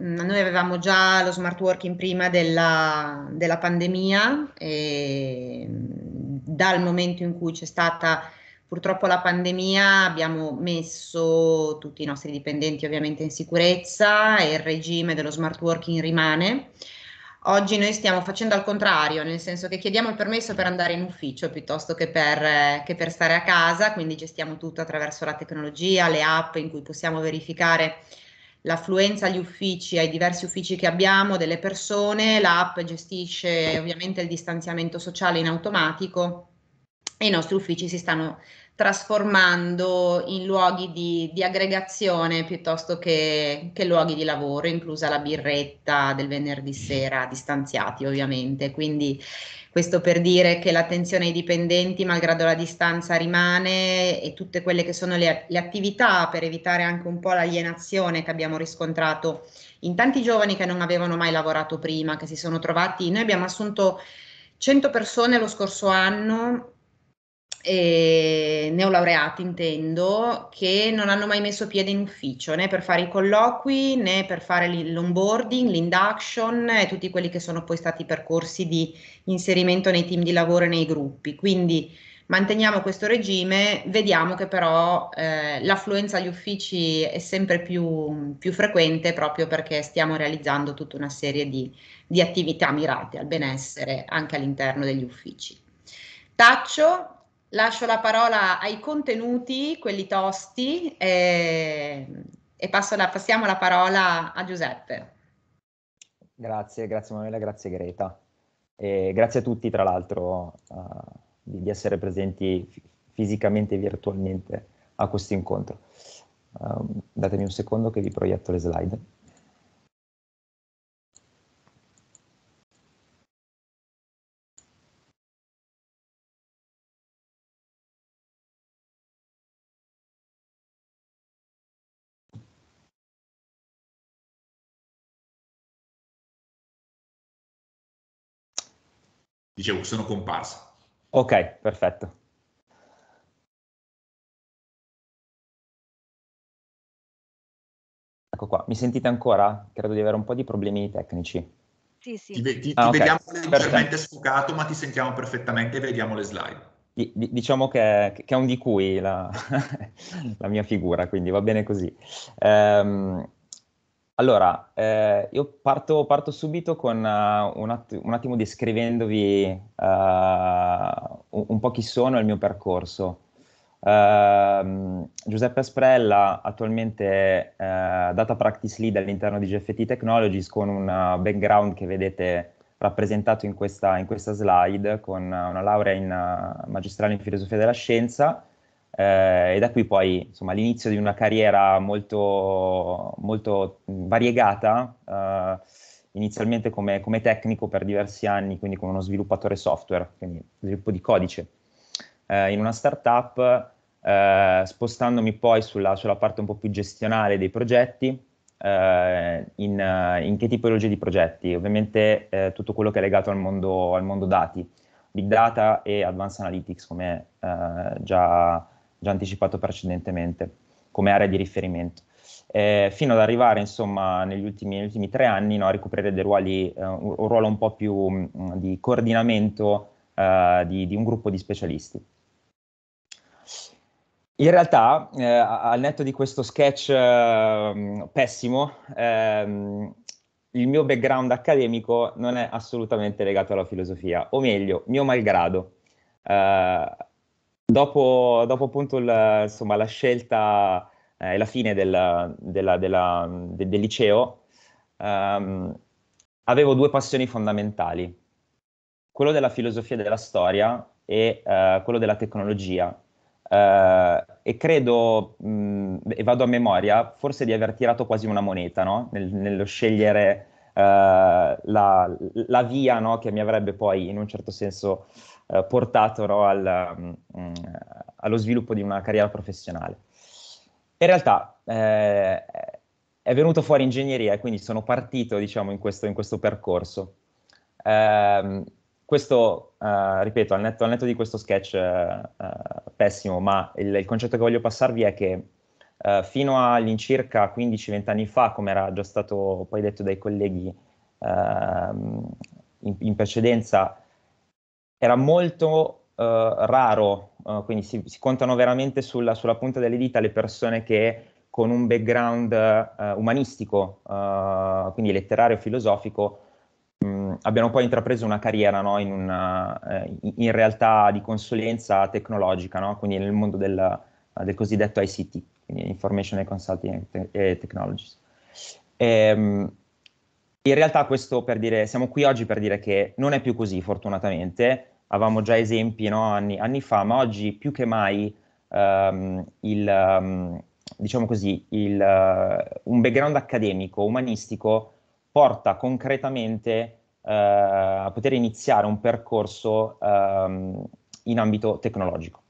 Mm, noi avevamo già lo smart working prima della, dalla pandemia e mm, dal momento in cui c'è stata Purtroppo la pandemia abbiamo messo tutti i nostri dipendenti ovviamente in sicurezza e il regime dello smart working rimane. Oggi noi stiamo facendo al contrario, nel senso che chiediamo il permesso per andare in ufficio piuttosto che per, che per stare a casa, quindi gestiamo tutto attraverso la tecnologia, le app in cui possiamo verificare l'affluenza agli uffici, ai diversi uffici che abbiamo, delle persone, l'app gestisce ovviamente il distanziamento sociale in automatico e i nostri uffici si stanno trasformando in luoghi di, di aggregazione piuttosto che, che, luoghi di lavoro, inclusa la birretta del venerdì sera, distanziati ovviamente. Quindi questo per dire che l'attenzione ai dipendenti, malgrado la distanza, rimane e tutte quelle che sono le, le attività per evitare anche un po' l'alienazione che abbiamo riscontrato in tanti giovani che non avevano mai lavorato prima, che si sono trovati, noi abbiamo assunto 100 persone lo scorso anno eh, neolaureati intendo, che non hanno mai messo piede in ufficio né per fare i colloqui né per fare l'onboarding, l'induction e tutti quelli che sono poi stati i percorsi di inserimento nei team di lavoro e nei gruppi. Quindi manteniamo questo regime, vediamo che però eh, l'affluenza agli uffici è sempre più, più, frequente proprio perché stiamo realizzando tutta una serie di, di attività mirate al benessere anche all'interno degli uffici. Taccio Lascio la parola ai contenuti, quelli tosti, eh, e, e la, passiamo la parola a Giuseppe. Grazie, grazie Manuela, grazie Greta. E grazie a tutti, tra l'altro, uh, di, di, essere presenti fisicamente e virtualmente a questo incontro. Um, datemi un secondo che vi proietto le slide. dicevo, sono comparsa. Ok, perfetto. Ecco qua, mi sentite ancora? Credo di avere un po' di problemi tecnici. Sì, sì. Ti, ti, ah, ti okay. vediamo leggermente sfocato, ma ti sentiamo perfettamente e vediamo le slide. Di, diciamo che, che, è un di cui la, la, mia figura, quindi va bene così. Um, allora, eh, io parto, parto, subito con uh, un, att- un, attimo descrivendovi uh, un, un, po' chi sono e il mio percorso. Uh, Giuseppe Asprella attualmente è eh, Data Practice Lead all'interno di GFT Technologies con un background che vedete rappresentato in questa, in questa slide, con una laurea in, magistrale in filosofia della scienza eh, e da qui poi insomma, l'inizio di una carriera molto, molto variegata, eh, inizialmente come, come, tecnico per diversi anni, quindi come uno sviluppatore software, quindi sviluppo di codice, eh, in una startup, spostandomi poi sulla, sulla parte un po' più gestionale dei progetti, Uh, in, in, che tipologia di progetti? Ovviamente uh, tutto quello che è legato al mondo, al mondo, dati, big data e advanced analytics, come già già anticipato precedentemente come area di riferimento. Eh, fino ad arrivare insomma negli ultimi, negli ultimi tre anni no, a ricoprire dei ruoli, eh, un, ruolo un po' più mh, mm, di coordinamento eh, di, di, un gruppo di specialisti. In realtà, eh, al netto di questo sketch ehm, pessimo, ehm, il mio background accademico non è assolutamente legato alla filosofia, o meglio, mio malgrado. Uh, Dopo, dopo appunto il, insomma, la scelta eh, e eh, la fine del, della, della, del, del liceo, ehm, avevo due passioni fondamentali, quello della filosofia della storia e eh, quello della tecnologia. Eh, e credo, mh, mm, e vado a memoria, forse di aver tirato quasi una moneta no? Nel, nello scegliere eh, la, la, via no? che mi avrebbe poi in un certo senso eh, portato no, al, mh, mm, eh, allo sviluppo di una carriera professionale. In realtà eh, è venuto fuori ingegneria e quindi sono partito diciamo, in, questo, in questo percorso. Eh, questo, eh, ripeto, al netto, al netto, di questo sketch eh, pessimo, ma il, il, concetto che voglio passarvi è che fino all'incirca 15-20 anni fa, come era già stato poi detto dai colleghi ehm, in, in precedenza, era molto uh, raro, uh, quindi si, si, contano veramente sulla, sulla, punta delle dita le persone che con un background uh, umanistico, quindi letterario filosofico, mh, mm, abbiano poi intrapreso una carriera no, in, una, in, realtà di consulenza tecnologica, no? quindi nel mondo del, del cosiddetto ICT, quindi Information and Consulting e Technologies. E, ehm, mh, in realtà questo per dire, siamo qui oggi per dire che non è più così fortunatamente, avevamo già esempi no, anni, anni, fa, ma oggi più che mai um, il, um, diciamo così, il, uh, un background accademico, umanistico, porta concretamente uh, a poter iniziare un percorso um, in ambito tecnologico.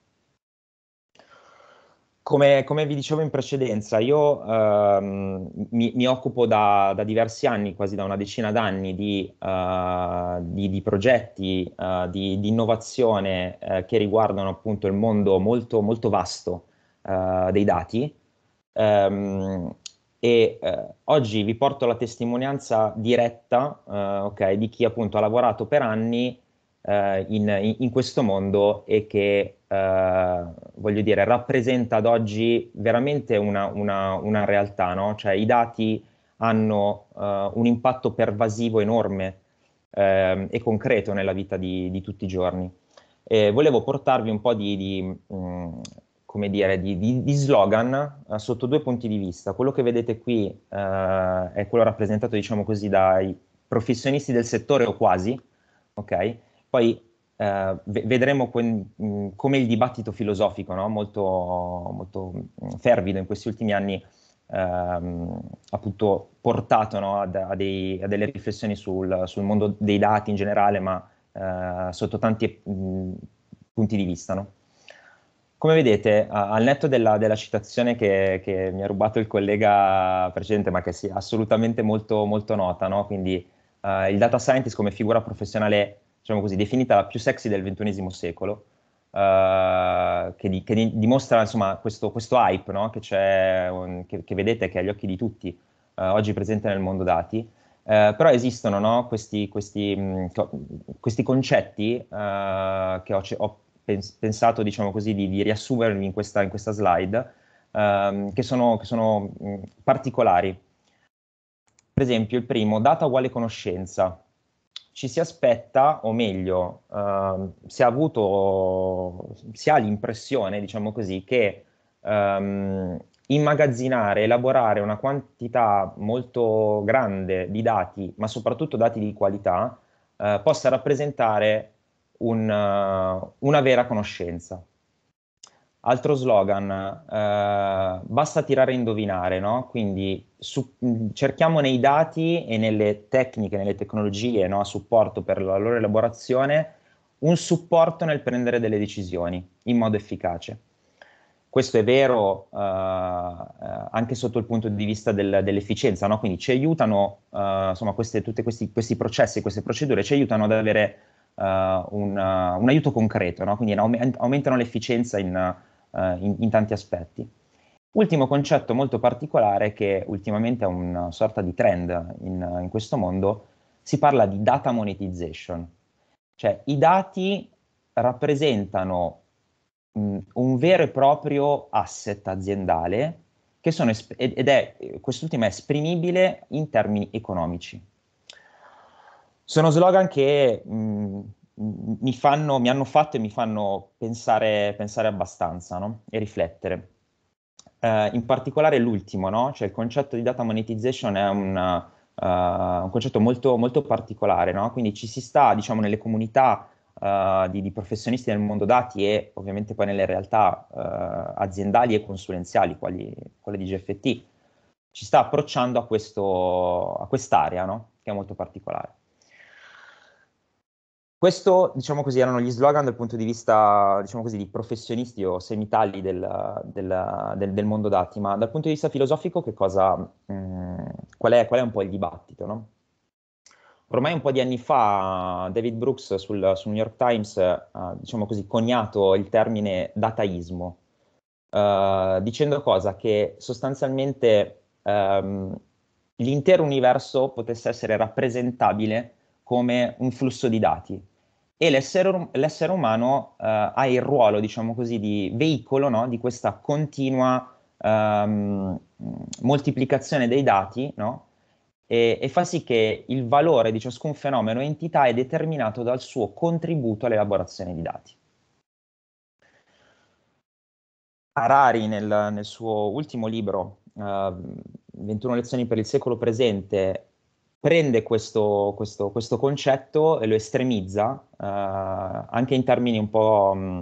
Come, come, vi dicevo in precedenza, io ehm, mi, mi, occupo da, da, diversi anni, quasi da una decina d'anni, di, eh, di, di progetti eh, di, di, innovazione eh, che riguardano appunto il mondo molto, molto vasto eh, dei dati. Ehm, e eh, oggi vi porto la testimonianza diretta eh, okay, di chi appunto ha lavorato per anni in, in questo mondo e che eh, voglio dire, rappresenta ad oggi veramente una, una, una realtà, no? Cioè i dati hanno eh, un impatto pervasivo enorme eh, e concreto nella vita di, di tutti i giorni. E volevo portarvi un po' di, di mh, mm, come dire, di, di, di slogan eh, sotto due punti di vista. Quello che vedete qui eh, è quello rappresentato, diciamo così, dai professionisti del settore o quasi, ok? Poi eh, vedremo que- mm, come il dibattito filosofico, no? molto, molto, mm, fervido in questi ultimi anni, ehm, appunto portato no? a, a, dei, a, delle riflessioni sul, sul, mondo dei dati in generale, ma eh, sotto tanti mh, mm, punti di vista. No? Come vedete, a, al netto della, della citazione che, che, mi ha rubato il collega precedente, ma che è assolutamente molto, molto nota, quindi eh, il data scientist come figura professionale diciamo così, definita la più sexy del XXI secolo, uh, che, di, che di, dimostra insomma, questo, questo, hype no? che, un, che, che, vedete che è agli occhi di tutti uh, oggi presente nel mondo dati. Uh, però esistono no? questi, questi, mh, mm, questi, concetti che ho, ho pens- pensato diciamo così, di, di riassumervi in questa, in questa slide, ehm, che sono, che sono mh, mm, particolari. Per esempio, il primo, data uguale conoscenza, ci si aspetta, o meglio, uh, si, ha avuto, si ha l'impressione, diciamo così, che um, immagazzinare, elaborare una quantità molto grande di dati, ma soprattutto dati di qualità, uh, possa rappresentare un, uh, una vera conoscenza. Altro slogan, eh, basta tirare e indovinare, no? Quindi su, cerchiamo nei dati e nelle tecniche, nelle tecnologie no? a supporto per la loro elaborazione un supporto nel prendere delle decisioni in modo efficace. Questo è vero eh, anche sotto il punto di vista del, dell'efficienza, no? quindi ci aiutano, eh, insomma, queste, tutti questi, questi, processi, queste procedure ci aiutano ad avere eh, un, un, aiuto concreto, quindi aumentano l'efficienza in, eh, in, in, tanti aspetti. Ultimo concetto molto particolare che ultimamente è una sorta di trend in, in questo mondo, si parla di data monetization, cioè i dati rappresentano mh, mm, un vero e proprio asset aziendale che sono esp- ed è quest'ultima è esprimibile in termini economici. Sono slogan che mh, mm, mi, fanno, mi hanno fatto e mi fanno pensare, pensare abbastanza no? e riflettere. Uh, in particolare l'ultimo, no? cioè il concetto di data monetization è un, uh, un concetto molto, molto particolare, no? quindi ci si sta diciamo, nelle comunità uh, di, di, professionisti nel mondo dati e ovviamente poi nelle realtà aziendali e consulenziali, quali, quelle di GFT, ci sta approcciando a, questo, a quest'area no? che è molto particolare. Questo, diciamo così, erano gli slogan dal punto di vista, diciamo così, di professionisti o semitali del, del, del, del, mondo dati, ma dal punto di vista filosofico che cosa, mh, mm, qual, è, qual, è, un po' il dibattito, no? Ormai un po' di anni fa David Brooks sul, sul New York Times, ha, eh, diciamo così, coniato il termine dataismo, eh, dicendo cosa? Che sostanzialmente ehm, l'intero universo potesse essere rappresentabile come un flusso di dati, e l'essere, l'essere umano eh, ha il ruolo, diciamo così, di veicolo no? di questa continua ehm, moltiplicazione dei dati no? e, e, fa sì che il valore di ciascun fenomeno o entità è determinato dal suo contributo all'elaborazione di dati. Harari nel, nel suo ultimo libro, eh, 21 lezioni per il secolo presente, prende questo, questo, questo concetto e lo estremizza eh, anche in termini un po' mh, mm,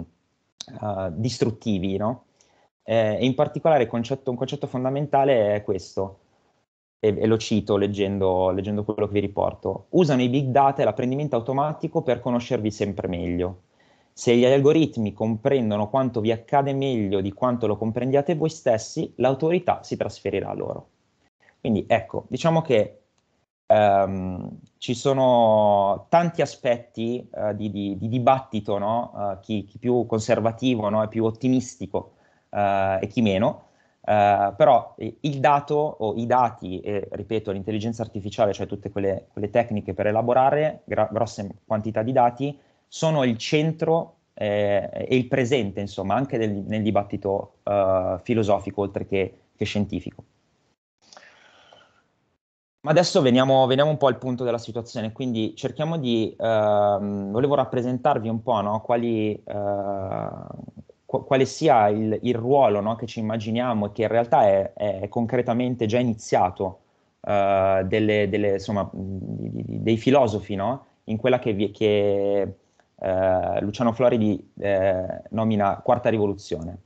eh, uh, distruttivi, no? eh, in particolare concetto, un concetto fondamentale è questo, e, e lo cito leggendo, leggendo quello che vi riporto. Usano i big data e l'apprendimento automatico per conoscervi sempre meglio. Se gli algoritmi comprendono quanto vi accade meglio di quanto lo comprendiate voi stessi, l'autorità si trasferirà a loro. Quindi ecco, diciamo che Um, ci sono tanti aspetti uh, di, di, di, dibattito, no? uh, chi, chi, più conservativo no? è più ottimistico uh, e chi meno, uh, però il dato o i dati e ripeto l'intelligenza artificiale, cioè tutte quelle, quelle tecniche per elaborare gra- grosse quantità di dati, sono il centro eh, e il presente insomma anche del, nel dibattito filosofico oltre che, che scientifico. Ma adesso veniamo, veniamo, un po' al punto della situazione, quindi cerchiamo di, ehm, volevo rappresentarvi un po' no? Quali, eh, qu- quale sia il, il ruolo no? che ci immaginiamo e che in realtà è, è concretamente già iniziato eh, delle, delle, insomma, dei filosofi no? in quella che, vi, che eh, Luciano Floridi eh, nomina quarta rivoluzione.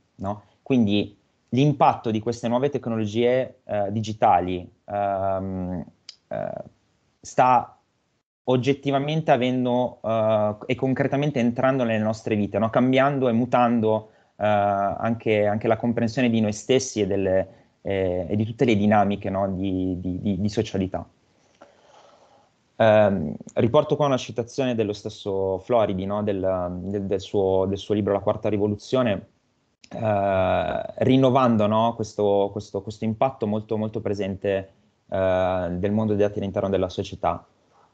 Quindi l'impatto di queste nuove tecnologie eh, digitali ehm, eh, sta oggettivamente avendo eh, e concretamente entrando nelle nostre vite, no? cambiando e mutando eh, anche, anche, la comprensione di noi stessi e, delle, eh, e di tutte le dinamiche no? di, di, di, di, socialità. Um, riporto qua una citazione dello stesso Floridi, no? del, del, del, suo, del, suo, libro La Quarta Rivoluzione, eh, rinnovando no, questo, questo, questo, impatto molto, molto presente eh, del mondo dei dati all'interno della società.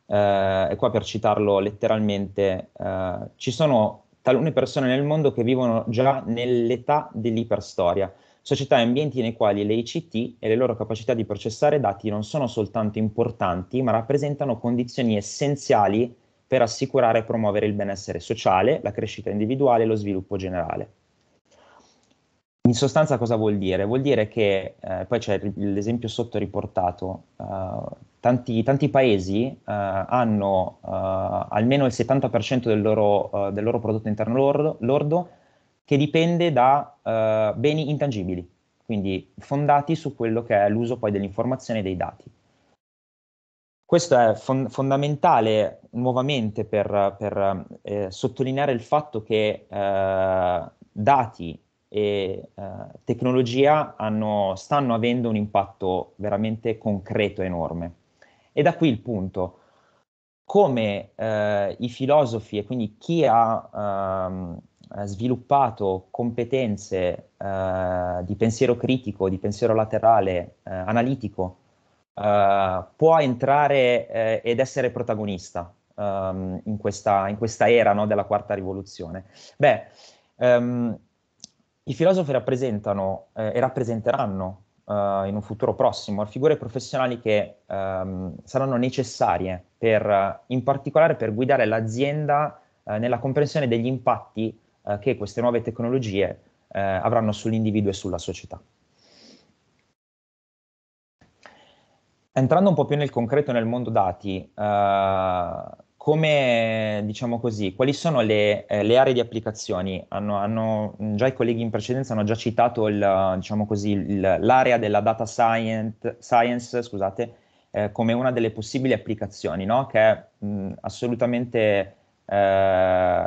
Eh, e qua per citarlo letteralmente, eh, ci sono talune persone nel mondo che vivono già nell'età dell'iperstoria, società e ambienti nei quali le ICT e le loro capacità di processare dati non sono soltanto importanti, ma rappresentano condizioni essenziali per assicurare e promuovere il benessere sociale, la crescita individuale e lo sviluppo generale. In sostanza cosa vuol dire? Vuol dire che, eh, poi c'è l'esempio sotto riportato, eh, tanti, tanti, paesi eh, hanno eh, almeno il 70% del loro, eh, del loro, prodotto interno lordo, lordo che dipende da eh, beni intangibili, quindi fondati su quello che è l'uso poi dell'informazione e dei dati. Questo è fon- fondamentale nuovamente per, per sottolineare il fatto che dati e eh, tecnologia hanno, stanno avendo un impatto veramente concreto enorme. E da qui il punto, come eh, i filosofi e quindi chi ha ehm, sviluppato competenze eh, di pensiero critico, di pensiero laterale, eh, analitico, eh, può entrare eh, ed essere protagonista ehm, in, questa, in, questa, era no, della quarta rivoluzione? Beh, ehm, i filosofi rappresentano eh, e rappresenteranno Uh, in un futuro prossimo, figure professionali che um, saranno necessarie per, in particolare per guidare l'azienda uh, nella comprensione degli impatti eh, che queste nuove tecnologie avranno sull'individuo e sulla società. Entrando un po' più nel concreto nel mondo dati, come diciamo così, quali sono le, eh, le aree di applicazioni? Hanno, hanno, già i colleghi in precedenza hanno già citato il, diciamo così, il, l'area della data science, science scusate, eh, come una delle possibili applicazioni, no? che è mh, assolutamente eh,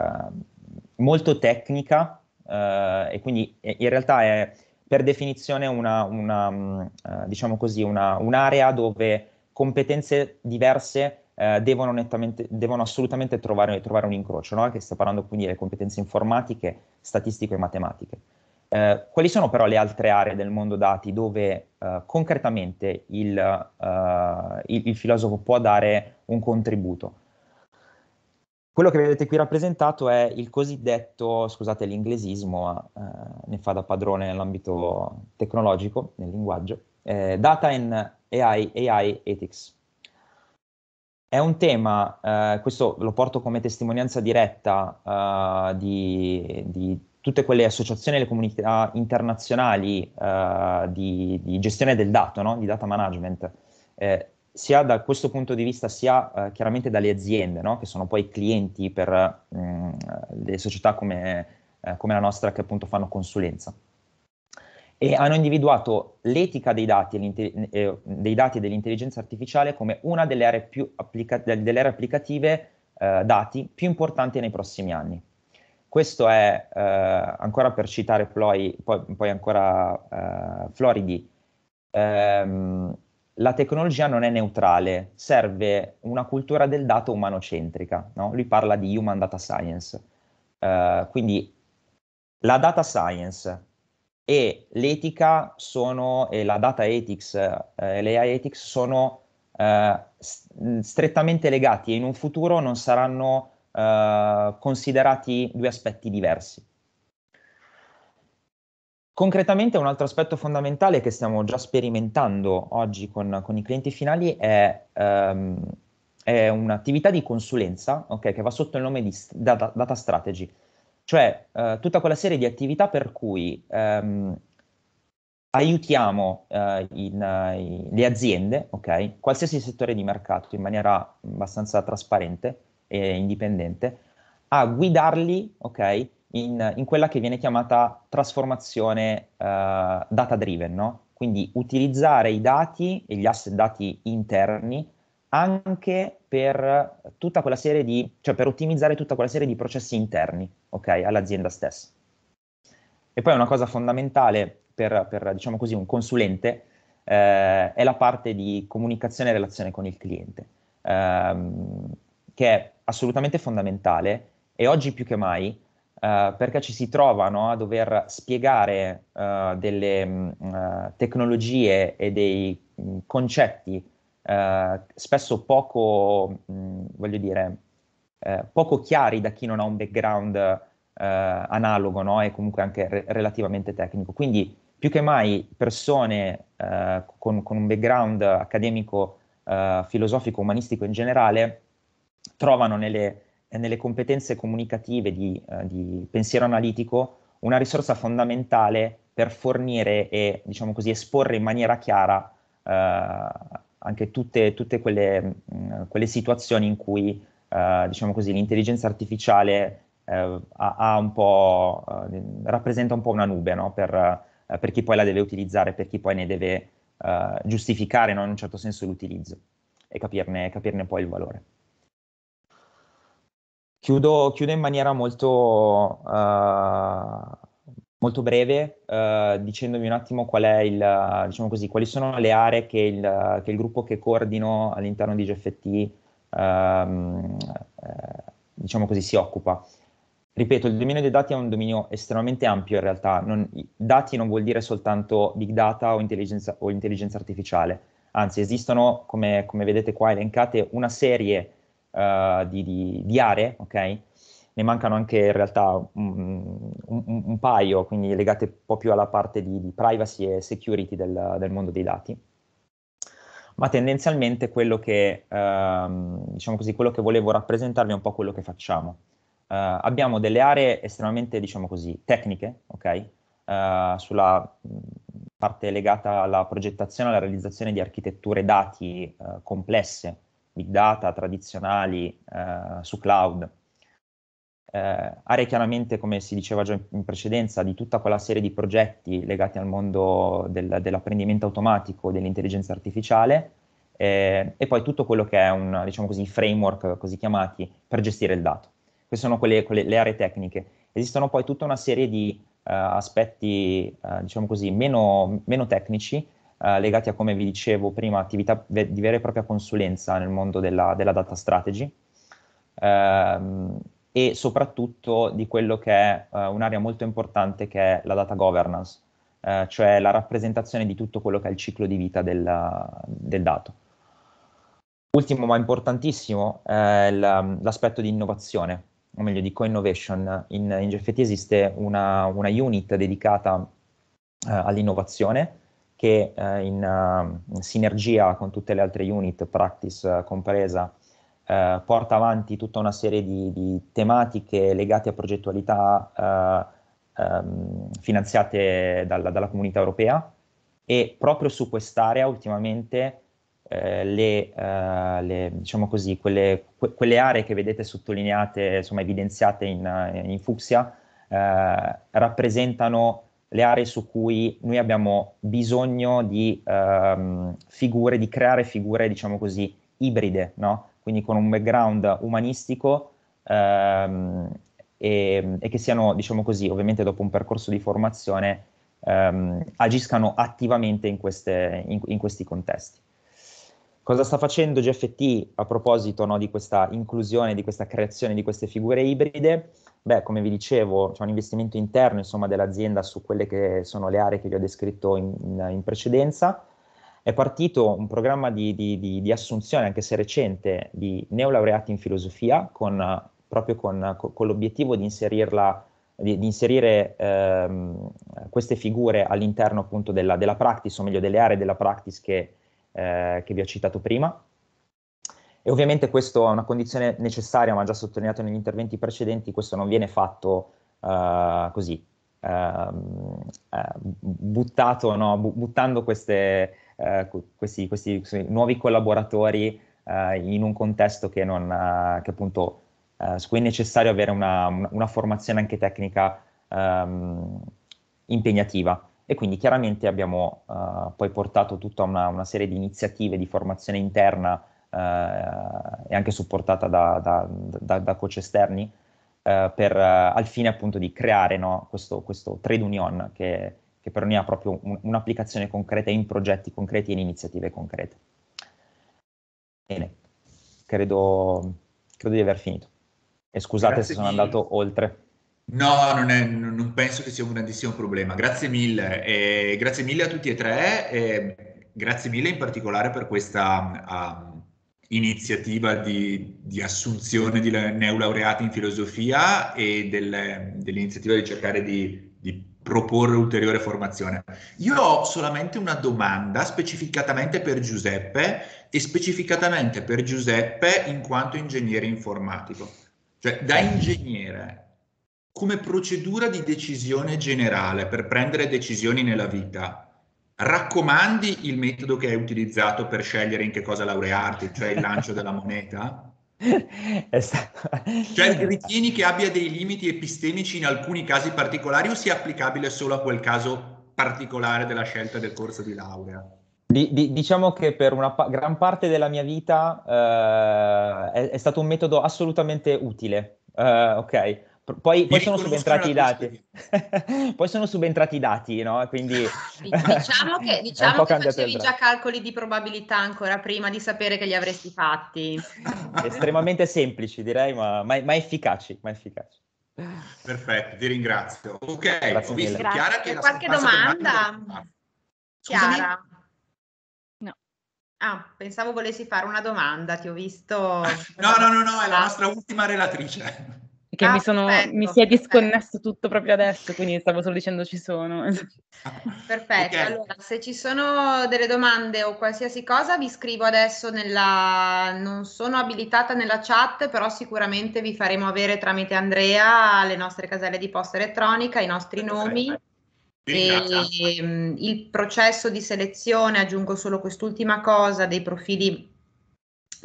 molto tecnica eh, e quindi in realtà è per definizione una, una, eh, diciamo così, una, un'area dove competenze diverse eh, devono, devono, assolutamente trovare, trovare un incrocio, no? che sto parlando quindi delle competenze informatiche, statistiche e matematiche. Eh, quali sono però le altre aree del mondo dati dove eh, concretamente il, eh, il, il, filosofo può dare un contributo? Quello che vedete qui rappresentato è il cosiddetto, scusate l'inglesismo, eh, ne fa da padrone nell'ambito tecnologico, nel linguaggio, eh, Data and AI, AI Ethics, è un tema, eh, questo lo porto come testimonianza diretta eh, di, di, tutte quelle associazioni e le comunità internazionali eh, di, di, gestione del dato, no? di data management, eh, sia da questo punto di vista sia eh, chiaramente dalle aziende, no? che sono poi clienti per mh, mm, le società come, eh, come la nostra che appunto fanno consulenza e hanno individuato l'etica dei dati, eh, dei dati e dell'intelligenza artificiale come una delle aree, applica- delle aree applicative eh, dati più importanti nei prossimi anni. Questo è, eh, ancora per citare Ploy, poi, poi, ancora eh, Floridi, ehm, la tecnologia non è neutrale, serve una cultura del dato umanocentrica. No? Lui parla di human data science. Eh, quindi la data science e l'etica sono, e la data ethics eh, e AI ethics sono eh, mm, strettamente legati e in un futuro non saranno eh, considerati due aspetti diversi. Concretamente un altro aspetto fondamentale che stiamo già sperimentando oggi con, con i clienti finali è, um, è un'attività di consulenza okay, che va sotto il nome di data, data strategy. Cioè eh, tutta quella serie di attività per cui ehm, aiutiamo eh, in, in, eh, le aziende, ok, qualsiasi settore di mercato in maniera abbastanza trasparente e indipendente, a guidarli ok, in, in, quella che viene chiamata trasformazione eh, data driven, no? quindi utilizzare i dati e gli asset dati interni anche per tutta quella serie di, cioè per ottimizzare tutta quella serie di processi interni, ok, all'azienda stessa. E poi una cosa fondamentale per, per diciamo così, un consulente eh, è la parte di comunicazione e relazione con il cliente, ehm, che è assolutamente fondamentale e oggi più che mai Uh, perché ci si trova no, a dover spiegare uh, delle uh, tecnologie e dei mm, concetti eh, spesso poco, mh, voglio dire, eh, poco chiari da chi non ha un background eh, analogo no? e comunque anche re- relativamente tecnico. Quindi più che mai persone eh, con, con, un background accademico, eh, filosofico, umanistico in generale trovano nelle, nelle competenze comunicative di, di pensiero analitico una risorsa fondamentale per fornire e, diciamo così, esporre in maniera chiara eh, anche tutte, tutte quelle, mh, quelle, situazioni in cui eh, diciamo così, l'intelligenza artificiale eh, ha, ha un eh, rappresenta un po' una nube no? per, eh, per, chi poi la deve utilizzare, per chi poi ne deve eh, giustificare no? in un certo senso l'utilizzo e capirne, capirne poi il valore. Chiudo, chiudo in maniera molto eh, molto breve eh, dicendomi un attimo qual il, diciamo così, quali sono le aree che il, che il, gruppo che coordino all'interno di GFT ehm, eh, diciamo così, si occupa. Ripeto, il dominio dei dati è un dominio estremamente ampio in realtà, non, dati non vuol dire soltanto big data o intelligenza, o intelligenza artificiale, anzi esistono, come, come, vedete qua elencate, una serie uh, di, di, di, aree, okay, ne mancano anche in realtà un, un, un paio, quindi legate un po' più alla parte di, di privacy e security del, del, mondo dei dati. Ma tendenzialmente quello che, ehm, diciamo così, quello che volevo rappresentarvi è un po' quello che facciamo. Eh, abbiamo delle aree estremamente, diciamo così, tecniche, ok? Uh, sulla parte legata alla progettazione e alla realizzazione di architetture dati uh, complesse, big data, tradizionali, uh, su cloud, eh, aree chiaramente, come si diceva già in precedenza, di tutta quella serie di progetti legati al mondo del, dell'apprendimento automatico, dell'intelligenza artificiale eh, e poi tutto quello che è un, diciamo così, framework, così chiamati, per gestire il dato. Queste sono quelle, quelle, le aree tecniche. Esistono poi tutta una serie di uh, aspetti, uh, diciamo così, meno, meno tecnici, uh, legati a, come vi dicevo prima, attività ve- di vera e propria consulenza nel mondo della, della data strategy. Uh, e soprattutto di quello che è uh, un'area molto importante che è la data governance, uh, cioè la rappresentazione di tutto quello che è il ciclo di vita del, del dato. Ultimo ma importantissimo è mm, l'aspetto di innovazione, o meglio di co-innovation. In, in GFT esiste una, una unit dedicata uh, all'innovazione che in, mm, in, sinergia con tutte le altre unit, practice compresa, eh, porta avanti tutta una serie di, di tematiche legate a progettualità eh, ehm, finanziate dalla, dalla, comunità europea e proprio su quest'area ultimamente eh, le, eh, le, diciamo così, quelle, que, quelle, aree che vedete sottolineate, insomma evidenziate in, in fucsia, eh, rappresentano le aree su cui noi abbiamo bisogno di ehm, figure, di creare figure, diciamo così, ibride, no? quindi con un background umanistico ehm, e, e, che siano, diciamo così, ovviamente dopo un percorso di formazione, ehm, agiscano attivamente in, queste, in, in, questi contesti. Cosa sta facendo GFT a proposito no, di questa inclusione, di questa creazione di queste figure ibride? Beh, come vi dicevo, c'è un investimento interno insomma, dell'azienda su quelle che sono le aree che vi ho descritto in, in precedenza, è partito un programma di, di, di, di assunzione, anche se recente, di neolaureati in filosofia, con, proprio con, con, l'obiettivo di inserirla di, di, inserire ehm, queste figure all'interno appunto della, della, practice, o meglio delle aree della practice che, eh, che, vi ho citato prima. E ovviamente questo è una condizione necessaria, ma già sottolineato negli interventi precedenti, questo non viene fatto eh, così, ehm, eh, buttato, no? buttando queste, eh, questi, questi, nuovi collaboratori eh, in un contesto che, non, eh, che appunto, eh, su cui è necessario avere una, una formazione anche tecnica ehm, impegnativa. E quindi chiaramente abbiamo poi portato tutta una, una, serie di iniziative di formazione interna e anche supportata da, da, da, da coach esterni, per, al fine appunto di creare no, questo, questo, trade union che che per noi ha proprio un, un'applicazione concreta in progetti concreti e in iniziative concrete. Bene, credo, credo di aver finito. E scusate Grazie se sono mille. andato oltre. No, non, è, non, penso che sia un grandissimo problema. Grazie mille, eh, grazie mille a tutti e tre, eh, grazie mille in particolare per questa um, iniziativa di, di, assunzione di neolaureati in filosofia e del, dell'iniziativa di cercare di proporre ulteriore formazione. Io ho solamente una domanda specificatamente per Giuseppe e specificatamente per Giuseppe in quanto ingegnere informatico. Cioè, da ingegnere, come procedura di decisione generale per prendere decisioni nella vita, raccomandi il metodo che hai utilizzato per scegliere in che cosa laurearti, cioè il lancio della moneta? Stato... Cioè, ritieni che abbia dei limiti epistemici in alcuni casi particolari o sia applicabile solo a quel caso particolare della scelta del corso di laurea? Di, di, diciamo che per una pa- gran parte della mia vita eh, è, è, stato un metodo assolutamente utile, eh, ok? Poi, poi, sono subentrati i dati. poi sono subentrati i dati, no? Quindi diciamo che, diciamo che facevi già calcoli di probabilità ancora prima di sapere che li avresti fatti. Estremamente semplici, direi, ma, ma, ma efficaci, ma efficaci. Perfetto, ti ringrazio. Ok, Grazie ho visto mille. Chiara che qualche domanda. domanda. Chiara. Ah, pensavo volessi fare una domanda, ti ho visto. no, no, no, no, è la nostra ultima relatrice. Perché ah, mi, sono, mi, si è disconnesso perfetto. tutto proprio adesso, quindi stavo solo dicendo ci sono. Perfetto, okay. allora se ci sono delle domande o qualsiasi cosa vi scrivo adesso nella... non sono abilitata nella chat, però sicuramente vi faremo avere tramite Andrea le nostre caselle di posta elettronica, i nostri perfetto. nomi. E, ehm, il processo di selezione, aggiungo solo quest'ultima cosa, dei profili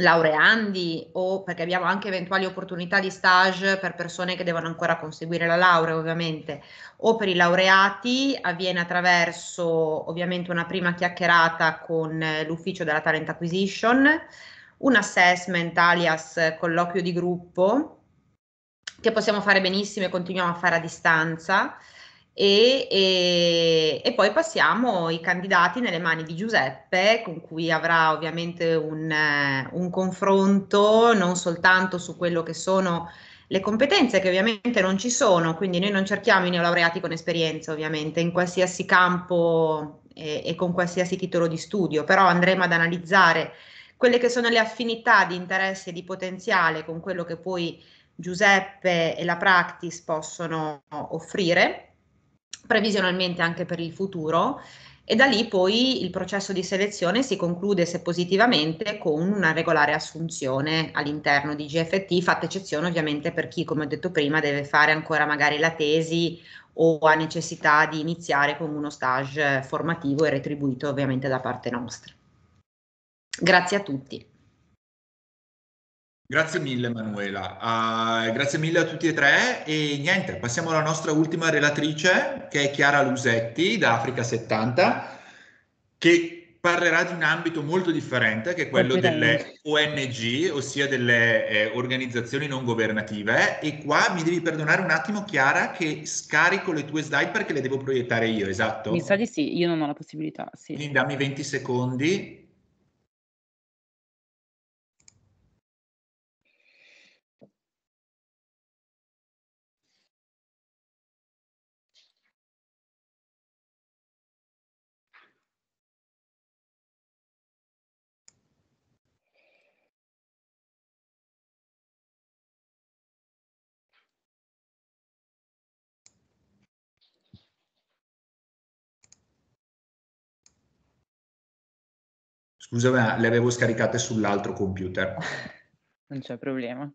laureandi o perché abbiamo anche eventuali opportunità di stage per persone che devono ancora conseguire la laurea ovviamente o per i laureati avviene attraverso ovviamente una prima chiacchierata con eh, l'ufficio della talent acquisition un assessment alias colloquio di gruppo che possiamo fare benissimo e continuiamo a fare a distanza e, e, e, poi passiamo i candidati nelle mani di Giuseppe, con cui avrà ovviamente un, un, confronto non soltanto su quello che sono le competenze, che ovviamente non ci sono, quindi noi non cerchiamo i neolaureati con esperienza, ovviamente, in qualsiasi campo e, e con qualsiasi titolo di studio, però andremo ad analizzare quelle che sono le affinità di interesse e di potenziale con quello che poi Giuseppe e la practice possono offrire previsionalmente anche per il futuro e da lì poi il processo di selezione si conclude se positivamente con una regolare assunzione all'interno di GFT, fatta eccezione ovviamente per chi, come ho detto prima, deve fare ancora magari la tesi o ha necessità di iniziare con uno stage formativo e retribuito ovviamente da parte nostra. Grazie a tutti. Grazie mille Manuela, uh, grazie mille a tutti e tre e niente, passiamo alla nostra ultima relatrice che è Chiara Lusetti da Africa 70 che parlerà di un ambito molto differente che è quello delle ONG, ossia delle eh, organizzazioni non governative e qua mi devi perdonare un attimo Chiara che scarico le tue slide perché le devo proiettare io, esatto? Mi sa di sì, io non ho la possibilità, sì. Quindi dammi 20 secondi Scusa, ma ah, le avevo scaricate sull'altro computer. non c'è problema.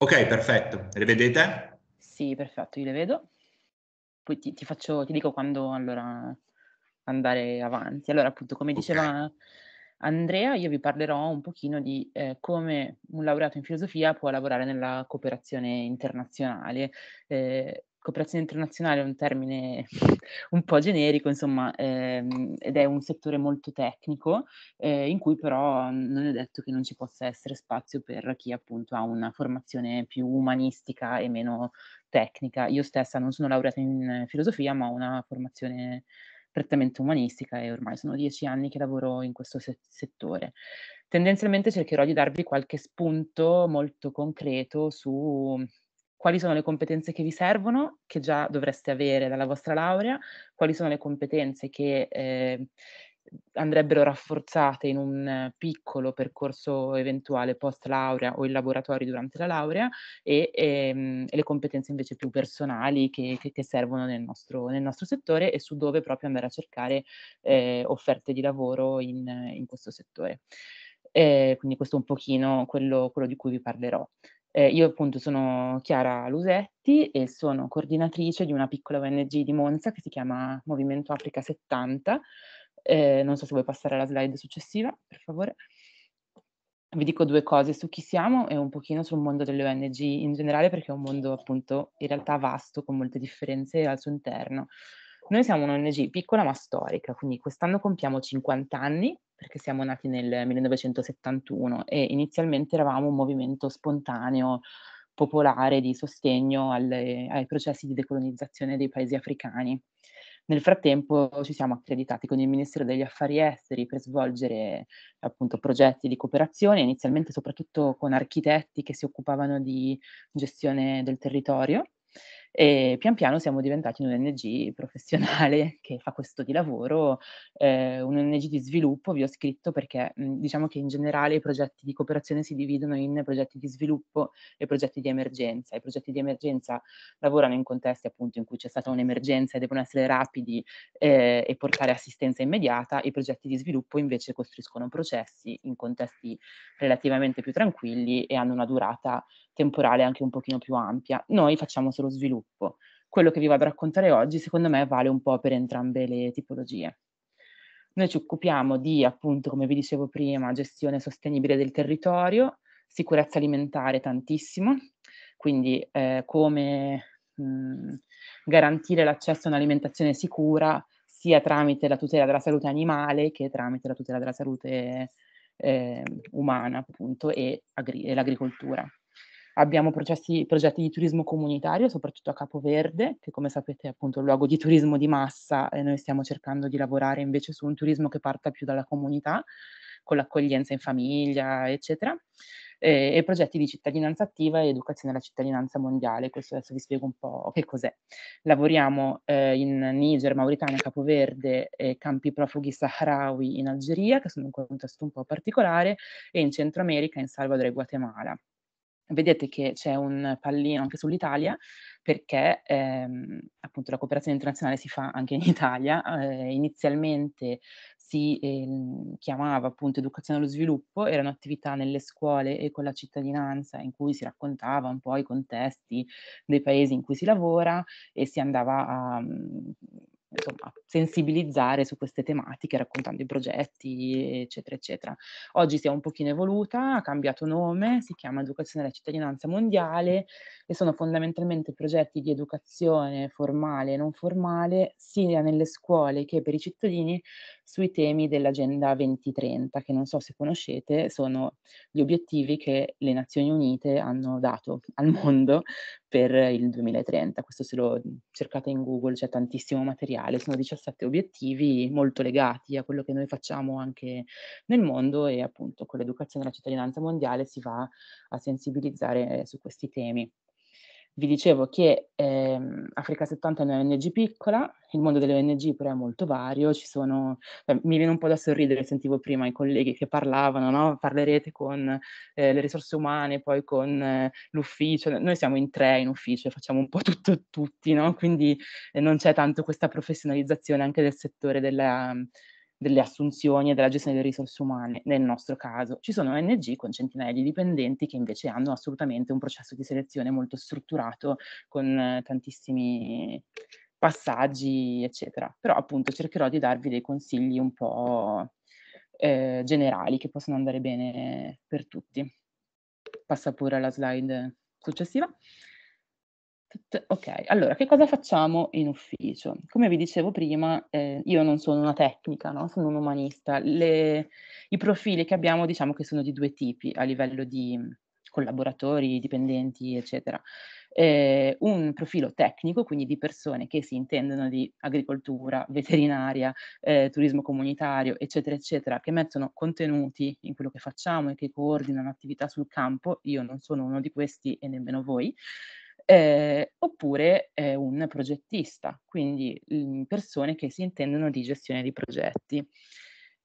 Ok, perfetto. Le vedete? Sì, perfetto, io le vedo poi ti, ti, faccio, ti dico quando allora andare avanti. Allora, appunto, come okay. diceva Andrea, io vi parlerò un pochino di eh, come un laureato in filosofia può lavorare nella cooperazione internazionale. Eh, cooperazione internazionale è un termine un po' generico, insomma, ehm, ed è un settore molto tecnico, eh, in cui però non è detto che non ci possa essere spazio per chi appunto ha una formazione più umanistica e meno tecnica. Io stessa non sono laureata in eh, filosofia, ma ho una formazione prettamente umanistica e ormai sono dieci anni che lavoro in questo se- settore. Tendenzialmente cercherò di darvi qualche spunto molto concreto su quali sono le competenze che vi servono, che già dovreste avere dalla vostra laurea, quali sono le competenze che eh, andrebbero rafforzate in un eh, piccolo percorso eventuale post laurea o in laboratorio durante la laurea e, e, ehm, e le competenze invece più personali che, che, che servono nel nostro, nel nostro, settore e su dove proprio andare a cercare eh, offerte di lavoro in, in questo settore. Eh, quindi questo è un pochino quello, quello di cui vi parlerò. Eh, io appunto sono Chiara Lusetti e sono coordinatrice di una piccola ONG di Monza che si chiama Movimento Africa 70, eh, non so se vuoi passare alla slide successiva, per favore. Vi dico due cose su chi siamo e un pochino sul mondo delle ONG in generale, perché è un mondo appunto in realtà vasto, con molte differenze al suo interno. Noi siamo un'ONG piccola ma storica, quindi quest'anno compiamo 50 anni perché siamo nati nel 1971 e inizialmente eravamo un movimento spontaneo, popolare di sostegno alle, ai processi di decolonizzazione dei paesi africani. Nel frattempo ci siamo accreditati con il Ministero degli Affari Esteri per svolgere appunto progetti di cooperazione, inizialmente soprattutto con architetti che si occupavano di gestione del territorio e pian piano siamo diventati un'ONG professionale che fa questo di lavoro, eh, un'ONG di sviluppo, vi ho scritto perché mh, mm, diciamo che in generale i progetti di cooperazione si dividono in progetti di sviluppo e progetti di emergenza. I progetti di emergenza lavorano in contesti appunto in cui c'è stata un'emergenza e devono essere rapidi eh, e portare assistenza immediata, i progetti di sviluppo invece costruiscono processi in contesti relativamente più tranquilli e hanno una durata temporale anche un pochino più ampia. Noi facciamo solo sviluppo gruppo. Quello che vi vado a raccontare oggi, secondo me, vale un po' per entrambe le tipologie. Noi ci occupiamo di, appunto, come vi dicevo prima, gestione sostenibile del territorio, sicurezza alimentare tantissimo, quindi eh, come mh, mm, garantire l'accesso a un'alimentazione sicura sia tramite la tutela della salute animale che tramite la tutela della salute eh, umana appunto e, agri- e l'agricoltura. Abbiamo processi, progetti di turismo comunitario, soprattutto a Capoverde, che come sapete è appunto il luogo di turismo di massa e noi stiamo cercando di lavorare invece su un turismo che parta più dalla comunità, con l'accoglienza in famiglia, eccetera. E, e progetti di cittadinanza attiva e educazione alla cittadinanza mondiale, questo adesso vi spiego un po' che cos'è. Lavoriamo eh, in Niger, Mauritania, Capoverde, eh, campi profughi sahrawi in Algeria, che sono un contesto un po' particolare, e in Centro America, in Salvador e Guatemala vedete che c'è un pallino anche sull'Italia perché ehm, appunto la cooperazione internazionale si fa anche in Italia. Eh, inizialmente si eh, chiamava appunto educazione allo sviluppo, erano attività nelle scuole e con la cittadinanza in cui si raccontava un po' i contesti dei paesi in cui si lavora e si andava a, mm, insomma, sensibilizzare su queste tematiche raccontando i progetti, eccetera, eccetera. Oggi si è un pochino evoluta, ha cambiato nome, si chiama Educazione della cittadinanza mondiale e sono fondamentalmente progetti di educazione formale e non formale sia nelle scuole che per i cittadini sui temi dell'Agenda 2030, che non so se conoscete, sono gli obiettivi che le Nazioni Unite hanno dato al mondo per il 2030. Questo se lo mhmm, cercate in Google c'è tantissimo materiale, sono 17 obiettivi molto legati a quello che noi facciamo anche nel mondo e appunto con l'educazione alla cittadinanza mondiale si va a sensibilizzare eh, su questi temi vi dicevo che ehm, Africa 70 è una ONG piccola, il mondo delle ONG però è molto vario, ci sono, eh, mi viene un po' da sorridere, sentivo prima i colleghi che parlavano, no? parlerete con eh, le risorse umane, poi con eh, l'ufficio, noi siamo in tre in ufficio facciamo un po' tutto tutti, no? quindi eh, non c'è tanto questa professionalizzazione anche del settore della delle assunzioni e della gestione delle risorse umane, nel nostro caso. Ci sono ONG con centinaia di dipendenti che invece hanno assolutamente un processo di selezione molto strutturato con eh, tantissimi passaggi, eccetera. Però appunto cercherò di darvi dei consigli un po' eh, generali che possono andare bene per tutti. Passa pure alla slide successiva. Ok, allora che cosa facciamo in ufficio? Come vi dicevo prima, eh, io non sono una tecnica, no? sono un umanista. Le, I profili che abbiamo diciamo che sono di due tipi a livello di mm, collaboratori, dipendenti, eccetera. Eh, un profilo tecnico, quindi di persone che si intendono di agricoltura, veterinaria, eh, turismo comunitario, eccetera, eccetera, che mettono contenuti in quello che facciamo e che coordinano attività sul campo. Io non sono uno di questi e nemmeno voi eh, oppure eh, un progettista, quindi mm, persone che si intendono di gestione di progetti.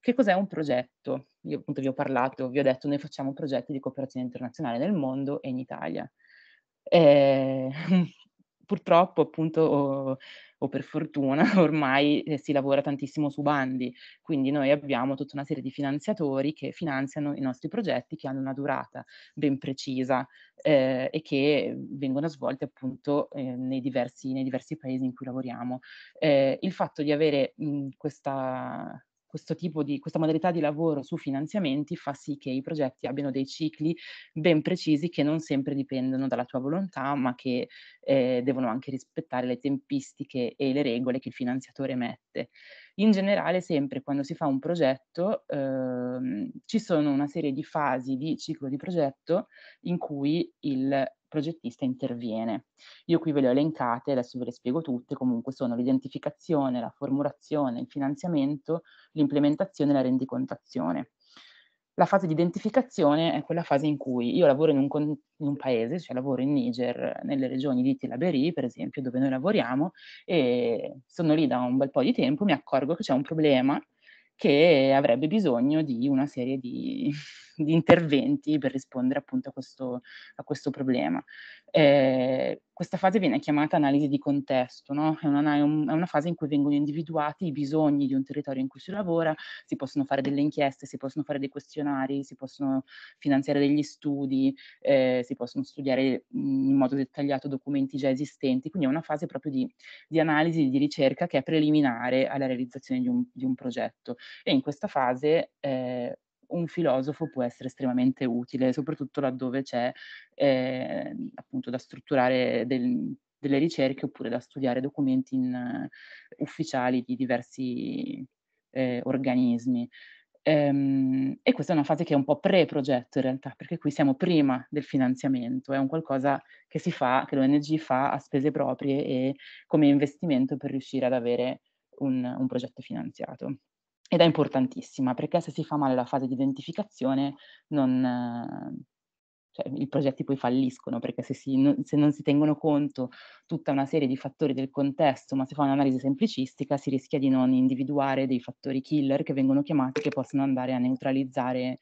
Che cos'è un progetto? Io appunto vi ho parlato, vi ho detto, noi facciamo progetti di cooperazione internazionale nel mondo e in Italia. Eh, purtroppo appunto o per fortuna ormai eh, si lavora tantissimo su bandi, quindi noi abbiamo tutta una serie di finanziatori che finanziano i nostri progetti che hanno una durata ben precisa eh, e che vengono svolte appunto eh, nei, diversi, nei, diversi, paesi in cui lavoriamo. Eh, il fatto di avere mh, questa questo tipo di, questa modalità di lavoro su finanziamenti fa sì che i progetti abbiano dei cicli ben precisi che non sempre dipendono dalla tua volontà, ma che eh, devono anche rispettare le tempistiche e le regole che il finanziatore mette. In generale, sempre quando si fa un progetto, ehm, ci sono una serie di fasi di ciclo di progetto in cui il progettista interviene. Io qui ve le ho elencate, adesso ve le spiego tutte, comunque sono l'identificazione, la formulazione, il finanziamento, l'implementazione e la rendicontazione. La fase di identificazione è quella fase in cui io lavoro in un, in un paese, cioè lavoro in Niger, nelle regioni di Tilaberi, per esempio, dove noi lavoriamo, e sono lì da un bel po' di tempo, mi accorgo che c'è un problema che avrebbe bisogno di una serie di, di interventi per rispondere appunto a questo, a questo problema. Eh, questa fase viene chiamata analisi di contesto, no? è, una, è, una, fase in cui vengono individuati i bisogni di un territorio in cui si lavora, si possono fare delle inchieste, si possono fare dei questionari, si possono finanziare degli studi, eh, si possono studiare mm, in modo dettagliato documenti già esistenti, quindi è una fase proprio di, di analisi, di ricerca che è preliminare alla realizzazione di un, di un progetto. E in questa fase eh, un filosofo può essere estremamente utile, soprattutto laddove c'è eh, appunto da strutturare del, delle ricerche oppure da studiare documenti in, uh, ufficiali di diversi eh, organismi. Ehm, e questa è una fase che è un po' pre-progetto in realtà, perché qui siamo prima del finanziamento, è un qualcosa che si fa, che l'ONG fa a spese proprie e come investimento per riuscire ad avere un, un progetto finanziato ed è importantissima perché se si fa male la fase di identificazione non, cioè, i progetti poi falliscono perché se, si, no, se, non si tengono conto tutta una serie di fattori del contesto ma si fa un'analisi semplicistica si rischia di non individuare dei fattori killer che vengono chiamati che possono andare a neutralizzare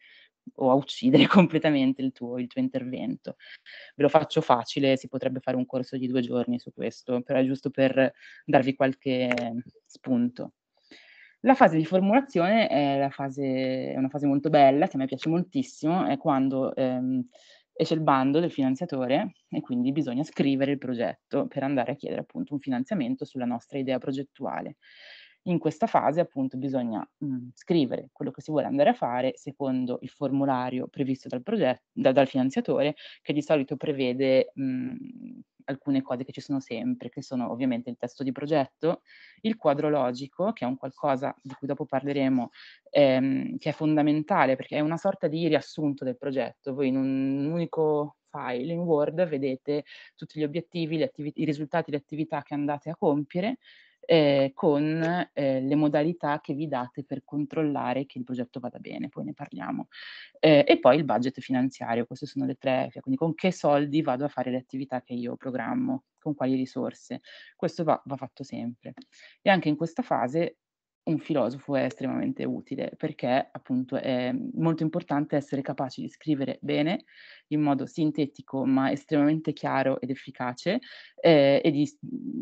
o a uccidere completamente il tuo, il tuo intervento. Ve lo faccio facile, si potrebbe fare un corso di due giorni su questo, però è giusto per darvi qualche spunto. La fase di formulazione è, fase, è, una fase molto bella, che a me piace moltissimo, è quando ehm, esce il bando del finanziatore e quindi bisogna scrivere il progetto per andare a chiedere appunto un finanziamento sulla nostra idea progettuale. In questa fase appunto bisogna mh, mhmm, scrivere quello che si vuole andare a fare secondo il formulario previsto dal, progetto, da, dal finanziatore che di solito prevede mh, mhmm, alcune cose che ci sono sempre, che sono ovviamente il testo di progetto, il quadro logico, che è un qualcosa di cui dopo parleremo, ehm, che è fondamentale perché è una sorta di riassunto del progetto. Voi in un unico file in Word vedete tutti gli obiettivi, attivi- i risultati, le attività che andate a compiere eh, con eh, le modalità che vi date per controllare che il progetto vada bene, poi ne parliamo. Eh, e poi il budget finanziario, queste sono le tre, cioè, quindi con che soldi vado a fare le attività che io programmo, con quali risorse. Questo va, va fatto sempre. E anche in questa fase un filosofo è estremamente utile perché appunto è molto importante essere capaci di scrivere bene, in modo sintetico ma estremamente chiaro ed efficace eh, e di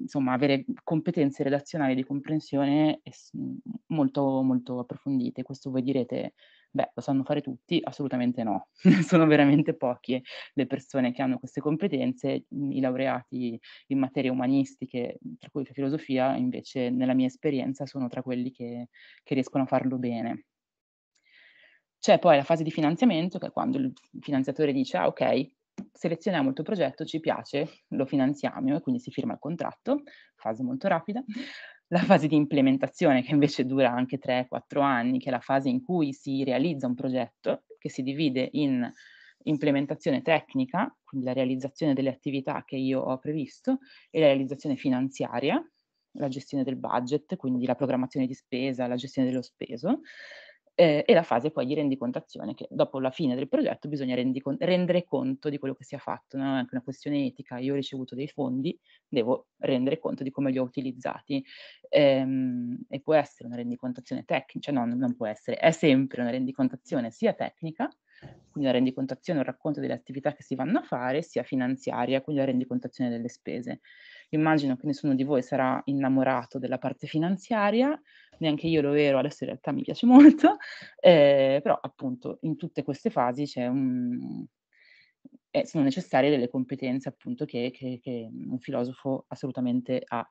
insomma avere competenze relazionali di comprensione eh, molto, molto approfondite. Questo voi direte Beh, lo sanno fare tutti? Assolutamente no. Sono veramente poche le persone che hanno queste competenze. I laureati in materie umanistiche, tra cui la filosofia, invece, nella mia esperienza, sono tra quelli che, che riescono a farlo bene. C'è poi la fase di finanziamento, che è quando il finanziatore dice, ah ok, selezioniamo il tuo progetto, ci piace, lo finanziamo e quindi si firma il contratto, fase molto rapida la fase di implementazione che invece dura anche 3-4 anni, che è la fase in cui si realizza un progetto che si divide in implementazione tecnica, quindi la realizzazione delle attività che io ho previsto, e la realizzazione finanziaria, la gestione del budget, quindi la programmazione di spesa, la gestione dello speso, eh, e la fase poi di rendicontazione, che dopo la fine del progetto bisogna rendicon- rendere conto di quello che si è fatto, no? è anche una questione etica, io ho ricevuto dei fondi, devo rendere conto di come li ho utilizzati ehm, e può essere una rendicontazione tecnica, cioè no, non può essere, è sempre una rendicontazione sia tecnica, quindi la rendicontazione, il racconto delle attività che si vanno a fare, sia finanziaria, quindi la rendicontazione delle spese. Immagino che nessuno di voi sarà innamorato della parte finanziaria, neanche io lo ero, adesso in realtà mi piace molto, eh, però appunto in tutte queste fasi c'è un, eh, sono necessarie delle competenze appunto che, che, che un filosofo assolutamente ha.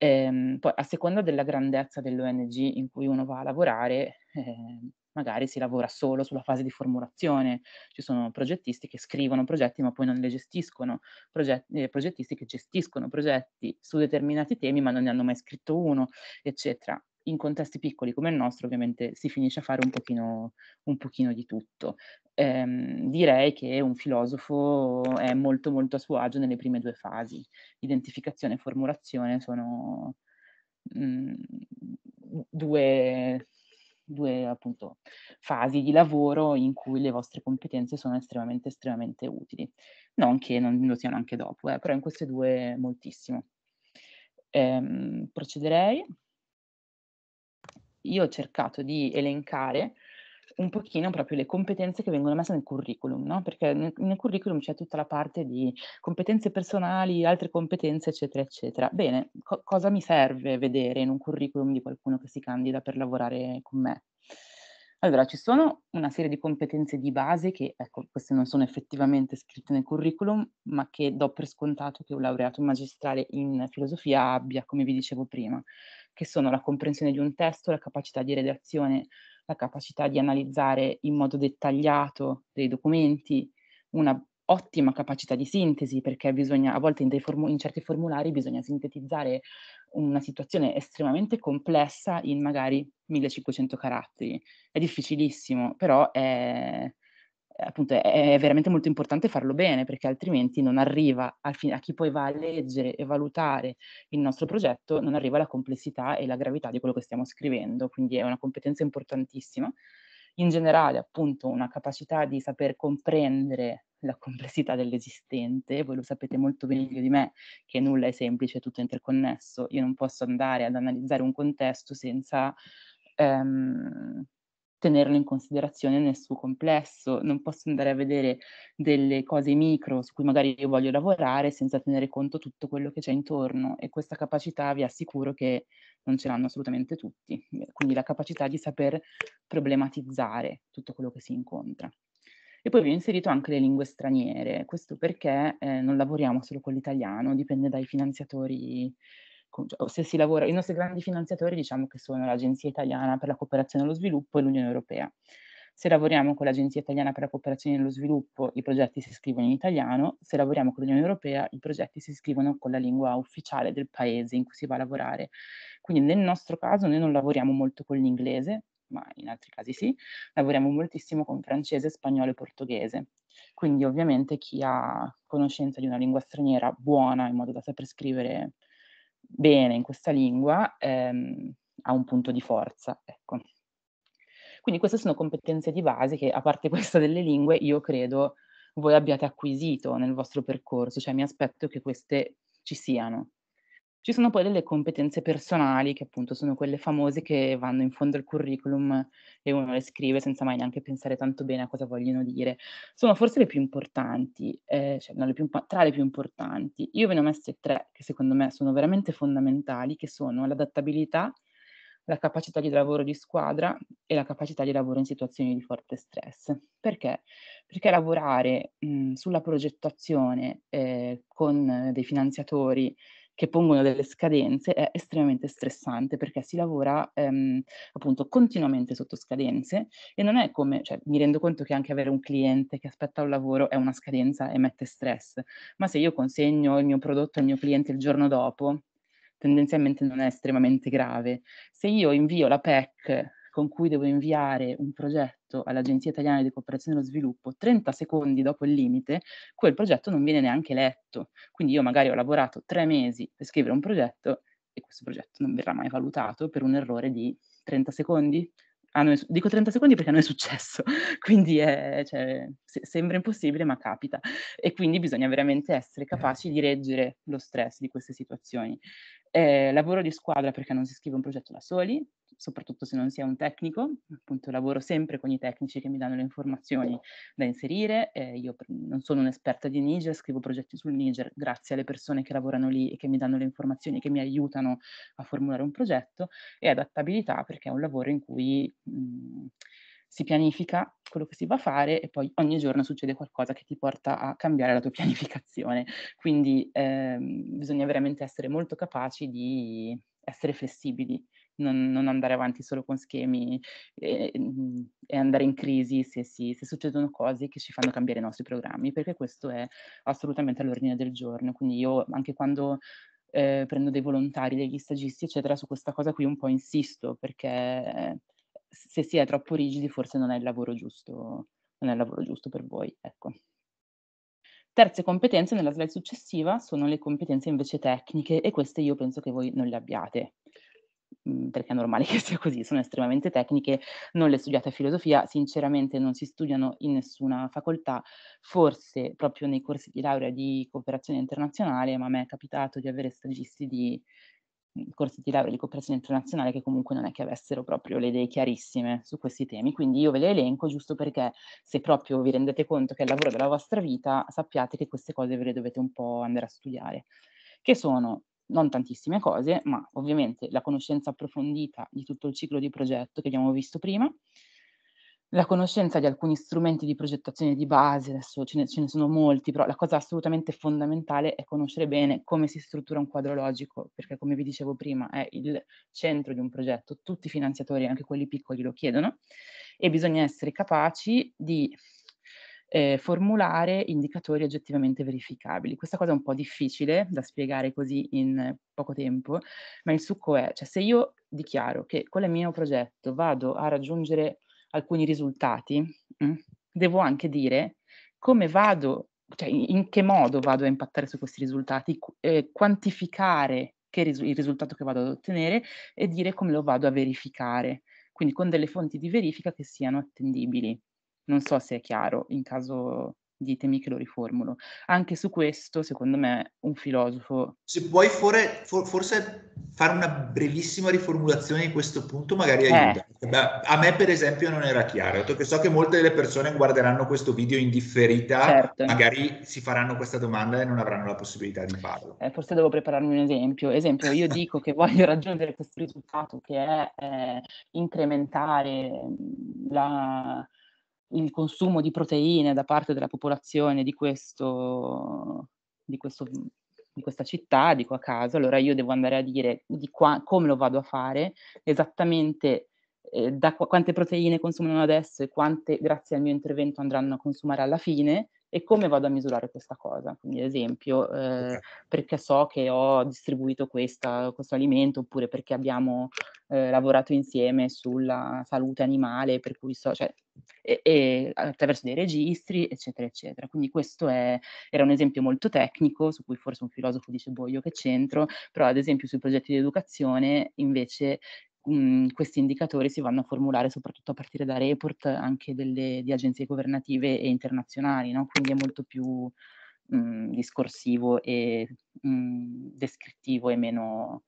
Ehm, poi a seconda della grandezza dell'ONG in cui uno va a lavorare, ehm, magari si lavora solo sulla fase di formulazione, ci sono progettisti che scrivono progetti ma poi non li gestiscono, progetti, eh, progettisti che gestiscono progetti su determinati temi ma non ne hanno mai scritto uno, eccetera in contesti piccoli come il nostro ovviamente si finisce a fare un pochino, un pochino di tutto. Ehm, direi che un filosofo è molto molto a suo agio nelle prime due fasi. Identificazione e formulazione sono mh, mm, due, due appunto, fasi di lavoro in cui le vostre competenze sono estremamente estremamente utili. Non che non lo siano anche dopo, eh, però in queste due moltissimo. Ehm, procederei io ho cercato di elencare un pochino proprio le competenze che vengono messe nel curriculum, no? perché nel, nel, curriculum c'è tutta la parte di competenze personali, altre competenze, eccetera, eccetera. Bene, co- cosa mi serve vedere in un curriculum di qualcuno che si candida per lavorare con me? Allora, ci sono una serie di competenze di base che, ecco, queste non sono effettivamente scritte nel curriculum, ma che do per scontato che un laureato magistrale in filosofia abbia, come vi dicevo prima che sono la comprensione di un testo, la capacità di redazione, la capacità di analizzare in modo dettagliato dei documenti, una ottima capacità di sintesi, perché bisogna, a volte in, formu- in certi formulari bisogna sintetizzare una situazione estremamente complessa in magari 1500 caratteri. È difficilissimo, però è, appunto è, è, veramente molto importante farlo bene perché altrimenti non arriva fine, a chi poi va a leggere e valutare il nostro progetto, non arriva la complessità e la gravità di quello che stiamo scrivendo, quindi è una competenza importantissima. In generale appunto una capacità di saper comprendere la complessità dell'esistente, voi lo sapete molto meglio di me che nulla è semplice, è tutto interconnesso, io non posso andare ad analizzare un contesto senza... Ehm, tenerlo in considerazione nel suo complesso, non posso andare a vedere delle cose micro su cui magari io voglio lavorare senza tenere conto tutto quello che c'è intorno e questa capacità vi assicuro che non ce l'hanno assolutamente tutti, quindi la capacità di saper problematizzare tutto quello che si incontra. E poi vi ho inserito anche le lingue straniere, questo perché eh, non lavoriamo solo con l'italiano, dipende dai finanziatori cioè, se si lavora, i nostri grandi finanziatori diciamo che sono l'Agenzia Italiana per la Cooperazione e lo Sviluppo e l'Unione Europea. Se lavoriamo con l'Agenzia Italiana per la Cooperazione e lo Sviluppo, i progetti si scrivono in italiano, se lavoriamo con l'Unione Europea, i progetti si scrivono con la lingua ufficiale del paese in cui si va a lavorare. Quindi nel nostro caso noi non lavoriamo molto con l'inglese, ma in altri casi sì, lavoriamo moltissimo con francese, spagnolo e portoghese. Quindi ovviamente chi ha conoscenza di una lingua straniera buona in modo da saper scrivere bene in questa lingua ehm, ha un punto di forza, ecco. Quindi queste sono competenze di base che, a parte questa delle lingue, io credo voi abbiate acquisito nel vostro percorso, cioè mi aspetto che queste ci siano. Ci sono poi delle competenze personali che appunto sono quelle famose che vanno in fondo al curriculum e uno le scrive senza mai neanche pensare tanto bene a cosa vogliono dire. Sono forse le più importanti, eh, cioè no, le più, tra le più importanti. Io ve ne ho messe tre che secondo me sono veramente fondamentali, che sono l'adattabilità, la capacità di lavoro di squadra e la capacità di lavoro in situazioni di forte stress. Perché? Perché lavorare mh, mhmm, sulla progettazione eh, con dei finanziatori che pongono delle scadenze è estremamente stressante perché si lavora ehm, appunto continuamente sotto scadenze e non è come, cioè mi rendo conto che anche avere un cliente che aspetta un lavoro è una scadenza e mette stress, ma se io consegno il mio prodotto al mio cliente il giorno dopo, tendenzialmente non è estremamente grave. Se io invio la PEC con cui devo inviare un progetto, progetto all'Agenzia Italiana di Cooperazione e Sviluppo, 30 secondi dopo il limite, quel progetto non viene neanche letto. Quindi io magari ho lavorato tre mesi per scrivere un progetto e questo progetto non verrà mai valutato per un errore di 30 secondi. Ah, è, dico 30 secondi perché non è successo, quindi è, cioè, se, sembra impossibile ma capita e quindi bisogna veramente essere capaci di reggere lo stress di queste situazioni. Eh, lavoro di squadra perché non si scrive un progetto da soli, soprattutto se non si è un tecnico, appunto lavoro sempre con i tecnici che mi danno le informazioni da inserire, eh, io non sono un'esperta di Niger, scrivo progetti sul Niger grazie alle persone che lavorano lì e che mi danno le informazioni, che mi aiutano a formulare un progetto, e adattabilità perché è un lavoro in cui... Mh, mm, si pianifica quello che si va a fare e poi ogni giorno succede qualcosa che ti porta a cambiare la tua pianificazione. Quindi ehm, bisogna veramente essere molto capaci di essere flessibili non, non andare avanti solo con schemi e, eh, mm, e andare in crisi se, si, se, succedono cose che ci fanno cambiare i nostri programmi, perché questo è assolutamente all'ordine del giorno. Quindi io anche quando eh, prendo dei volontari, degli stagisti, eccetera, su questa cosa qui un po' insisto, perché se si è troppo rigidi forse non è il lavoro giusto, non è il lavoro giusto per voi. Ecco. Terze competenze nella slide successiva sono le competenze invece tecniche e queste io penso che voi non le abbiate. Mhmm, perché è normale che sia così, sono estremamente tecniche, non le studiate a filosofia, sinceramente non si studiano in nessuna facoltà, forse proprio nei corsi di laurea di cooperazione internazionale, ma a me è capitato di avere stagisti di mhmm, corsi di laurea di cooperazione internazionale che comunque non è che avessero proprio le idee chiarissime su questi temi, quindi io ve le elenco giusto perché se proprio vi rendete conto che è il lavoro della vostra vita, sappiate che queste cose ve le dovete un po' andare a studiare, che sono non tantissime cose, ma ovviamente la conoscenza approfondita di tutto il ciclo di progetto che abbiamo visto prima, la conoscenza di alcuni strumenti di progettazione di base, adesso ce ne, ce ne, sono molti, però la cosa assolutamente fondamentale è conoscere bene come si struttura un quadro logico, perché come vi dicevo prima è il centro di un progetto, tutti i finanziatori, anche quelli piccoli, lo chiedono, e bisogna essere capaci di eh, formulare indicatori oggettivamente verificabili. Questa cosa è un po' difficile da spiegare così in poco tempo, ma il succo è, cioè se io dichiaro che con il mio progetto vado a raggiungere alcuni risultati, mh, mm, devo anche dire come vado, cioè in che modo vado a impattare su questi risultati, eh, quantificare che ris- il risultato che vado ad ottenere e dire come lo vado a verificare, quindi con delle fonti di verifica che siano attendibili. Non so se è chiaro, in caso ditemi che lo riformulo. Anche su questo, secondo me, un filosofo... Se puoi for- forse fare una brevissima riformulazione di questo punto, magari eh. aiuta. Beh, a me, per esempio, non era chiaro. Che so che molte delle persone guarderanno questo video in differita, certo. magari si faranno questa domanda e non avranno la possibilità di farlo. Eh, forse devo prepararmi un esempio. Esempio, io dico che voglio raggiungere questo risultato, che è eh, incrementare la il consumo di proteine da parte della popolazione di, questo, di, questo, di questa città, dico a casa, allora io devo andare a dire di qua, come lo vado a fare, esattamente eh, da qu- quante proteine consumano adesso e quante, grazie al mio intervento, andranno a consumare alla fine, e come vado a misurare questa cosa. Quindi, ad esempio, eh, perché so che ho distribuito questa, questo alimento oppure perché abbiamo eh, lavorato insieme sulla salute animale, per cui so, cioè, e, e attraverso dei registri, eccetera, eccetera. Quindi questo è, era un esempio molto tecnico, su cui forse un filosofo dice, boh, io che c'entro, però ad esempio sui progetti di educazione invece mh, mhmm, questi indicatori si vanno a formulare soprattutto a partire da report anche delle, di agenzie governative e internazionali, no? quindi è molto più mh, mhmm, discorsivo e mh, mhmm, descrittivo e meno,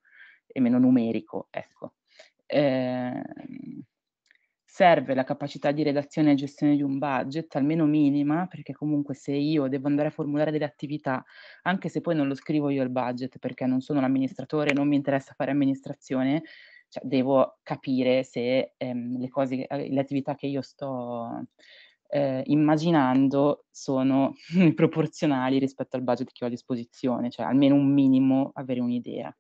e meno numerico. Ecco. Eh, serve la capacità di redazione e gestione di un budget, almeno minima, perché comunque se io devo andare a formulare delle attività, anche se poi non lo scrivo io il budget, perché non sono l'amministratore, non mi interessa fare amministrazione, cioè, devo capire se ehm, le cose, eh, le attività che io sto eh, immaginando sono proporzionali rispetto al budget che ho a disposizione, cioè almeno un minimo avere un'idea.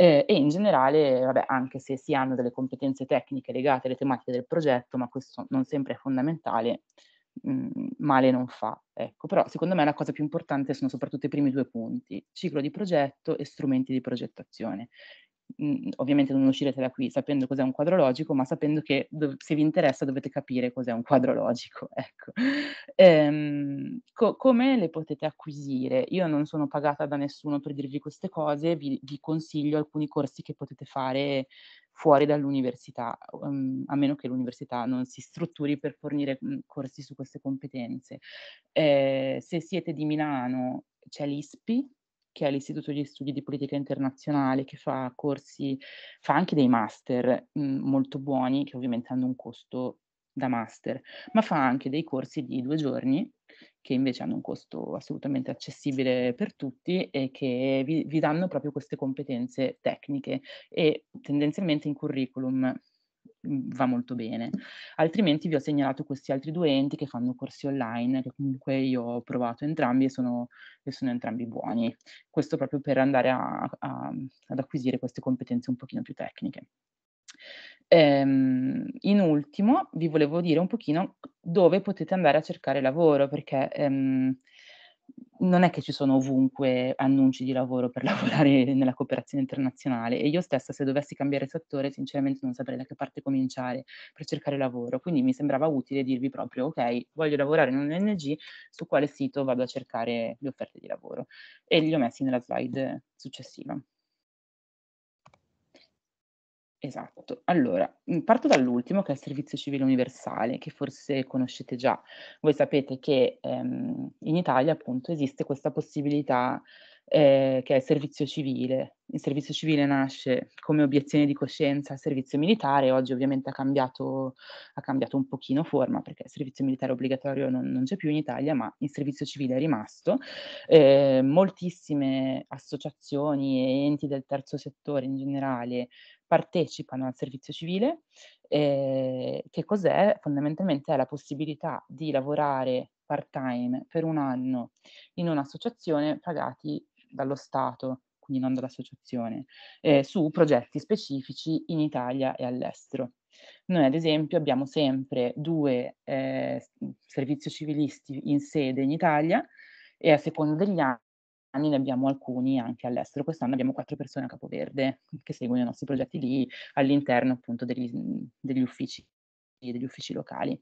Eh, e in generale, vabbè, anche se si hanno delle competenze tecniche legate alle tematiche del progetto, ma questo non sempre è fondamentale, mh, mm, male non fa. Ecco, però secondo me la cosa più importante sono soprattutto i primi due punti, ciclo di progetto e strumenti di progettazione, mh, mhmm, ovviamente non uscirete da qui sapendo cos'è un quadro logico, ma sapendo che dov- se vi interessa dovete capire cos'è un quadro logico. Ecco. Ehm, co- come le potete acquisire? Io non sono pagata da nessuno per dirvi queste cose, vi, vi consiglio alcuni corsi che potete fare fuori dall'università, um, a meno che l'università non si strutturi per fornire mhmm, corsi su queste competenze. Eh, se siete di Milano c'è l'ISPI, che è l'Istituto di Studi di Politica Internazionale, che fa corsi, fa anche dei master mh, mm, molto buoni, che ovviamente hanno un costo da master, ma fa anche dei corsi di due giorni che invece hanno un costo assolutamente accessibile per tutti e che vi, vi danno proprio queste competenze tecniche e tendenzialmente in curriculum Mhmm, va molto bene. Altrimenti vi ho segnalato questi altri due enti che fanno corsi online, che comunque io ho provato entrambi e sono, e sono entrambi buoni. Questo proprio per andare a, a, ad acquisire queste competenze un pochino più tecniche. Ehm, in ultimo vi volevo dire un pochino dove potete andare a cercare lavoro, perché... Ehm, non è che ci sono ovunque annunci di lavoro per lavorare nella cooperazione internazionale e io stessa se dovessi cambiare settore sinceramente non saprei da che parte cominciare per cercare lavoro, quindi mi sembrava utile dirvi proprio ok, voglio lavorare in un ONG, su quale sito vado a cercare le offerte di lavoro e li ho messi nella slide successiva. Esatto. Allora, mhmm, parto dall'ultimo che è il servizio civile universale, che forse conoscete già. Voi sapete che, ehm, in Italia appunto esiste questa possibilità, ehm, che è il servizio civile. Il servizio civile nasce come obiezione di coscienza al servizio militare, oggi ovviamente ha cambiato ha cambiato un pochino forma, perché il servizio militare obbligatorio non non c'è più in Italia, ma il servizio civile è rimasto. Ehm, moltissime associazioni e enti del terzo settore in generale, partecipano al servizio civile, eh, che cos'è? Fondamentalmente è la possibilità di lavorare part-time per un anno in un'associazione pagati dallo Stato, quindi non dall'associazione, eh, su progetti specifici in Italia e all'estero. Noi ad esempio abbiamo sempre due eh, servizio civilisti in sede in Italia e a seconda degli anni anni ne abbiamo alcuni anche all'estero. Quest'anno abbiamo quattro persone a Capoverde che seguono i nostri progetti lì all'interno appunto degli, degli uffici degli uffici locali.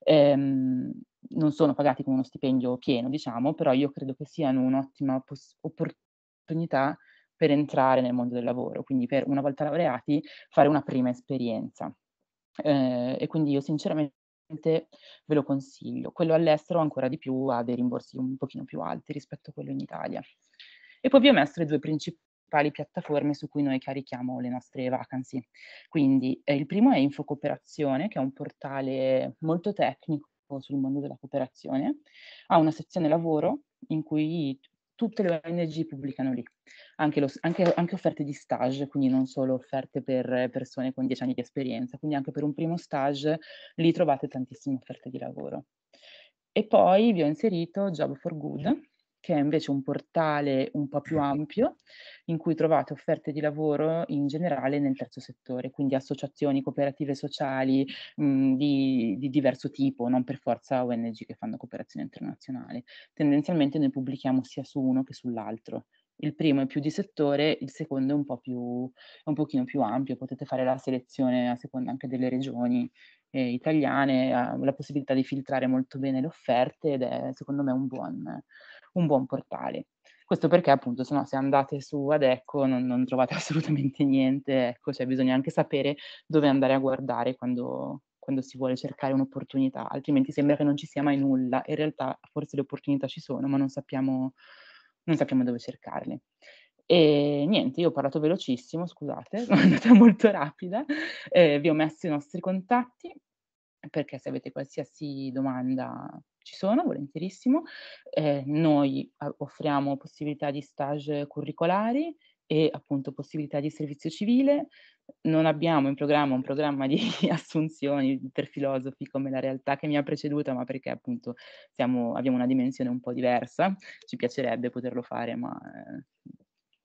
Ehm, non sono pagati con uno stipendio pieno, diciamo, però io credo che siano un'ottima pos- opportunità per entrare nel mondo del lavoro, quindi per una volta laureati fare una prima esperienza. Eh, e quindi io sinceramente assolutamente ve lo consiglio. Quello all'estero ancora di più ha dei rimborsi un pochino più alti rispetto a quello in Italia. E poi vi ho messo le due principali piattaforme su cui noi carichiamo le nostre vacanze. Quindi eh, il primo è Infocooperazione, che è un portale molto tecnico sul mondo della cooperazione, ha una sezione lavoro in cui tutte le ONG pubblicano lì, anche, lo, anche, anche, offerte di stage, quindi non solo offerte per eh, persone con 10 anni di esperienza, quindi anche per un primo stage lì trovate tantissime offerte di lavoro. E poi vi ho inserito Job for Good, che è invece un portale un po' più ampio in cui trovate offerte di lavoro in generale nel terzo settore, quindi associazioni, cooperative sociali mh, mhmm, di, di, diverso tipo, non per forza ONG che fanno cooperazione internazionale. Tendenzialmente noi pubblichiamo sia su uno che sull'altro. Il primo è più di settore, il secondo è un, po più, un pochino più ampio, potete fare la selezione a seconda anche delle regioni eh, italiane ha la possibilità di filtrare molto bene le offerte ed è secondo me un buon, un buon portale. Questo perché appunto se, no, se andate su Adecco non, non trovate assolutamente niente, ecco, cioè bisogna anche sapere dove andare a guardare quando, quando si vuole cercare un'opportunità, altrimenti sembra che non ci sia mai nulla. In realtà forse le opportunità ci sono, ma non sappiamo, non sappiamo dove cercarle. E niente, io ho parlato velocissimo, scusate, sono andata molto rapida, eh, vi ho messo i nostri contatti perché se avete qualsiasi domanda ci sono, volentierissimo. Eh, noi offriamo possibilità di stage curricolari e appunto possibilità di servizio civile. Non abbiamo in programma un programma di assunzioni per filosofi come la realtà che mi ha preceduta, ma perché appunto siamo, abbiamo una dimensione un po' diversa. Ci piacerebbe poterlo fare, ma eh,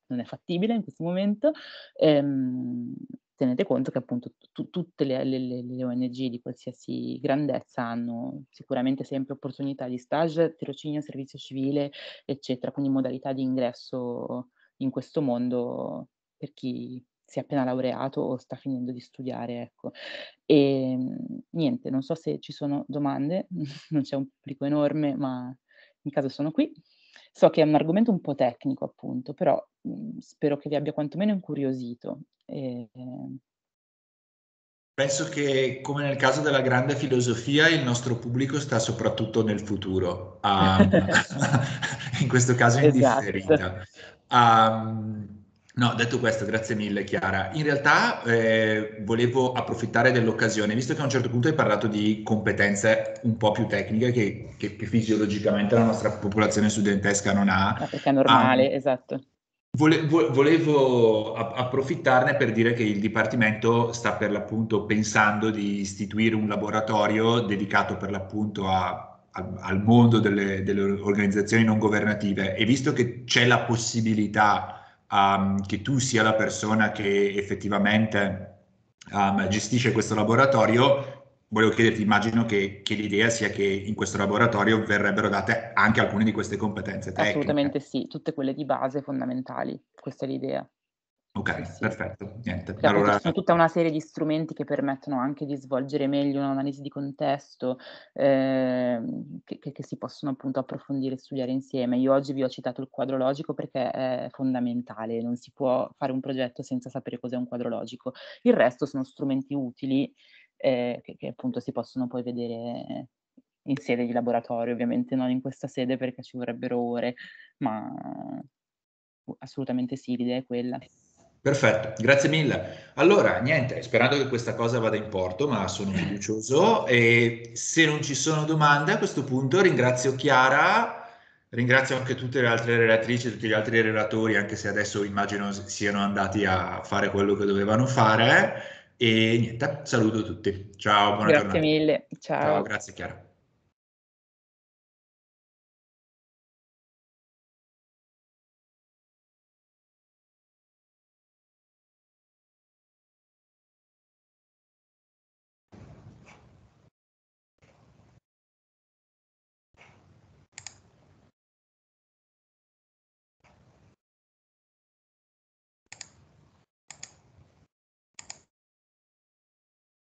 non è fattibile in questo momento. Ehm, tenete conto che appunto t- tutte le, le, le, ONG di qualsiasi grandezza hanno sicuramente sempre opportunità di stage, tirocinio, servizio civile, eccetera, quindi modalità di ingresso in questo mondo per chi si è appena laureato o sta finendo di studiare, ecco. E ehm, niente, non so se ci sono domande, non c'è un pubblico enorme, ma in caso sono qui. So che è un argomento un po' tecnico, appunto, però mh, mhmm, spero che vi abbia quantomeno incuriosito. E, ehm. Penso che, come nel caso della grande filosofia, il nostro pubblico sta soprattutto nel futuro, a, um, in questo caso in esatto. differita. Um, a, No, detto questo, grazie mille Chiara. In realtà eh, volevo approfittare dell'occasione, visto che a un certo punto hai parlato di competenze un po' più tecniche che, che, che fisiologicamente la nostra popolazione studentesca non ha. No, perché è normale, ah, esatto. Vole, vo, volevo approfittarne per dire che il Dipartimento sta per l'appunto pensando di istituire un laboratorio dedicato per l'appunto a al mondo delle, delle, organizzazioni non governative e visto che c'è la possibilità um, che tu sia la persona che effettivamente um, gestisce questo laboratorio, volevo chiederti, immagino che, che, l'idea sia che in questo laboratorio verrebbero date anche alcune di queste competenze tecniche. Assolutamente sì, tutte quelle di base fondamentali, questa è l'idea. Ok, sì. perfetto, niente. Cioè, allora... Ci sono tutta una serie di strumenti che permettono anche di svolgere meglio un'analisi di contesto eh, che, che, che, si possono appunto approfondire e studiare insieme. Io oggi vi ho citato il quadro logico perché è fondamentale, non si può fare un progetto senza sapere cos'è un quadro logico. Il resto sono strumenti utili eh, che, che appunto si possono poi vedere in sede di laboratorio, ovviamente non in questa sede perché ci vorrebbero ore, ma assolutamente sì, l'idea è quella. Perfetto, grazie mille. Allora, niente, sperando che questa cosa vada in porto, ma sono fiducioso e se non ci sono domande a questo punto ringrazio Chiara, ringrazio anche tutte le altre relatrici, tutti gli altri relatori, anche se adesso immagino siano andati a fare quello che dovevano fare e niente, saluto tutti. Ciao, buona grazie giornata. Grazie mille, ciao. ciao. Grazie Chiara.